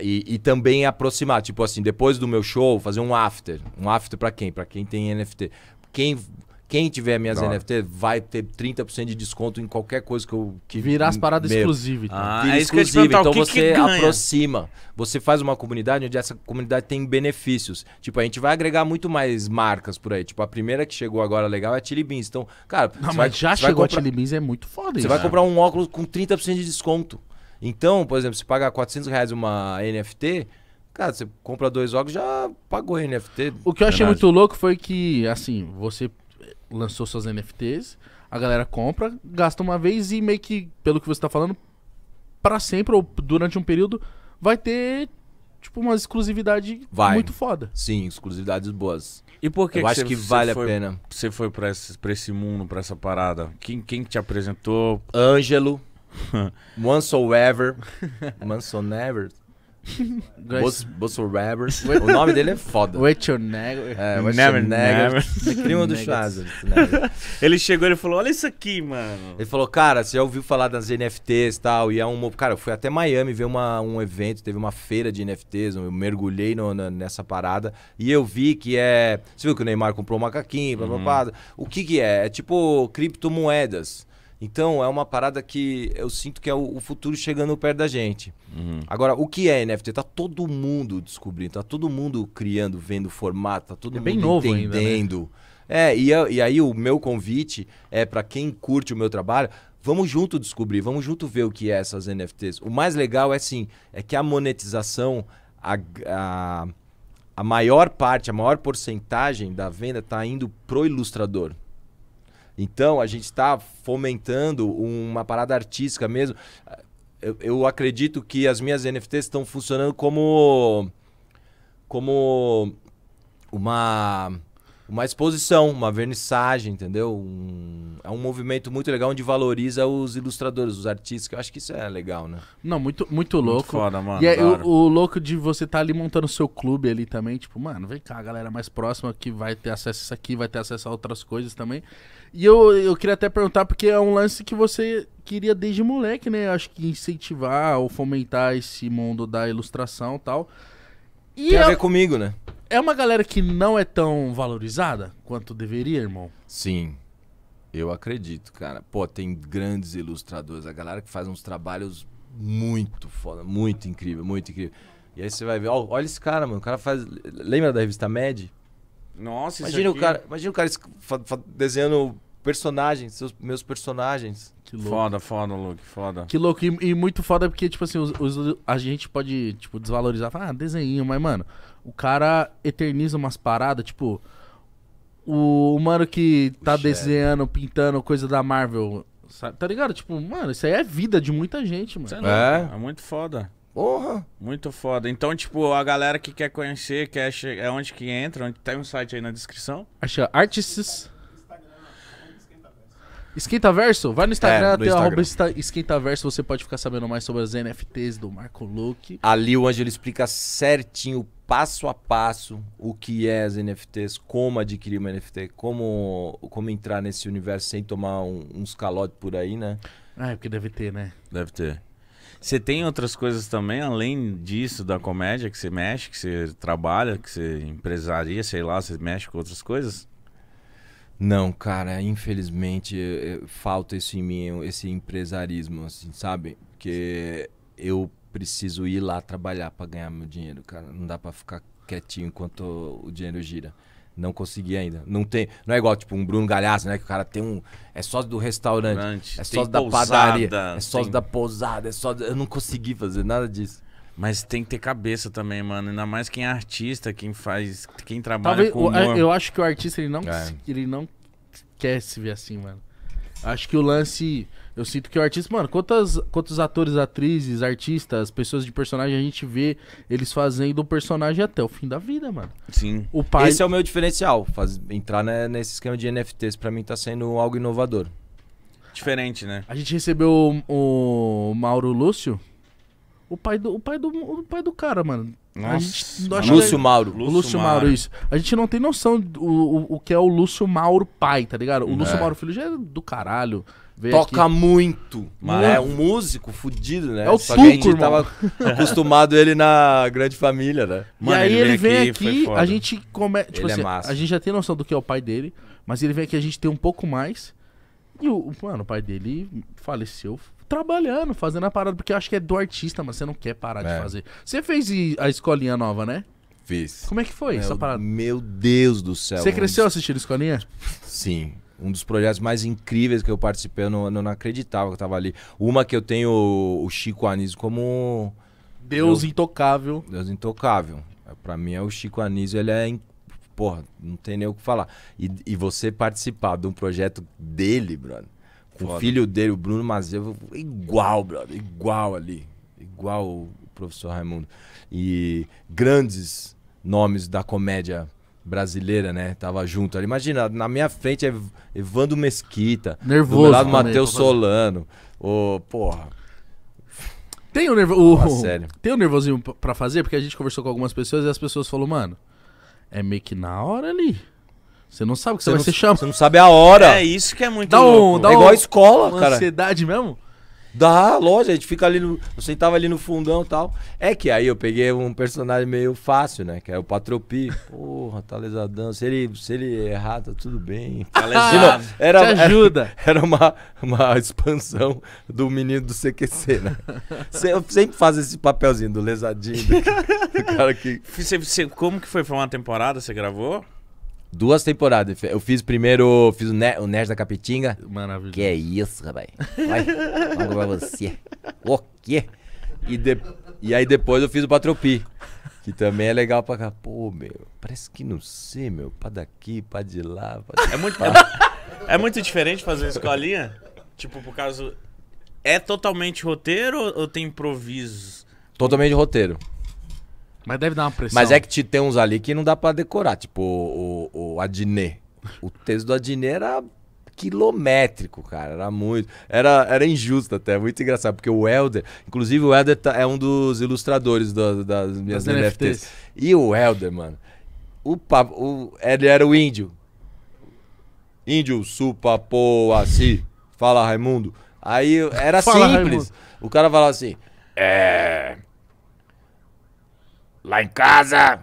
D: E, e, também aproximar, tipo assim, depois do meu show, fazer um after. Um after para quem? para quem tem NFT. Quem quem tiver minhas Não. NFT vai ter 30% de desconto em qualquer coisa que eu. Que Virar as paradas exclusivas. Então. Tá? Ah, é Então que você que aproxima. Você faz uma comunidade onde essa comunidade tem benefícios. Tipo, a gente vai agregar muito mais marcas por aí. Tipo, a primeira que chegou agora legal é a Chili Beans. Então, cara. Não, mas vai, já chegou comprar... a Chili Beans, é muito foda Você vai comprar um óculos com 30% de desconto. Então, por exemplo, se pagar 400 reais uma NFT. Cara, você compra dois óculos, já pagou a NFT. O que eu achei muito
B: louco foi que, assim, você lançou suas NFTs, a galera compra, gasta uma vez e meio que, pelo que você tá falando, para sempre ou durante um período vai ter tipo uma exclusividade vai. muito foda.
A: Sim, exclusividades boas. E por que Eu que acho você, que vale foi, a pena. Você foi para esse, pra esse mundo, para essa
D: parada? Quem, quem te apresentou? Ângelo. Once or ever. Once or never. Bolso O nome dele é foda. Wetchonegger.
A: É, Wetchonegger. Primo do Schwarzenegger.
D: Ele chegou e falou: Olha isso aqui, mano. Ele falou: Cara, você já ouviu falar das NFTs e tal? E é um. Cara, eu fui até Miami ver uma, um evento, teve uma feira de NFTs. Eu mergulhei no, na, nessa parada e eu vi que é. Você viu que o Neymar comprou um macaquinho, blá uhum. blá blá. O que, que é? É tipo criptomoedas. Então é uma parada que eu sinto que é o, futuro chegando perto da gente. Uhum. Agora, o que é NFT? Tá todo mundo descobrindo, tá todo mundo criando, vendo o formato, tá todo é mundo bem novo entendendo. Ainda, né? É, e, e aí o meu convite é para quem curte o meu trabalho, vamos junto descobrir, vamos junto ver o que é essas NFTs. O mais legal é sim, é que a monetização, a, a, a maior parte, a maior porcentagem da venda está indo pro ilustrador. Então, a gente está fomentando uma parada artística mesmo. Eu, eu, acredito que as minhas NFTs estão funcionando como. como. uma. Uma exposição, uma vernissagem, entendeu? Um, é um movimento muito legal onde valoriza os ilustradores, os artistas, que eu acho que isso é legal, né? Não, muito, muito louco. Muito foda, mano. E é, o,
B: o, louco de você estar tá ali montando seu clube ali também, tipo, mano, vem cá, a galera mais próxima que vai ter acesso a isso aqui, vai ter acesso a outras coisas também. E eu, eu queria até perguntar, porque é um lance que você queria desde moleque, né? Acho que incentivar ou fomentar esse mundo da ilustração tal. e tal. Tem a, a é ver comigo, né? É uma galera que não é tão valorizada quanto deveria,
D: irmão? Sim. Eu acredito, cara. Pô, tem grandes ilustradores. A galera que faz uns trabalhos muito foda, muito incrível, muito incrível. E aí você vai ver, ó, olha esse cara, mano. O cara faz. Lembra da revista Mad?
A: Nossa, imagina aqui... o cara,
D: Imagina o cara desenhando personagens, seus, meus personagens. Que louco. Foda, foda, Luke, foda.
B: Que louco, e, e muito foda porque, tipo assim, os, os, a gente pode, tipo, desvalorizar, falar, ah, desenho, mas, mano, o cara eterniza umas paradas, tipo, o, o mano que o tá chefe. É. desenhando, pintando coisa da Marvel, sabe? tá ligado? Tipo, mano, isso aí é vida de muita gente, mano. É, é, é muito foda.
A: Porra! Muito foda. Então, tipo, a galera que quer conhecer, quer che... é onde que entra, onde tem um site aí na descrição.
B: Acha é Artists.
D: Esquentaverso? Vai no Instagram, é, no Instagram.
B: arroba Esquentaverso, você pode ficar sabendo mais sobre as NFTs do Marco Luke.
D: Ali o Ângelo explica certinho, passo a passo, o que é as NFTs, como adquirir uma NFT, como, como entrar nesse universo sem tomar um, uns calotes por aí, né?
B: Ah, é porque deve ter, né?
D: Deve ter. Você tem outras
A: coisas também, além disso, da comédia, que você mexe, que você trabalha, que você empresaria,
D: sei lá, você mexe com outras coisas? Não, cara, infelizmente falta isso em mim, esse empresarismo, assim, sabe? Porque eu preciso ir lá trabalhar para ganhar meu dinheiro, cara. Não dá para ficar quietinho enquanto o dinheiro gira. Não consegui ainda. Não tem. Não é igual, tipo, um Bruno Galhaço, né? Que o cara tem um. É só do restaurante. é só da pousada, padaria. É só tem... da pousada. É só Eu não consegui fazer
A: nada disso. Mas tem que ter cabeça também, mano. Ainda mais quem é artista, quem faz. Quem trabalha Talvez, com. É, humor. Eu acho que o artista ele não, é.
B: ele não quer se ver assim, mano. Acho que o lance. Eu sinto que o artista, mano, quantas, quantos atores, atrizes, artistas, pessoas de personagem a gente vê eles fazendo o personagem até o fim da vida, mano.
A: Sim.
D: O pai... Esse é o meu diferencial. Faz, entrar né, nesse esquema de NFTs, pra mim, tá sendo algo inovador. Diferente, né?
B: A gente recebeu o, o Mauro Lúcio.
A: O pai do, o pai do, o pai do cara, mano.
D: Nossa. A gente, Lúcio é Mauro. Lúcio, Lúcio Mauro. Mauro. isso.
B: A gente não tem noção do o, o que é o Lúcio Mauro pai, tá ligado? O hum, é. Lúcio Mauro filho já é do
D: caralho. Toca aqui. muito. Mas é, é um músico fudido, né? É o Só tuco, que a gente irmão. tava acostumado ele na grande família, né? Mano, e aí ele vem, ele vem aqui, aqui a gente começa. Tipo é assim, é a
B: gente já tem noção do que é o pai dele, mas ele vem aqui, a gente tem um pouco mais. E o, mano, o pai dele faleceu trabalhando, fazendo a parada, porque eu acho que é do artista, mas você não quer parar é. de fazer. Você fez a escolinha nova, né?
D: Fiz. Como é que foi meu, essa parada? Meu Deus do céu. Você cresceu
B: assistindo a escolinha?
D: Sim. Um dos projetos mais incríveis que eu participei, eu não, não acreditava que eu tava ali. Uma que eu tenho o Chico Anísio como. Deus meu, intocável. Deus intocável. É, para mim é o Chico Anísio, ele é. Porra, não tem nem o que falar. E, e você participar de um projeto dele, brother. Com Foda. o filho dele, o Bruno Mazevo, igual, brother. Igual ali. Igual o professor Raimundo. E grandes nomes da comédia brasileira, né? Tava junto. Imagina, na minha frente é Evandro Mesquita. Nervoso. Do meu lado, Matheus Solano. Ô, oh, porra.
B: Tem o, nervo... o... Sério. Tem o nervosinho pra fazer, porque a gente conversou com algumas pessoas e as pessoas falaram, mano, é meio que
D: na hora ali. Você não sabe o que você, você vai não, ser chamado. Você não sabe a hora. É isso que é muito dá um, louco. Dá é igual um, a escola, uma cara. ansiedade mesmo? Dá, lógico, a gente fica ali no. Eu sentava ali no fundão e tal. É que aí eu peguei um personagem meio fácil, né? Que é o Patropi. Porra, Talesadão. Se ele, se ele errar, tá tudo bem. Talesado. Era, Te ajuda. Era, era, uma, uma expansão do menino do CQC, né? Eu sempre faz esse papelzinho do lesadinho. Do, do
A: cara que... Você, você, como que foi? Foi uma temporada? Você
D: gravou? Duas temporadas. Eu fiz primeiro, fiz o, ne o Nerd da Capitinga. Maravilhoso. Que é isso, rapaz. Vai, vamos pra você. O quê? E, de... e aí depois eu fiz o Patropi. Que também é legal pra cá. Pô, meu, parece que não sei, meu. Pra daqui, pra de lá. Pra... É, muito, é, é
A: muito diferente fazer escolinha? Tipo, por causa. É totalmente roteiro ou tem improvisos?
D: Totalmente roteiro.
A: Mas deve dar uma pressão. Mas é
D: que te tem uns ali que não dá para decorar. Tipo, o, o, o Adnet. O texto do Adnet era quilométrico, cara. Era muito. Era, era injusto até, muito engraçado, porque o Helder, inclusive o Helder tá, é um dos ilustradores do, das minhas das NFTs. NFTs. E o Helder, mano, o, o, ele era o índio. Índio, supa, pô, assim. Fala, Raimundo. Aí era fala, simples. Raimundo. O cara falava assim: É. Lá em casa,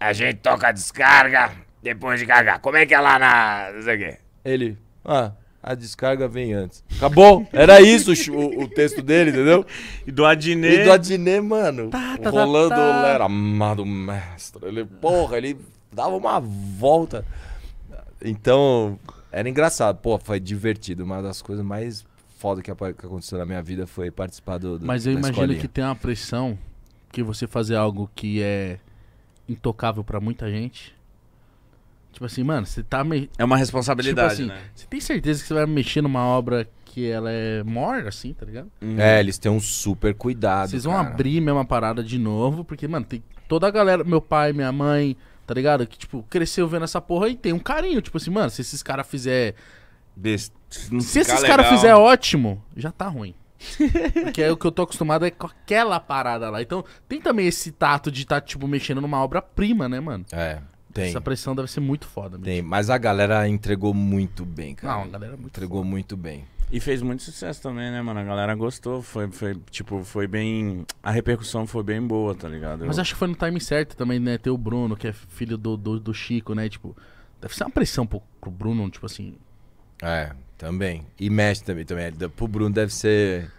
D: a gente toca a descarga depois de cagar. Como é que é lá na. Não sei o quê? Ele. Ah, a descarga vem antes. Acabou. Era isso o, o texto dele, entendeu? E do Adnet. E do Adnet, mano. Tá, tá, tá Rolando tá, tá. era amado mestre. Ele, porra, ele dava uma volta. Então, era engraçado. Pô, foi divertido. Uma das coisas mais foda que aconteceu na minha vida foi participar do. do Mas eu imagino escolinha. que tem
B: uma pressão que você fazer algo que é intocável para muita gente. Tipo assim, mano, você tá. Me... É uma responsabilidade, tipo assim, né? Você tem certeza que você vai mexer numa obra que ela é morta, assim, tá ligado?
D: Uhum. É, eles têm um super cuidado. Vocês vão cara. abrir mesmo a
B: parada de novo, porque, mano, tem toda a galera, meu pai, minha mãe, tá ligado? Que, tipo, cresceu vendo essa porra e tem um carinho. Tipo assim, mano, se esses caras fizer. Des... Se, se esses caras fizer ótimo, já tá ruim. Porque é o que eu tô acostumado é com aquela parada lá. Então, tem também esse tato de estar, tá, tipo, mexendo numa obra-prima, né, mano? É.
D: Tem. Essa pressão deve ser muito foda, mesmo. Tem, mas a galera entregou muito bem, cara. Não, a galera é muito entregou foda.
A: muito bem. E fez muito sucesso também, né, mano? A galera gostou. Foi, foi, tipo, foi bem. A repercussão foi bem boa, tá ligado? Mas acho que
B: foi no time certo também, né? Ter o Bruno, que é filho do, do, do Chico, né? Tipo, deve ser uma pressão pro, pro Bruno, tipo assim.
D: É, também. E mexe também. também. É, pro Bruno deve ser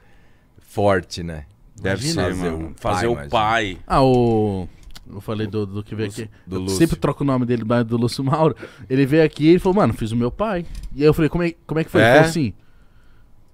D: forte, né? Deve Imagina, ser, mano. Fazer o pai.
B: Ah, o. Eu falei do, do que veio aqui. Do Lúcio. Sempre troco o nome dele, mas do Lúcio Mauro. Ele veio aqui e ele falou, mano, fiz o meu pai. E aí eu falei, como é, como é que foi? É? Ele falou assim. Ele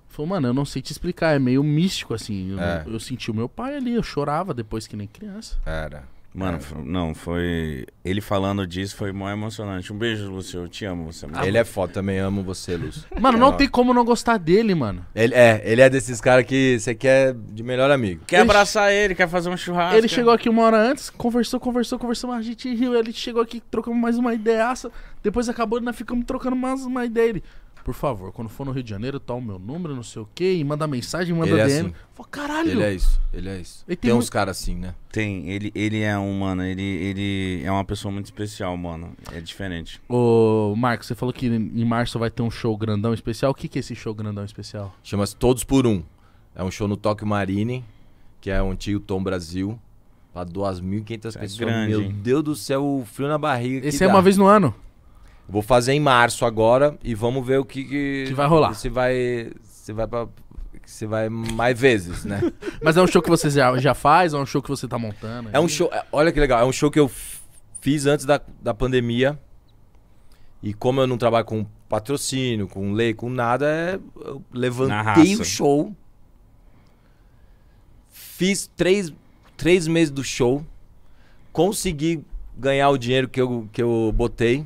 B: falou, mano, eu não sei te explicar, é meio místico assim. Eu, é. eu, senti o meu pai ali, eu chorava depois que nem criança. Era.
A: Mano, não, foi. Ele falando disso foi mó emocionante. Um beijo, Lúcio. Eu te amo, você. Ah, ele é foda, também amo você, Lúcio. Mano, é não tem como não gostar dele, mano.
D: Ele é, ele é desses caras que você quer de melhor amigo.
A: Quer Ele- abraçar ele, quer fazer um churrasco. Ele
B: chegou aqui uma hora antes, conversou, conversou, conversou, mas a gente riu. Ele chegou aqui, trocamos mais uma ideiaça. Depois acabou, nós ficamos trocando mais uma ideia. Ele, por favor, quando for no Rio de Janeiro, tá o meu número, não sei o quê, e manda mensagem, manda ele é DM. Assim. Fala, caralho. Ele é isso,
D: ele é isso.
A: Ele tem, tem uns caras assim, né? Tem, ele, ele é um, mano, ele, ele é uma pessoa muito especial, mano. É
D: diferente.
B: Ô, Marcos, você falou que em março vai ter um show grandão especial. O que, que é
D: esse show grandão especial? Chama-se Todos por Um. É um show no Tóquio Marine, que é um tio Tom Brasil. Pra 2.500 é pessoas. Grande, Meu hein? Deus do céu, o frio na barriga. Esse é dá. uma vez no ano. Vou fazer em março agora e vamos ver o que. Que, que vai rolar. Se vai. Se vai pra. Você vai mais vezes, né?
B: Mas é um show que você já, já faz? Ou é um show que você tá montando? É aí? um
D: show. É, olha que legal. É um show que eu fiz antes da, da pandemia. E como eu não trabalho com patrocínio, com lei, com nada, é, eu levantei o show. Fiz três, três meses do show. Consegui ganhar o dinheiro que eu, que eu botei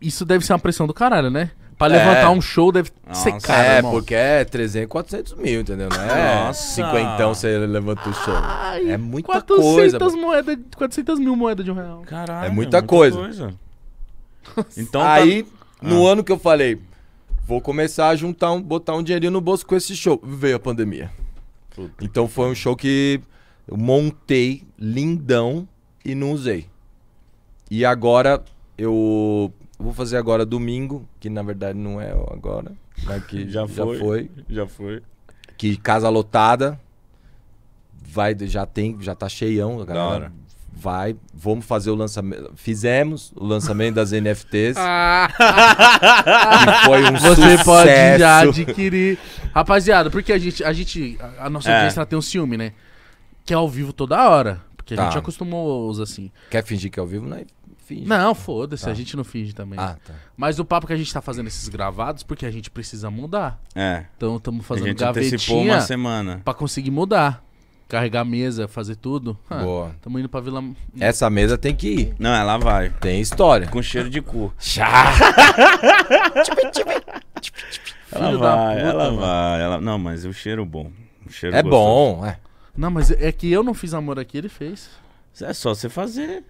B: isso deve ser uma pressão do caralho, né? Pra levantar é. um show deve Nossa, ser caro, É, irmão. porque
D: é 300, 400 mil, entendeu? Não é Nossa. cinquentão você levanta o show. Ai, é muita 400 coisa.
B: 400 mil moedas de um real. Caralho. É, é muita, é muita coisa.
D: coisa. Então, tá- Aí, tá... no ah. ano que eu falei, vou começar a juntar, um, botar um dinheirinho no bolso com esse show. Veio a pandemia. Puta. Então foi um show que eu montei lindão e não usei. E agora eu Vou fazer agora domingo, que na verdade não é agora, né? que já, já foi, foi, Já foi. Que casa lotada. Vai, já tem, já tá cheião, a galera. Vai, vamos fazer o lançamento. Fizemos o lançamento das NFTs. Ah. e foi um Você sucesso. pode já adquirir.
B: Rapaziada, porque a gente, a gente, a nossa é. tem um ciúme, né? Que é ao vivo toda hora. Porque tá. a gente
D: acostumou os assim. Quer fingir que é ao vivo? Não, né?
B: finge. Não, foda-se, Tá. a gente não finge também. Ah, tá. Mas o papo que a gente tá fazendo esses gravados, porque a gente precisa mudar.
D: É. Então estamos a fazendo gente antecipou gavetinha uma semana.
B: pra conseguir mudar. Carregar a mesa, fazer tudo. Boa. Tamo indo pra Vila...
D: Essa mesa tem que ir. Não, ela vai.
A: Tem história. Com cheiro de cu. Chá! Ela Filho vai, puta, ela mano. vai. Ela... Não, mas o cheiro bom. O cheiro É gostoso. bom, é.
C: Não,
B: mas é que eu não fiz amor aqui, ele fez. É
D: só você fazer.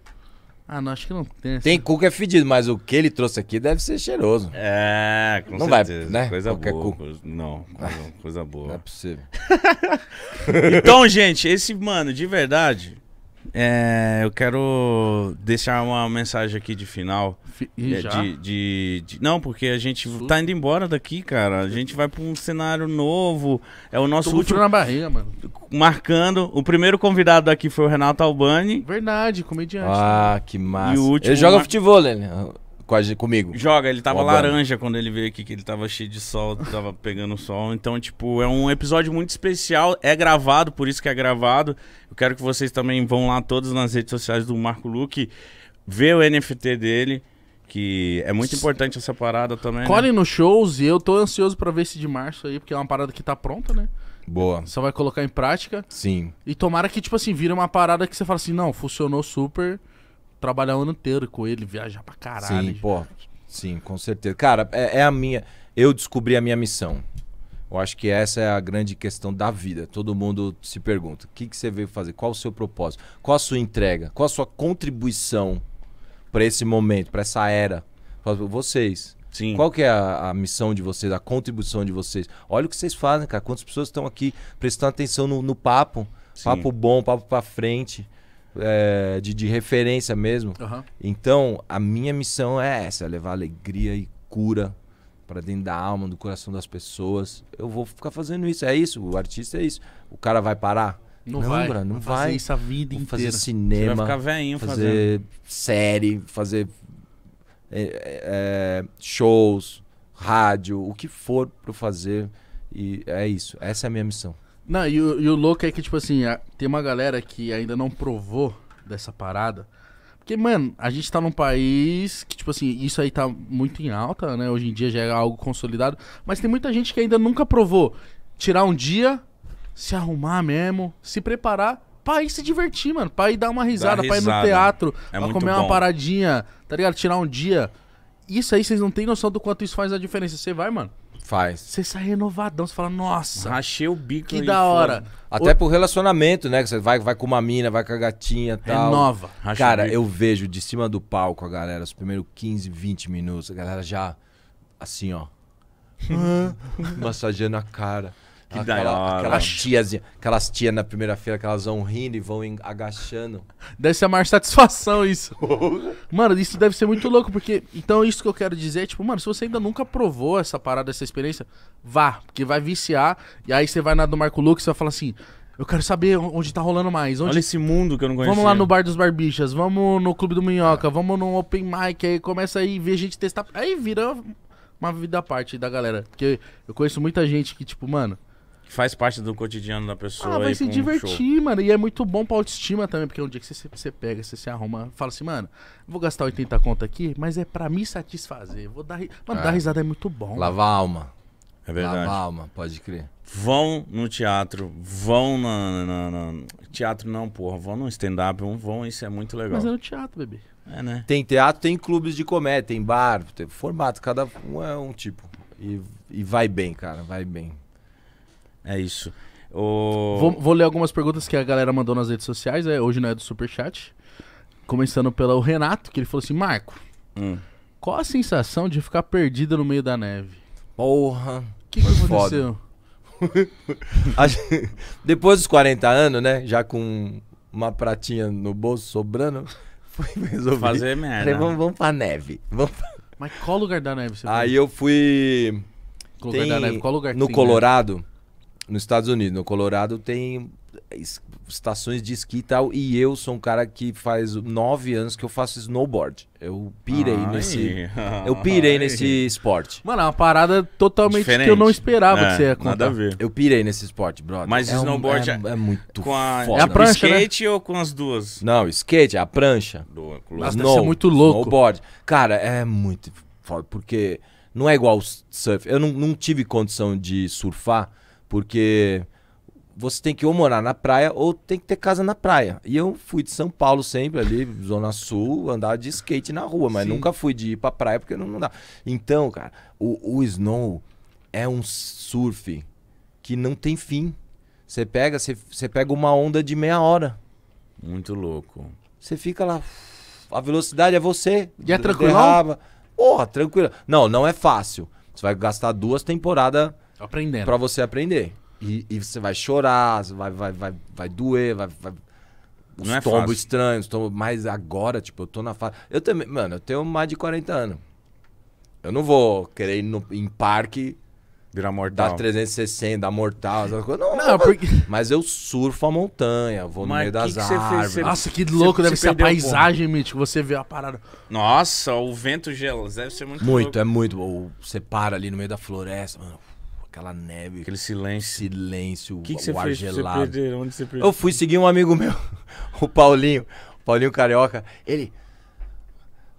D: Ah, não, acho que não tem. Tem cu que é fedido, mas o que ele trouxe aqui deve ser cheiroso. É, com não certeza. Vai, né? Coisa Qualquer boa. Cu. Não, coisa, coisa boa. Não é possível.
A: então, gente, esse, mano, de verdade, é, eu quero deixar uma mensagem aqui de final e é, de, de, de, não, porque a gente Sul. tá indo embora daqui, cara. A gente vai pra um cenário novo. É o nosso Tô último. na barriga, mano. Marcando. O primeiro convidado daqui foi o Renato Albani. Verdade, comediante. Ah, né? que massa. E o último... Ele joga mar... futebol, né?
D: Quase né? comigo. Joga, ele tava laranja
A: quando ele veio aqui, que ele tava cheio de sol, tava pegando sol. Então, tipo, é um episódio muito especial. É gravado, por isso que é gravado. Eu quero que vocês também vão lá todas nas redes sociais do Marco Luque ver o NFT dele. Que é muito importante essa parada também. Colhem né?
B: nos shows e eu tô ansioso para ver esse de março aí, porque é uma parada que tá pronta, né? Boa. Só vai colocar em prática. Sim. E tomara que, tipo assim, vira uma parada que você fala assim, não, funcionou super. Trabalhar o ano inteiro com ele, viajar pra
D: caralho. Sim, pô. Sim, com certeza. Cara, é, é, a minha. Eu descobri a minha missão. Eu acho que essa é a grande questão da vida. Todo mundo se pergunta: o que, que você veio fazer? Qual o seu propósito? Qual a sua entrega? Qual a sua contribuição para esse momento, para essa era? Vocês. Sim. Qual que é a, a, missão de vocês, a contribuição de vocês? Olha o que vocês fazem, cara. Quantas pessoas estão aqui prestando atenção no, no papo. Sim. Papo bom, papo para frente. É, de, de, referência mesmo. Uhum. Então, a minha missão é essa: é levar alegria e cura para dentro da alma, do coração das pessoas. Eu vou ficar fazendo isso. É isso, o artista é isso. O cara vai parar? Não, não vai. não vai. Fazer vida Vou inteira. Fazer cinema. Você vai ficar fazer fazendo. série, fazer é, é, é, shows, rádio, o que for para fazer. E é isso. Essa é a minha missão.
B: Não, e o, e o louco é que, tipo assim, a, tem uma galera que ainda não provou dessa parada. Porque, mano, a gente tá num país que, tipo assim, isso aí tá muito em alta, né? Hoje em dia já é algo consolidado. Mas tem muita gente que ainda nunca provou tirar um dia se arrumar mesmo, se preparar pra ir se divertir, mano. Pra ir dar uma risada, Dá pra ir no teatro, é pra comer bom. uma paradinha, tá ligado? Tirar um dia. Isso aí, vocês não têm noção do quanto isso faz a diferença. Você vai, mano. Faz. Você sai renovadão, você fala, nossa.
D: Achei o bico. Que da hora. Até o... pro relacionamento, né? Que você vai, vai com uma mina, vai com a gatinha e tal. Renova. Rachei Cara, eu vejo de cima do palco a galera, os primeiros 15, 20 minutos, a galera já assim, ó. massageando a cara. Que aquela, da hora. Aquelas tias, aquelas tias na primeira-feira que elas vão rindo e vão agachando. Deve ser a maior satisfação isso. mano,
B: isso deve ser muito louco, porque. Então, isso que eu quero dizer é, tipo, mano, se você ainda nunca provou essa parada, essa experiência, vá, porque vai viciar. E aí você vai na do Marco Lucas e vai falar assim. Eu quero saber onde tá rolando mais. Onde... Olha esse mundo que eu não conheço. Vamos lá no Bar dos Barbichas, vamos no Clube do Minhoca, é. vamos no Open Mic, aí começa aí ver gente testar. Aí vira uma vida à parte da galera. Porque eu conheço muita gente que, tipo, mano, faz parte do
A: cotidiano da pessoa. Ah, vai se divertir,
B: mano. E é muito bom pra autoestima também, porque é um dia que você, você pega, você se arruma, fala assim, mano, vou gastar 80 conto aqui, mas é pra me satisfazer. Vou dar. Mano, é. dar risada é muito bom. Lavar alma.
A: É verdade. Lavar alma, pode crer. Vão no teatro, vão na. na, na...
D: Teatro não, porra. Vão no stand-up, vão, isso é muito legal. Mas é no teatro, bebê. É, né? Tem teatro, tem clubes de comédia, tem bar, tem formato, cada um é um tipo. E, e vai bem, cara, vai bem. É isso. O... Vou,
B: vou, ler algumas perguntas que a galera mandou nas redes sociais. É, hoje não é do Superchat. Começando pelo Renato, que ele falou assim: Marco, hum. qual a sensação de ficar perdida no meio da neve? Porra. O
D: que, que aconteceu? depois dos 40 anos, né? Já com uma pratinha no bolso sobrando, foi resolver. Fazer merda. Falei, vamos,
B: vamos pra neve. Vamos pra... Mas qual lugar da neve você Aí foi?
D: eu fui. Qual lugar da neve? Qual lugar No Colorado. Neve? nos Estados Unidos, no Colorado, tem estações de esqui e tal. E eu sou um cara que faz nove anos que eu faço snowboard. Eu pirei ai, nesse. Eu pirei nesse esporte.
B: Mano, é uma parada totalmente Diferente. que
D: eu não esperava é, que você ia contar. Nada a ver. Eu pirei nesse esporte, brother. Mas é snowboard um, é, é, muito com a, foda. É a tipo, prancha, né? skate né?
A: ou com as duas?
D: Não, skate, a prancha. Do, Mas Snow, deve muito louco. Snowboard. Cara, é muito foda, porque não é igual surf. Eu não, não tive condição de surfar porque você tem que ou morar na praia ou tem que ter casa na praia. E eu fui de São Paulo sempre ali, Zona Sul, andar de skate na rua, mas Sim. nunca fui de ir pra praia porque não, não dá. Então, cara, o, o, snow é um surf que não tem fim. Você pega, você, você pega uma onda de meia hora. Muito louco. Você fica lá, a velocidade é você. E é tranquilo? Derraba. Porra, tranquilo. Não, não é fácil. Você vai gastar duas temporadas Aprendendo. Pra você aprender. E, e você vai chorar, vai, vai, vai, vai doer, vai, vai os não é tombos fácil. estranhos, mas agora, tipo, eu tô na fase. Eu também, mano, eu tenho mais de 40 anos. Eu não vou querer ir no, em parque. Virar mortal. Dar 360, dar mortal, essas coisas. Não, não porque... mas eu surfo a montanha, vou mas no meio das que árvores. Nossa, que louco, cê, deve cê ser a paisagem,
B: Mítico, você vê a parada.
A: Nossa, o vento gela, deve ser muito Muito, louco.
D: é muito. Você para ali no meio da floresta, mano aquela neve. Aquele silêncio. Silêncio, o que, que você ar fez? gelado. Você perdeu? Onde você perdeu? Eu fui seguir um amigo meu, o Paulinho. O Paulinho Carioca. Ele.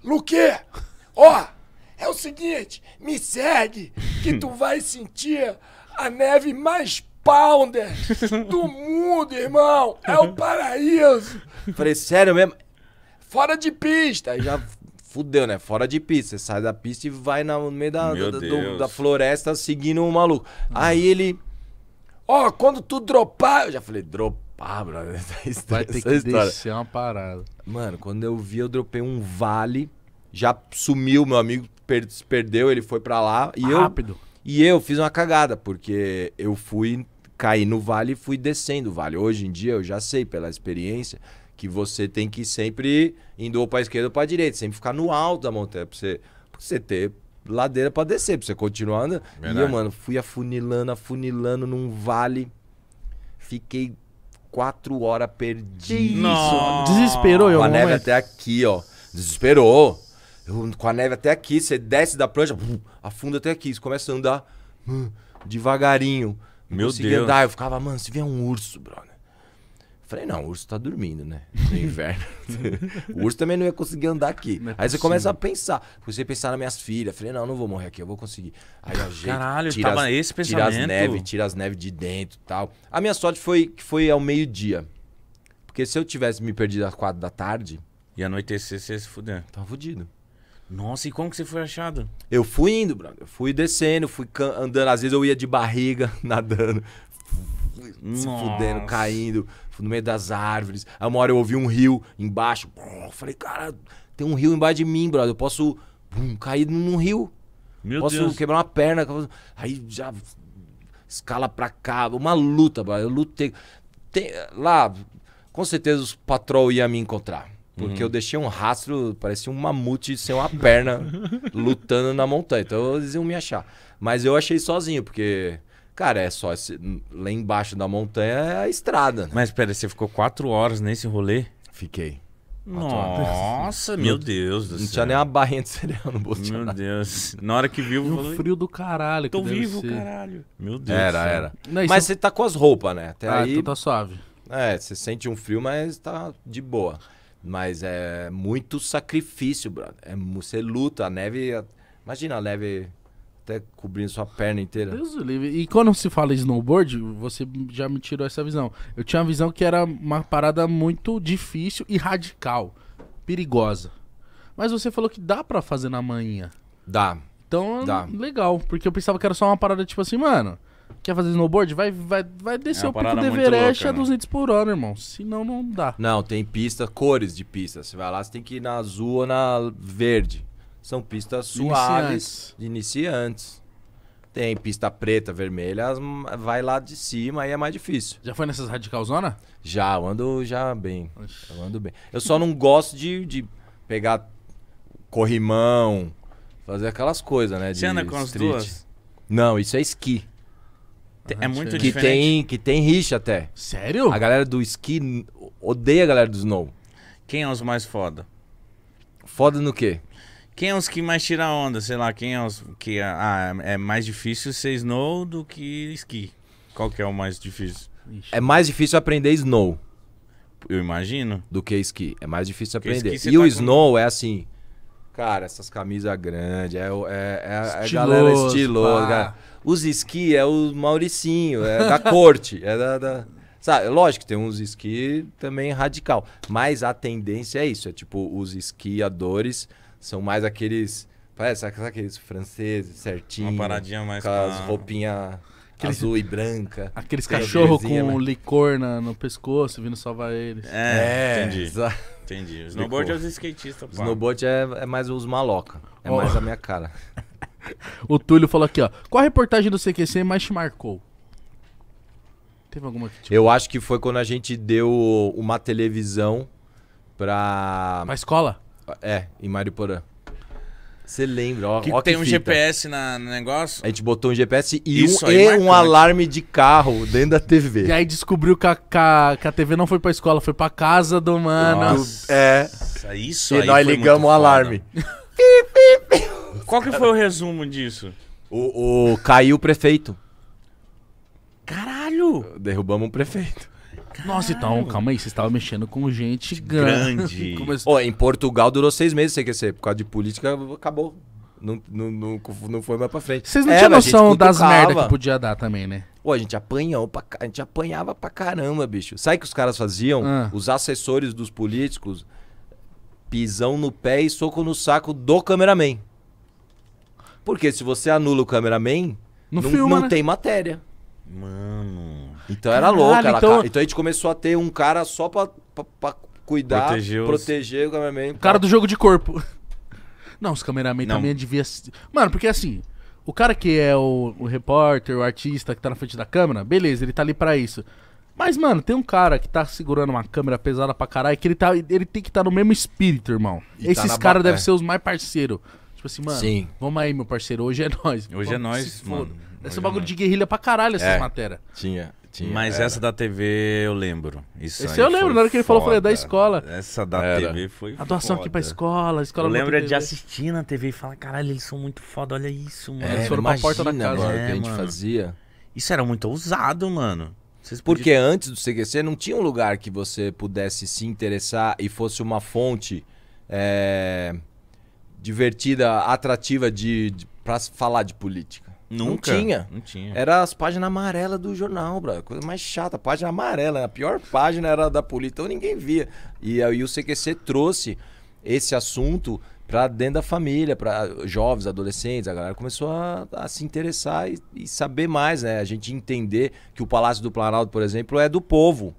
D: Luque! Ó! É o seguinte, me segue, que tu vai sentir a neve mais pounder do mundo, irmão. É o paraíso. Falei, sério mesmo? Fora de pista. já fudeu, né? Fora de pista. Você sai da pista e vai no meio da, da, do, da, floresta seguindo o maluco. Hum. Aí ele. Ó, oh, quando tu dropar. Eu já falei, dropar, brother. Essa Vai ter que história. descer uma parada. Mano, quando eu vi, eu dropei um vale. Já sumiu, meu amigo per perdeu, ele foi para lá. E Rápido. Eu, e eu fiz uma cagada, porque eu fui cair no vale e fui descendo o vale. Hoje em dia eu já sei pela experiência que você tem que sempre indo ou para esquerda ou para direita, sempre ficar no alto da montanha para você, pra você ter ladeira para descer, para você continuar andando. Verdade. E eu, mano, fui afunilando, afunilando num vale. Fiquei quatro horas perdido. Nossa. Desesperou, eu. Com a neve até aqui, ó. Desesperou. Eu, com a neve até aqui, você desce da prancha, afunda até aqui, você começa a andar hum, devagarinho. Meu Deus. andar, eu ficava, mano, se vier um urso, brother. Falei, não, o urso tá dormindo, né? No inverno. o urso também não ia conseguir andar aqui. É Aí você começa a pensar. você a pensar nas minhas filhas. Falei, não, não vou morrer aqui, eu vou conseguir. Aí a gente Caralho, tira tava as, esse pensamento. Tira as neves, tira as neves de dentro e tal. A minha sorte foi que foi ao meio-dia. Porque se eu tivesse me perdido às quatro da tarde... E anoitecer, você ia se fuder. Tava fudido.
A: Nossa, e como que você foi achado?
D: Eu fui indo, brother. Eu fui descendo, fui andando. Às vezes eu ia de barriga, nadando. Se Nossa. fudendo, caindo no meio das árvores. Aí uma hora eu ouvi um rio embaixo. falei, cara, tem um rio embaixo de mim, brother. Eu posso bum, cair num rio. Meu posso Deus. quebrar uma perna. Aí já escala pra cá. Uma luta, brother. Eu lutei. Tem, lá, com certeza os patrol iam me encontrar. Porque uhum. eu deixei um rastro, parecia um mamute sem uma perna, lutando na montanha. Então eles iam me achar. Mas eu achei sozinho, porque Cara, é só esse, hum, lá embaixo da montanha é a estrada. Né? Mas pera, você ficou quatro horas nesse rolê? Fiquei. Nossa, meu Deus do céu. Não tinha nem uma barrinha de cereal no Bolsonaro. Meu Deus. Na hora que vivo. Falei, frio do caralho, que vivo, ser. caralho.
A: Meu Deus. Era, era. Não, mas você
D: tá com as roupas, né? Até ah, aí. Então tá suave. É, você sente um frio, mas tá de boa. Mas é muito sacrifício, brother. É, você luta, a neve. Imagina a neve até cobrindo sua perna inteira. Deus do
B: livre. E quando se fala snowboard, você já me tirou essa visão. Eu tinha a visão que era uma parada muito difícil e radical, perigosa. Mas você falou que dá para fazer na manhã. Dá. Então, dá. legal, porque eu pensava que era só uma parada tipo assim, mano, quer fazer snowboard? Vai, vai, vai descer é o pico do Everest a 200 é né? por hora, irmão. Senão não
D: dá. Não, tem pista, cores de pista. Você vai lá, você tem que ir na azul ou na verde são pistas suaves, iniciantes. de iniciantes. Tem pista preta, vermelha, vai lá de cima e é mais difícil. Já foi nessas radical zona? Já, eu ando já bem. Eu ando bem. Eu só não gosto de, de pegar corrimão, fazer aquelas coisas, né? Você anda com as duas? Não, isso é esqui. é ah, muito que diferente. Tem, que tem rixa até. Sério? A galera do esqui odeia a galera do snow. Quem é os mais foda? Foda no quê?
A: Quem é os que mais tira onda? Sei lá, quem é os que ah, ah, é mais difícil ser snow do
D: que esqui? Qual que é o mais difícil? É mais difícil aprender snow. Eu imagino. Do que esqui. É mais difícil Porque aprender. E tá o snow é assim. Cara, essas camisas grandes, é, é, é, estiloso, é galera estilosa. Os esqui é o Mauricinho, é da corte, é da, da... Sabe, lógico, tem uns esqui também radical, mas a tendência é isso, é tipo os esquiadores são mais aqueles. Parece aqueles franceses certinho. Uma paradinha mais. Com as roupinhas aqueles, azul e branca. Aqueles cachorro com
B: licor na, no pescoço vindo
D: salvar eles. É, é entendi. Entendi. O snowboard é licor. é os skatistas, pá. Snowboard é, é mais os maloca. É oh. mais a minha cara. o Túlio falou aqui, ó.
B: Qual a reportagem do CQC mais te marcou? Teve alguma que
D: te... Eu acho que foi quando a gente deu uma televisão pra... Pra escola? É, em Mariporã. Você lembra, ó. Que ó tem que um fita. GPS na, no negócio? A gente botou um GPS e, Isso, um, aí, e um alarme de carro dentro da TV. E
B: aí descobriu que a, que a, TV não foi pra escola, foi pra casa do mano. Nossa,
D: é. Isso e nós ligamos o alarme. Qual que foi o resumo disso? O, o caiu o prefeito. Caralho! Derrubamos um prefeito. Nossa, então, calma
B: aí, vocês estavam mexendo com gente grande. grande.
D: Começou... Oh, em Portugal durou seis meses sem ser por causa de política, acabou. Não, não, não, não foi mais pra frente. Vocês não é, tinham noção das merdas que podia dar também, né? Pô, a gente apanhou pra, a gente apanhava pra caramba, bicho. Sabe o que os caras faziam? Ah. Os assessores dos políticos, pisão no pé e soco no saco do cameraman. Porque se você anula o cameraman, não, não, filma, não né? tem matéria. Mano. Então era Caralho, louco. então... então a gente começou a ter um cara só pra, pra, pra cuidar, proteger, os... o cameraman. O cara do
B: jogo de corpo. Não, os cameraman Não. também devia. Mano, porque assim, o cara que é o, o, repórter, o artista que tá na frente da câmera, beleza, ele tá ali pra isso. Mas, mano, tem um cara que tá segurando uma câmera pesada pra caralho, que ele, tá, ele tem que estar tá no mesmo espírito, irmão. E tá Esses tá caras devem é. ser os mais parceiros. Tipo assim, mano, Sim. vamos aí, meu parceiro, hoje é nós. Hoje é vamos, é nós, mano. Esse é bagulho de guerrilha pra caralho, essas é, matérias. Tinha tinha. Mas era. essa
A: da TV eu lembro. Isso Esse eu lembro, na hora que ele falou, eu falei, é da escola. Essa da era. TV foi. A doação foda. aqui pra escola, a escola Eu lembro de assistir na TV e falar, caralho, eles são muito foda, olha isso, mano. É, eles foram pra porta da casa. Agora, é, que a é, gente mano. fazia.
D: Isso era muito ousado, mano. Porque antes do CQC não tinha um lugar que você pudesse se interessar e fosse uma fonte é, divertida, atrativa de, de para falar de política. Nunca. Não tinha. Não tinha. Era as páginas amarelas do jornal, bro. É coisa mais chata. Página amarela. Né? A pior página era da política Então ninguém via. E aí o CQC trouxe esse assunto para dentro da família, para jovens, adolescentes, a galera começou a, a se interessar e, e, saber mais, né? A gente entender que o Palácio do Planalto, por exemplo, é do povo.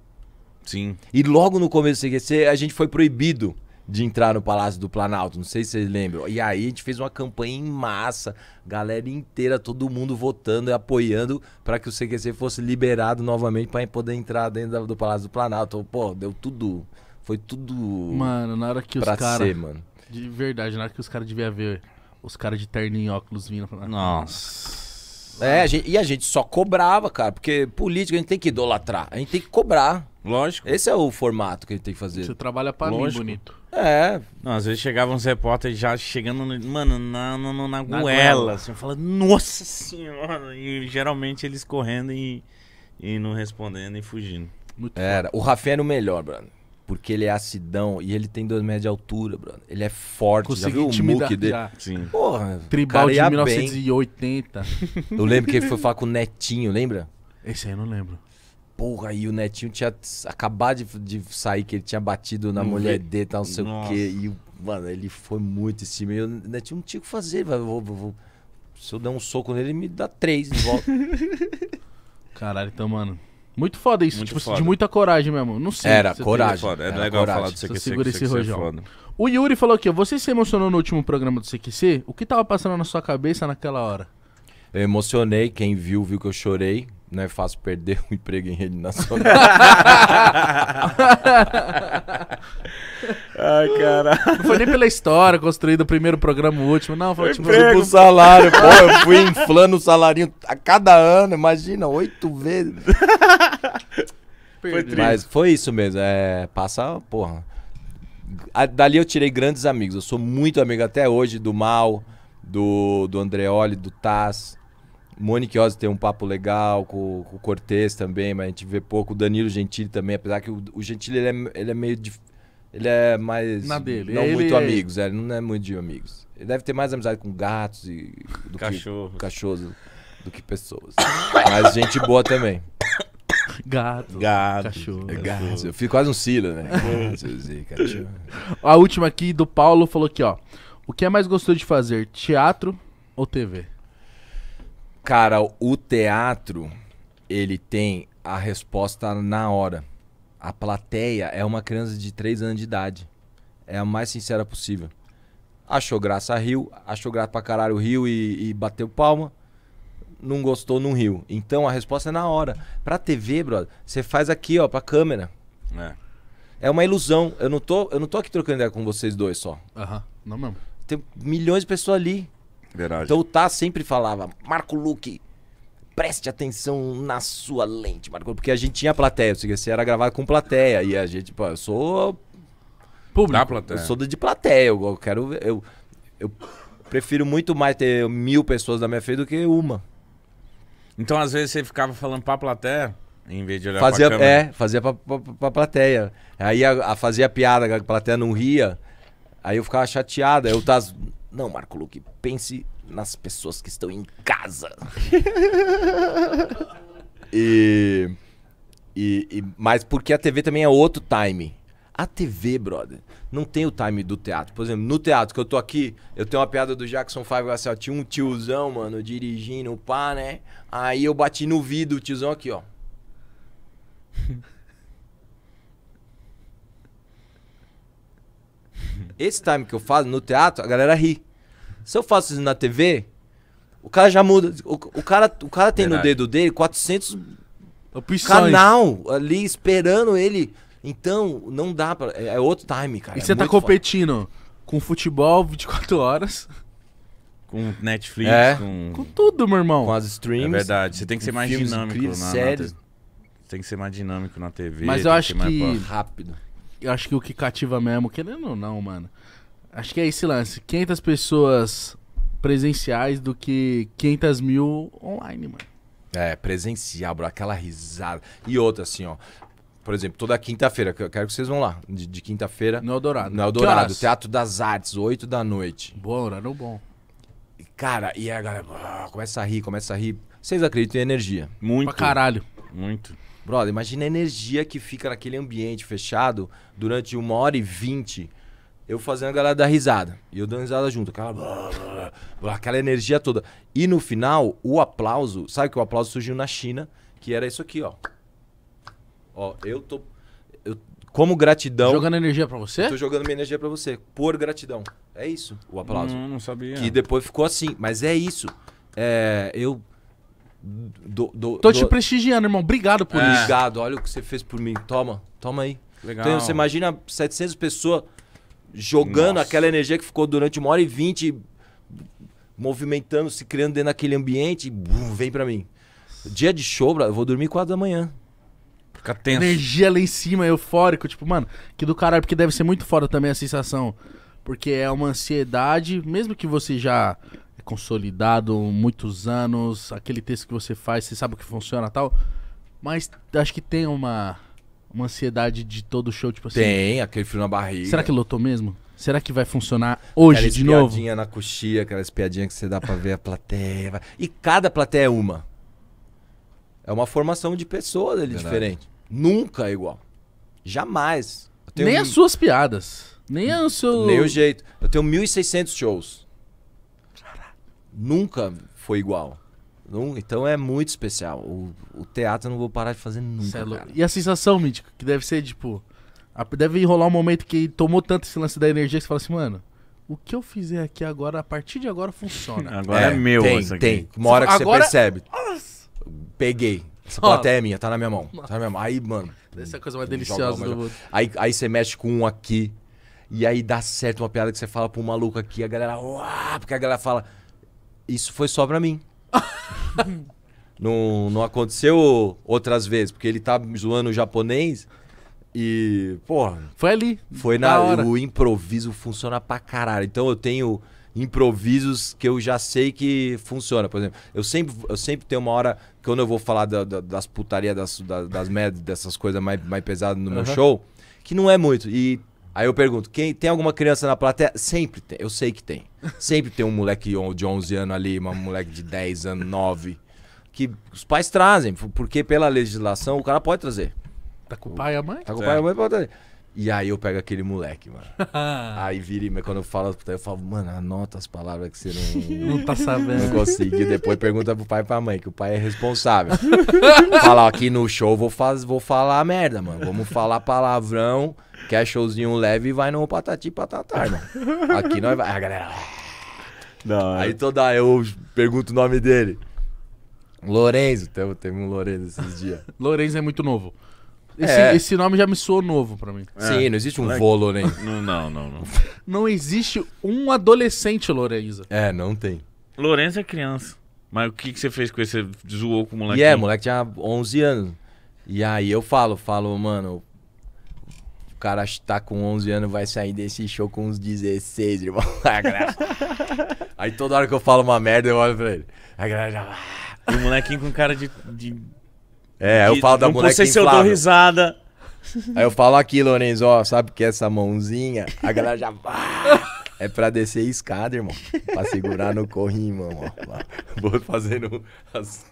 D: Sim. E logo no começo do CQC, a gente foi proibido de entrar no Palácio do Planalto, não sei se vocês lembram. E aí a gente fez uma campanha em massa, galera inteira, todo mundo votando e apoiando para que o CQC fosse liberado novamente para poder entrar dentro do Palácio do Planalto. pô, deu tudo. Foi tudo. Mano, na hora que os caras.
B: De verdade, na hora que os
D: caras deviam ver os caras de terno e óculos vindo pra ah, Nossa. É, a gente, e a gente só cobrava, cara, porque política a gente tem que idolatrar, a gente tem que cobrar. Lógico. Esse é o formato que a gente tem que fazer. Você trabalha pra Lógico. mim,
A: bonito. É. Não, às vezes chegavam os repórteres já chegando, no, mano, na, na, na, goela, goela. Assim, nossa senhora! E geralmente eles correndo e, e não respondendo e fugindo.
D: Muito Era. O Rafinha era o melhor, mano, Porque ele é acidão e ele tem dois metros de altura, mano, Ele é forte, Consegui já viu o muque dele? Sim. Porra, Tribal de 1980. Bem. Eu lembro que ele foi falar com o Netinho, lembra? Esse aí eu não lembro porra, e o Netinho tinha acabado de, de sair, que ele tinha batido na hum, mulher dele, tal, não sei Nossa. o quê. E, mano, ele foi muito esse cima. E o Netinho não tinha o que fazer. Vou, vou, vou. Se eu der um soco nele, ele me dá três de volta. Caralho, então, mano. Muito foda isso, muito tipo, assim, foda. de muita coragem mesmo. Não sei. Era, coragem. Tem... É, legal é coragem. falar do CQC. Segura esse é rojão.
B: O Yuri falou aqui, você se emocionou no último programa do CQC? O que tava passando na sua cabeça naquela hora?
D: Eu emocionei, quem viu, viu que eu chorei não é fácil perder um emprego em rede nacional. Ai, cara. Não foi nem pela história construída o primeiro programa, o último, não. Foi tipo o salário. Pô, eu fui inflando o salário a cada ano, imagina, oito vezes. Foi Mas foi isso mesmo. É, passa, porra. A, dali eu tirei grandes amigos. Eu sou muito amigo até hoje do Mal, do, do Andreoli, do Taz Mônica Ozzy tem um papo legal, com, com o Cortez também, mas a gente vê pouco. O Danilo Gentili também, apesar que o, o Gentili ele é, ele é meio. Dif... Ele é mais. Na dele. Não ele muito é... amigos, é, ele não é muito de amigos. Ele deve ter mais amizade com gatos e. Do Cachorro. que cachorros. do que pessoas. mas gente boa também. Gato. Gato. Cachorro. É gato. Eu fiz quase
B: um Sila, né? Gato,
D: é.
B: A última aqui do Paulo falou aqui, ó. O que é
D: mais gostoso de fazer, teatro ou TV? Cara, o teatro, ele tem a resposta na hora. A plateia é uma criança de 3 anos de idade. É a mais sincera possível. Achou graça, riu. Achou graça pra caralho, riu e, e bateu palma não gostou, não riu. Então a resposta é na hora. Pra TV, brother, você faz aqui, ó, pra câmera. É. É uma ilusão. Eu não tô, eu não tô aqui trocando ideia com vocês dois só. Aham, uhum. não mesmo. Tem milhões de pessoas ali. Verdade. Então o Tá sempre falava, Marco Luque, preste atenção na sua lente, Marco. Porque a gente tinha plateia, você era gravado com plateia. E a gente, pô, eu sou. Público. Da plateia. Eu sou de plateia. Eu quero. Eu, eu prefiro muito mais ter mil pessoas na minha frente do que uma. Então, às vezes, você ficava falando pra plateia. Em vez de olhar fazia, pra câmera. É, fazia pra, pra, pra plateia. Aí a, a fazia piada, a plateia não ria. Aí eu ficava chateada. Eu tava não, Marco Luque, pense nas pessoas que estão em casa. e, e, e. Mas porque a TV também é outro time. A TV, brother, não tem o time do teatro. Por exemplo, no teatro que eu tô aqui, eu tenho uma piada do Jackson Five assim, ó, tinha um tiozão, mano, dirigindo, o pá, né? Aí eu bati no vidro, o tiozão aqui, ó. Esse time que eu faço no teatro, a galera ri. Se eu faço isso na TV, o cara já muda. O, o cara, o cara tem Verdade. no dedo dele 400 Opções. canal ali esperando ele. Então, não dá pra. É, é outro time, cara. E é você tá competindo
B: foda. com futebol 24 horas.
A: Com Netflix, é. com... com.
D: tudo, meu irmão. Com as streams. É verdade. Você
A: tem que ser mais dinâmico incríveis, na, na, na, Tem que ser mais dinâmico na TV. Mas eu acho que. Mais...
B: Rápido acho que o que cativa mesmo, querendo ou não, mano. Acho que é esse lance. 500 pessoas presenciais do que 500 mil online, mano.
D: É, presencial, bro. Aquela risada. E outra, assim, ó. Por exemplo, toda quinta-feira, eu quero que vocês vão lá. De, de quinta-feira. No Eldorado. No Eldorado, Teatro das Artes, 8 da noite. Bom, horário bom. Cara, e a galera ah, começa a rir, começa a rir. Vocês acreditam em energia? Muito. Pra caralho. Muito. Brother, imagina a energia que fica naquele ambiente fechado durante uma hora e vinte. Eu fazendo a galera dar risada. E eu dando risada junto. Aquela, blá, blá, blá, aquela energia toda. E no final, o aplauso. Sabe que o aplauso surgiu na China? Que era isso aqui, ó. Ó, eu tô. Eu, como gratidão. Jogando energia para você? Tô jogando minha energia para você. Por gratidão. É isso, o aplauso. Não, hum, não sabia. Que depois ficou assim. Mas é isso. É, eu do, do, Tô do... te
B: prestigiando, irmão. Obrigado por é. isso. Obrigado.
D: Olha o que você fez por mim. Toma, toma aí. Legal. Então, você imagina 700 pessoas jogando Nossa. aquela energia que ficou durante uma hora e vinte movimentando, se criando dentro daquele ambiente, e, bum, vem para mim. Dia de show, eu vou dormir quase da manhã. Fica tenso. Energia lá em cima, eufórico,
B: tipo, mano, que do caralho, porque deve ser muito foda também a sensação. Porque é uma ansiedade, mesmo que você já consolidado, muitos anos, aquele texto que você faz, você sabe o que funciona tal. Mas acho que tem uma, uma ansiedade de todo show, tipo assim. Tem, aquele frio na
D: barriga. Será que
B: lotou mesmo? Será que vai funcionar hoje de novo? Aquela
D: na coxia, aquelas piadinhas que você dá pra ver a plateia. E cada plateia é uma. É uma formação de pessoas ali diferente. Nunca é igual. Jamais. Nem um... as suas piadas. Nem o seu. Nem o jeito. Eu tenho 1.600 shows nunca foi igual. então é muito especial. O, o, teatro eu não vou parar de fazer nunca. É cara. E a sensação, mítico, que deve ser, tipo.
B: A, deve enrolar um momento que tomou tanto esse lance da energia que você fala assim, mano. O que eu fizer aqui agora, a partir de agora, funciona. agora é, é meu, tem, aqui. Tem. Uma hora que agora... você percebe.
D: Nossa. Peguei. Essa Ó, plateia é minha, tá na minha mão. Tá na minha mão. Aí, mano. Essa é a coisa mais deliciosa do mundo. Aí, aí você mexe com um aqui. E aí dá certo uma piada que você fala pro maluco aqui. A galera. Uá, porque a galera fala isso foi só pra mim. não, não aconteceu outras vezes, porque ele tá zoando o japonês. E, porra. Foi ali. Foi na. hora. O improviso funciona pra caralho. Então eu tenho improvisos que eu já sei que funciona. Por exemplo, eu sempre, eu sempre tenho uma hora que quando eu vou falar da, da, das putarias, das, das, das merdas, dessas coisas mais, mais pesadas no uhum. meu show, que não é muito. E aí eu pergunto: quem, tem alguma criança na plateia? Sempre tem. Eu sei que tem. Sempre tem um moleque de 11 anos ali, uma moleque de 10 anos, 9, que os pais trazem, porque pela legislação o cara pode trazer. Tá com o pai e a mãe? Tá com o pai e a é. mãe, pode trazer. E aí eu pego aquele moleque, mano. Ah. aí vira e quando eu falo, eu falo, mano, anota as palavras que você não, não tá sabendo. Não consegui. Depois pergunta pro pai e pra mãe, que o pai é responsável. Falar, aqui no show vou, faz, vou falar merda, mano. Vamos falar palavrão, quer é showzinho leve e vai no patati patatar, mano. Aqui nós vai. A galera. Não, ah. aí toda eu pergunto o nome dele. Lorenzo, teve um Lorenzo esses dias.
B: Lorenzo é muito novo. Esse, é. esse nome já me soou novo para mim.
A: Sim, é. não existe um Volo voo, Não, não, não,
B: não. existe um adolescente,
D: Lorenzo. É, não tem. Lorenzo é criança. Mas o que, que você fez com esse? Você zoou com o moleque? E é, moleque tinha 11 anos. E aí eu falo, falo, mano, o cara tá com 11 anos, vai sair desse show com uns 16, irmão. aí toda hora que eu falo uma merda, eu olho pra ele. E o molequinho com cara de, de é, eu falo da não boneca inflável. eu dou risada. Aí eu falo aqui, Lourenço, ó, sabe que é essa mãozinha, a galera já... É pra descer a escada, irmão. Pra segurar no corrimão, ó. Vou fazendo as...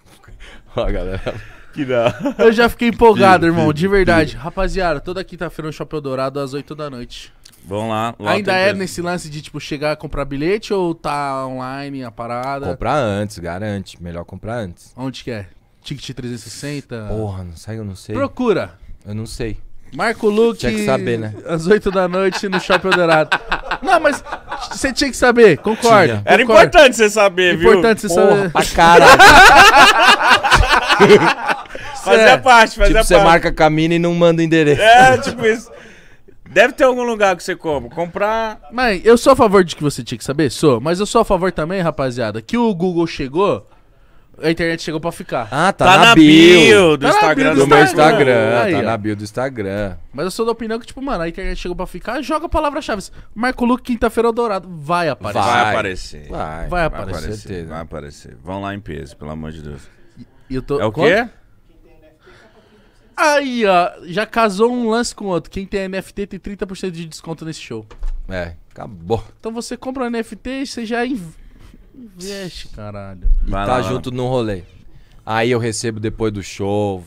D: Ó, galera... Que da... Eu já fiquei empolgado, irmão, de verdade.
B: Rapaziada, toda quinta-feira no Shopping Dourado às 8 da noite.
D: Vamos lá. lá Ainda é
B: nesse lance de, tipo, chegar a comprar bilhete ou tá online a parada? Comprar
D: antes, garante. Melhor comprar antes. Onde que é? Ticket 360. Porra, não sei, eu não sei. Procura. Eu não sei.
B: Marco Luque. Tinha que saber, né? Às 8 da noite no Shopping Eldorado. não, mas você tinha que saber,
A: concordo. Era importante você saber, viu? Importante você saber. Pra cara.
D: fazia é. parte, fazia tipo, parte. Você marca a e não manda o endereço. É, tipo isso.
A: Deve ter algum lugar que você compra. Comprar.
B: Mãe, eu sou a favor de que você tinha que saber? Sou. Mas eu sou a favor também, rapaziada, que o Google chegou a internet chegou pra ficar. Ah, tá, tá na, na bio. bio do tá Instagram. Do, meu Instagram. tá na
D: bio do Instagram.
B: Mas eu sou da opinião que, tipo, mano, a internet chegou pra ficar, joga a palavra-chave. Marco Luque, quinta-feira é dourado. Vai aparecer. Vai, vai aparecer. Vai, vai aparecer. Vai
A: aparecer. Vai aparecer. Vão lá em peso, pelo amor de Deus. Tô... É o Quanto? quê?
B: Aí, ó, já casou um lance com outro. Quem tem NFT tem 30% de desconto nesse show.
A: É,
D: acabou.
B: Então você compra um NFT e você já inv... Investe,
D: caralho. E Vai tá lá, junto no rolê. Aí eu recebo depois do show,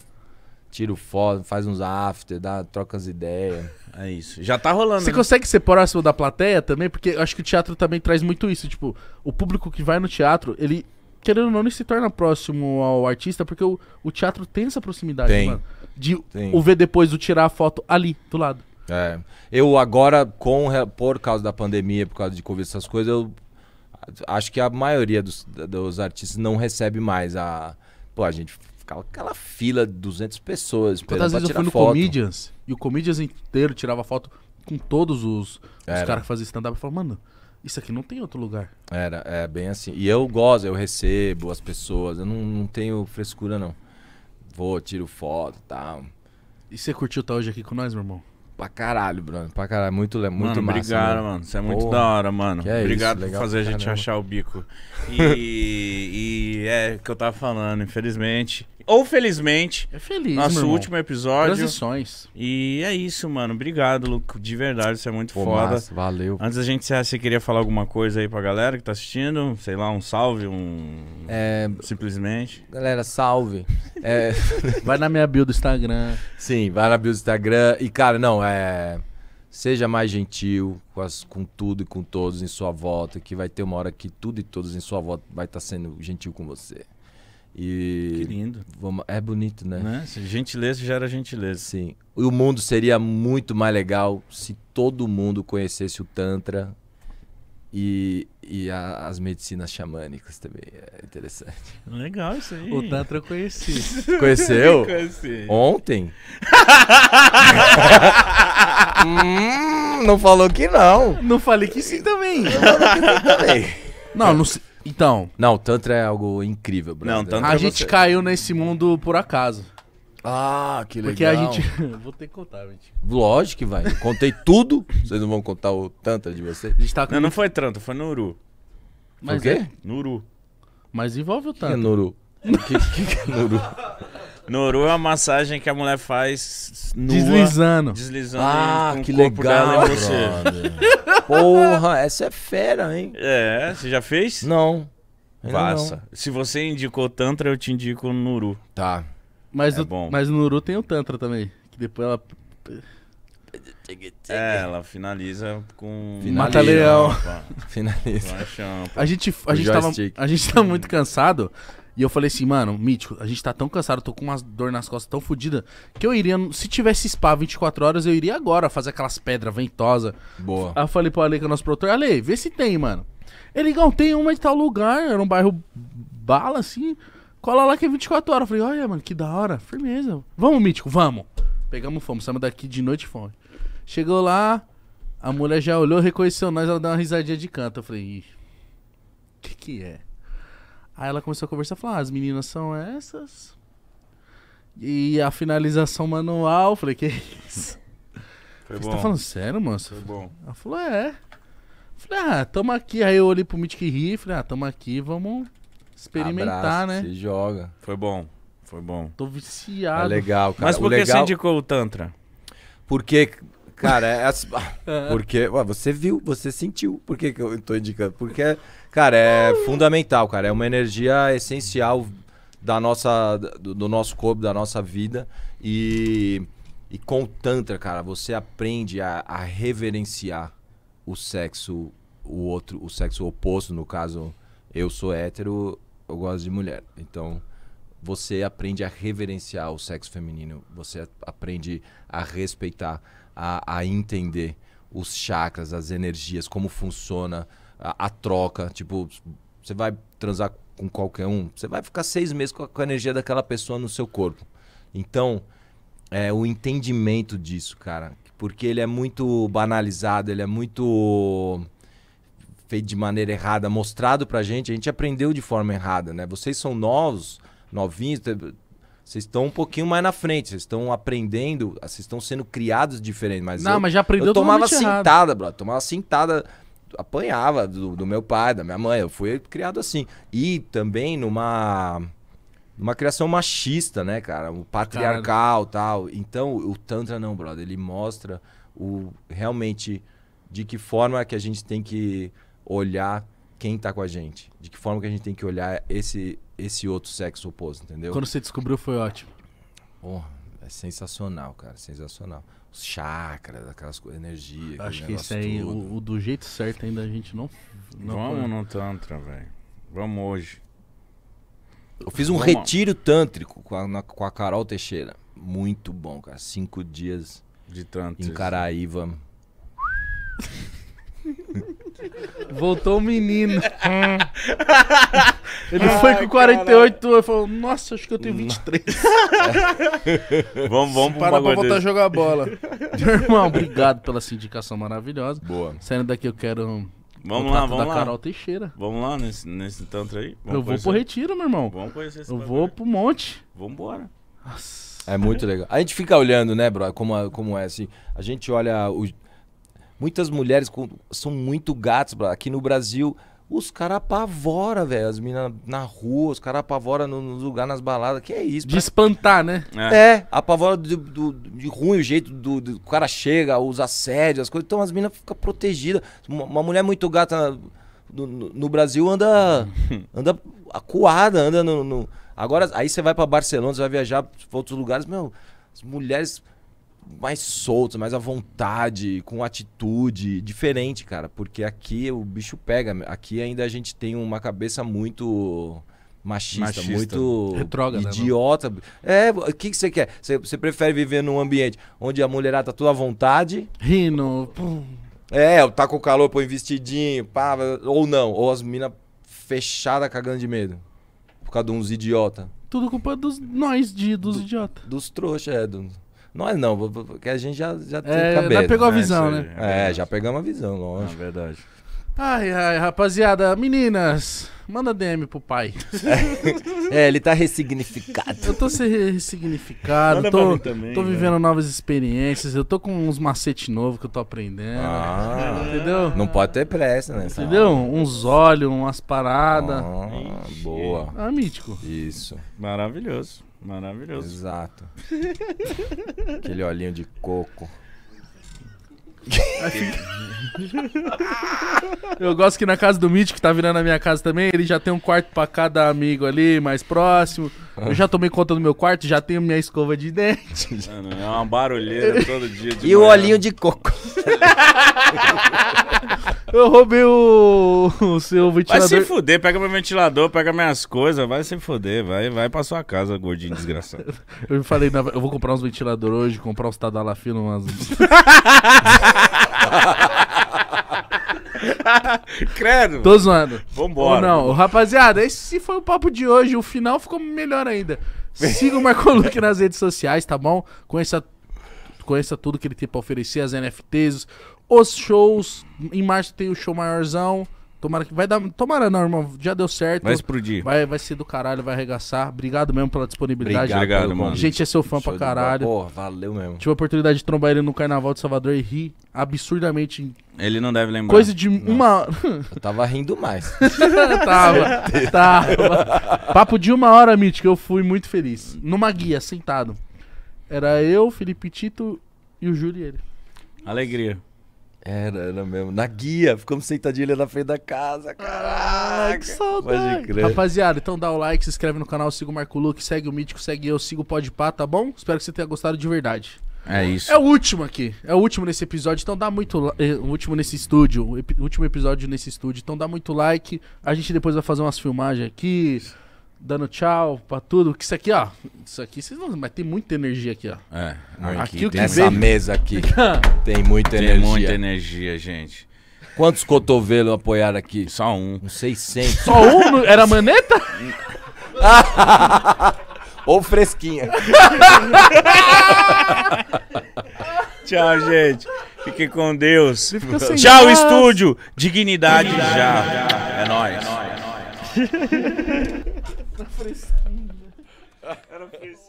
D: tiro foto, faz uns after, dá, troca as ideias. É isso. Já tá rolando. Você né?
B: consegue ser próximo da plateia também? Porque eu acho que o teatro também traz muito isso. Tipo, o público que vai no teatro, ele, querendo ou não, ele se torna próximo ao artista, porque o, o teatro tem essa proximidade, tem. mano. De tem. o ver depois, o tirar a foto ali, do lado.
D: É. Eu agora, com, por causa da pandemia, por causa de Covid, essas coisas, eu acho que a maioria dos, dos artistas não recebe mais a. Pô, a gente ficava aquela fila de 200 pessoas. Quantas vezes eu fui no foto.
B: Comedians e o Comedians inteiro tirava foto com todos os, os caras que faziam stand-up e falava, mano. Isso aqui não tem outro lugar.
D: Era, é bem assim. E eu gosto, eu recebo as pessoas. Eu não, não tenho frescura, não. Vou, tiro foto e tá. tal. E você curtiu estar tá hoje aqui com nós, meu irmão? Pra caralho, mano. Pra caralho. Muito, muito mano, massa. Obrigado, mano. Isso é muito da hora, mano. É obrigado isso, por fazer a gente caramba. achar
A: o bico. E, e é o que eu tava falando. Infelizmente, ou felizmente. É feliz, Nosso último episódio. Transições. E é isso, mano. Obrigado, Luco. De verdade, você é muito Pô, foda. Massa, valeu. Antes da gente encerrar, você queria falar alguma coisa aí pra galera que tá assistindo? Sei lá, um salve, um. É... Simplesmente. Galera, salve.
D: É... vai na minha bio do Instagram. Sim, vai na bio do Instagram. E, cara, não, é. Seja mais gentil com, as, com tudo e com todos em sua volta, que vai ter uma hora que tudo e todos em sua volta vai estar tá sendo gentil com você. E que lindo. Vamos, é bonito, né? né? Gentileza gera gentileza. Sim. E o mundo seria muito mais legal se todo mundo conhecesse o Tantra e, e a, as medicinas xamânicas também. É interessante.
A: Legal isso aí. O Tantra eu conheci. Conheceu? conheci. Ontem?
D: hum, não falou que não. Não falei que sim também. Não falou que não também. Não, não sei. Então. Não, Tantra é algo incrível, Bruno. Não, Tantra a é gente você.
B: caiu nesse mundo por acaso. Ah, que legal. Porque a gente. Vou ter que contar, gente.
D: Lógico que vai. Eu contei tudo. Vocês não vão contar o Tantra de vocês? A gente tá com... Não, não foi Tantra, foi Nuru. Mas o quê? É... Nuru. Mas envolve
A: o Tantra. que é Nuru? O que, que, que é Nuru? Noru é uma massagem que a mulher faz nua, deslizando. Deslizando. Ah, com que o corpo legal. Dela em você.
D: Porra, essa é fera, hein?
A: É, você já fez? Não. Faça. Se você indicou Tantra, eu te indico Nuru. Tá. Mas, é o, bom. mas o Nuru tem o Tantra também. Que depois ela. É, é ela finaliza com. Mata Leão. Finaliza. A gente, a, gente tava,
B: a gente muito cansado. E eu falei assim, mano, Mítico, a gente tá tão cansado, tô com uma dor nas costas tão fodida, que eu iria, se tivesse spa 24 horas, eu iria agora fazer aquelas pedras ventosas. Boa. Aí eu falei pro Ale, que é o nosso produtor, Ale, vê se tem, mano. Ele, não, tem uma de tal lugar, era um bairro bala, assim, cola lá que é 24 horas. Eu falei, olha, mano, que da hora, firmeza. Vamos, Mítico, vamos. Pegamos fome, saímos daqui de noite fome. Chegou lá, a mulher já olhou, reconheceu nós, ela deu uma risadinha de canto. Eu falei, ih, que que é? Aí ela começou a conversar, falou, ah, as meninas são essas. E a finalização manual, eu falei, que isso? Foi Você tá bom. tá falando sério, mano? Foi bom. Ela falou, é. falei, ah, tamo aqui. Aí eu olhei pro Mythic Ri, falei, ah, tamo aqui, vamos experimentar, Abraço, né?
A: Se joga. Foi bom, foi bom. Tô viciado.
D: É legal, cara. Mas por o que legal... você indicou o Tantra? Porque, cara, é... porque ué, você viu, você sentiu. Por que, que eu tô indicando? Porque Cara, é fundamental, cara. É uma energia essencial da nossa, do, do nosso corpo, da nossa vida. E, e com o Tantra, cara, você aprende a, a reverenciar o sexo, o outro, o sexo oposto. No caso, eu sou hétero, eu gosto de mulher. Então você aprende a reverenciar o sexo feminino, você aprende a respeitar, a, a entender os chakras, as energias, como funciona, a, a troca. Tipo, você vai transar com qualquer um, você vai ficar seis meses com a, com a energia daquela pessoa no seu corpo. Então, é o entendimento disso, cara. Porque ele é muito banalizado, ele é muito feito de maneira errada, mostrado pra gente, a gente aprendeu de forma errada, né? Vocês são novos, novinhos, vocês estão um pouquinho mais na frente, vocês estão aprendendo, vocês estão sendo criados diferente, mas Não, eu, mas já aprendeu eu tomava sentada errado. bro, tomava sentada apanhava do, do meu pai, da minha mãe. Eu fui criado assim. E também numa uma criação machista, né, cara? Um patriarcal tal. Então, o Tantra não, brother. Ele mostra o realmente de que forma que a gente tem que olhar quem tá com a gente. De que forma que a gente tem que olhar esse, esse outro sexo oposto, entendeu? Quando você descobriu foi ótimo. Porra, é sensacional, cara. Sensacional os chakras, aquelas coisas, energia. Acho que isso aí, o,
A: o, do jeito certo ainda a gente não. não Vamos pode... no
D: Tantra, velho. Vamos hoje. Eu fiz um Vamos. retiro tântrico com a, na, com a Carol Teixeira. Muito bom, cara. Cinco dias de Tantra. Em Caraíva. Voltou o menino.
B: Ele Ai, foi com 48 eu e falou, nossa, acho que eu tenho 23. é. vamos, vamos parar pra dele. voltar a jogar bola. Irmão, obrigado pela sindicação maravilhosa. Boa. Saindo daqui eu quero Vamos lá, vamos lá. Carol Teixeira.
A: Vamos lá nesse, nesse aí. Vamos eu vou conhecer. pro
D: retiro, meu irmão. Vamos conhecer esse Eu vou
A: pro monte. Vambora. Nossa.
D: É muito legal. A gente fica olhando, né, bro, como, como é assim. A gente olha. O... Muitas mulheres com... são muito gatos, bro. Aqui no Brasil, os caras apavoram, velho. As minas na rua, os caras apavoram nos no lugares, nas baladas. Que é isso? De pra... espantar, né? É, é apavora de, do, de ruim o jeito do, do, O cara chega, os assédios, as coisas. Então as minas ficam protegidas. Uma, uma, mulher muito gata no, no, no Brasil anda. anda acuada, anda no. Agora, aí você vai para Barcelona, você vai viajar pra outros lugares, meu. As mulheres mais soltos, mais à vontade, com atitude diferente, cara. Porque aqui o bicho pega. Aqui ainda a gente tem uma cabeça muito machista, machista. muito né? idiota. É, o que, que você quer? Você, você prefere viver num ambiente onde a mulherada tá toda à vontade? Rindo. Pum. É, tá com calor, põe vestidinho, pá, ou não. Ou as minas fechadas cagando de medo. Por causa de uns idiota.
B: Tudo culpa dos nós, de, dos do, idiota.
D: Dos trouxa, é. Do, nós não, porque a gente já, já tem é, cabeça cabelo. Já pegou a né, visão, né? né? É, já pegamos a visão, lógico. É verdade.
B: Ai, ai, rapaziada, meninas, manda DM pro pai.
D: É, ele tá ressignificado. Eu tô se ressignificado, manda tô, também, tô vivendo
B: novas experiências, eu tô com uns macetes novos que eu tô aprendendo. Ah, entendeu?
D: Não pode ter pressa, né? Entendeu? Uns olhos umas paradas. Ah, boa. Ah, mítico. Isso. Maravilhoso. Maravilhoso. Exato. Aquele olhinho de coco.
B: Eu gosto que na casa do Mitch, que tá virando a minha casa também, ele já tem um quarto pra cada amigo ali, mais próximo. Eu já tomei conta do meu quarto, já tenho minha escova de dente.
A: Mano, é uma barulheira todo dia. e manhã. o olhinho
B: de coco. Eu roubei o, o seu ventilador. Vai se
A: fuder, pega meu ventilador, pega minhas coisas, vai se fuder, vai, vai pra sua casa, gordinho desgraçado.
B: eu falei, eu vou comprar uns ventiladores hoje, comprar uns tadalafino, umas...
C: Credo. Tô zoando.
B: Vambora. Ou não, rapaziada, esse foi o papo de hoje. O final ficou melhor ainda. Siga o Marco Luque nas redes sociais, tá bom? Conheça, conheça tudo que ele tem pra oferecer, as NFTs, os shows. Em março tem o show maiorzão. Tomara que vai dar. Tomara não, irmão. Já deu certo. Vai explodir. Vai, vai ser do caralho, vai arregaçar. Obrigado mesmo pela disponibilidade. Obrigado, pelo, mano. Gente, é seu fã Show pra caralho. Porra,
D: valeu mesmo.
B: Tive a oportunidade de trombar ele no Carnaval de Salvador e ri absurdamente.
D: Ele não deve lembrar. Coisa
B: de não. uma. Eu
A: tava
D: rindo mais.
A: tava, tava. Papo
B: de uma hora, Mitch, que eu fui muito feliz. Numa guia, sentado. Era eu, Felipe Tito e o Júlio e ele.
D: Alegria. Era, era mesmo. Na guia, ficamos sentadinhos na frente da casa. Caraca, ah, que saudade. Rapaziada,
B: então dá o like, se inscreve no canal, siga o Marco Luke, segue o Mítico, segue eu, siga o pode Pá, tá bom? Espero que você tenha gostado de verdade. É isso. É o último aqui. É o último nesse episódio. Então dá muito. É, o último nesse estúdio. O último episódio nesse estúdio. Então dá muito like. A gente depois vai fazer umas filmagens aqui dando tchau pra tudo. Que isso aqui, ó. Isso aqui, vocês não. Mas tem muita energia aqui, ó. É, aqui, aqui
D: tem... Essa vem... mesa aqui tem muita tem energia. Tem muita
A: energia, gente.
D: Quantos cotovelos apoiaram aqui? Só um. Uns 600. Só um? Era maneta? Ou fresquinha. Tchau, gente.
A: Fique com Deus. Tchau, estúdio. Dignidade, Dignidade já. já. É nóis. É nóis.
C: É nóis fresquinho. Era fresquinho.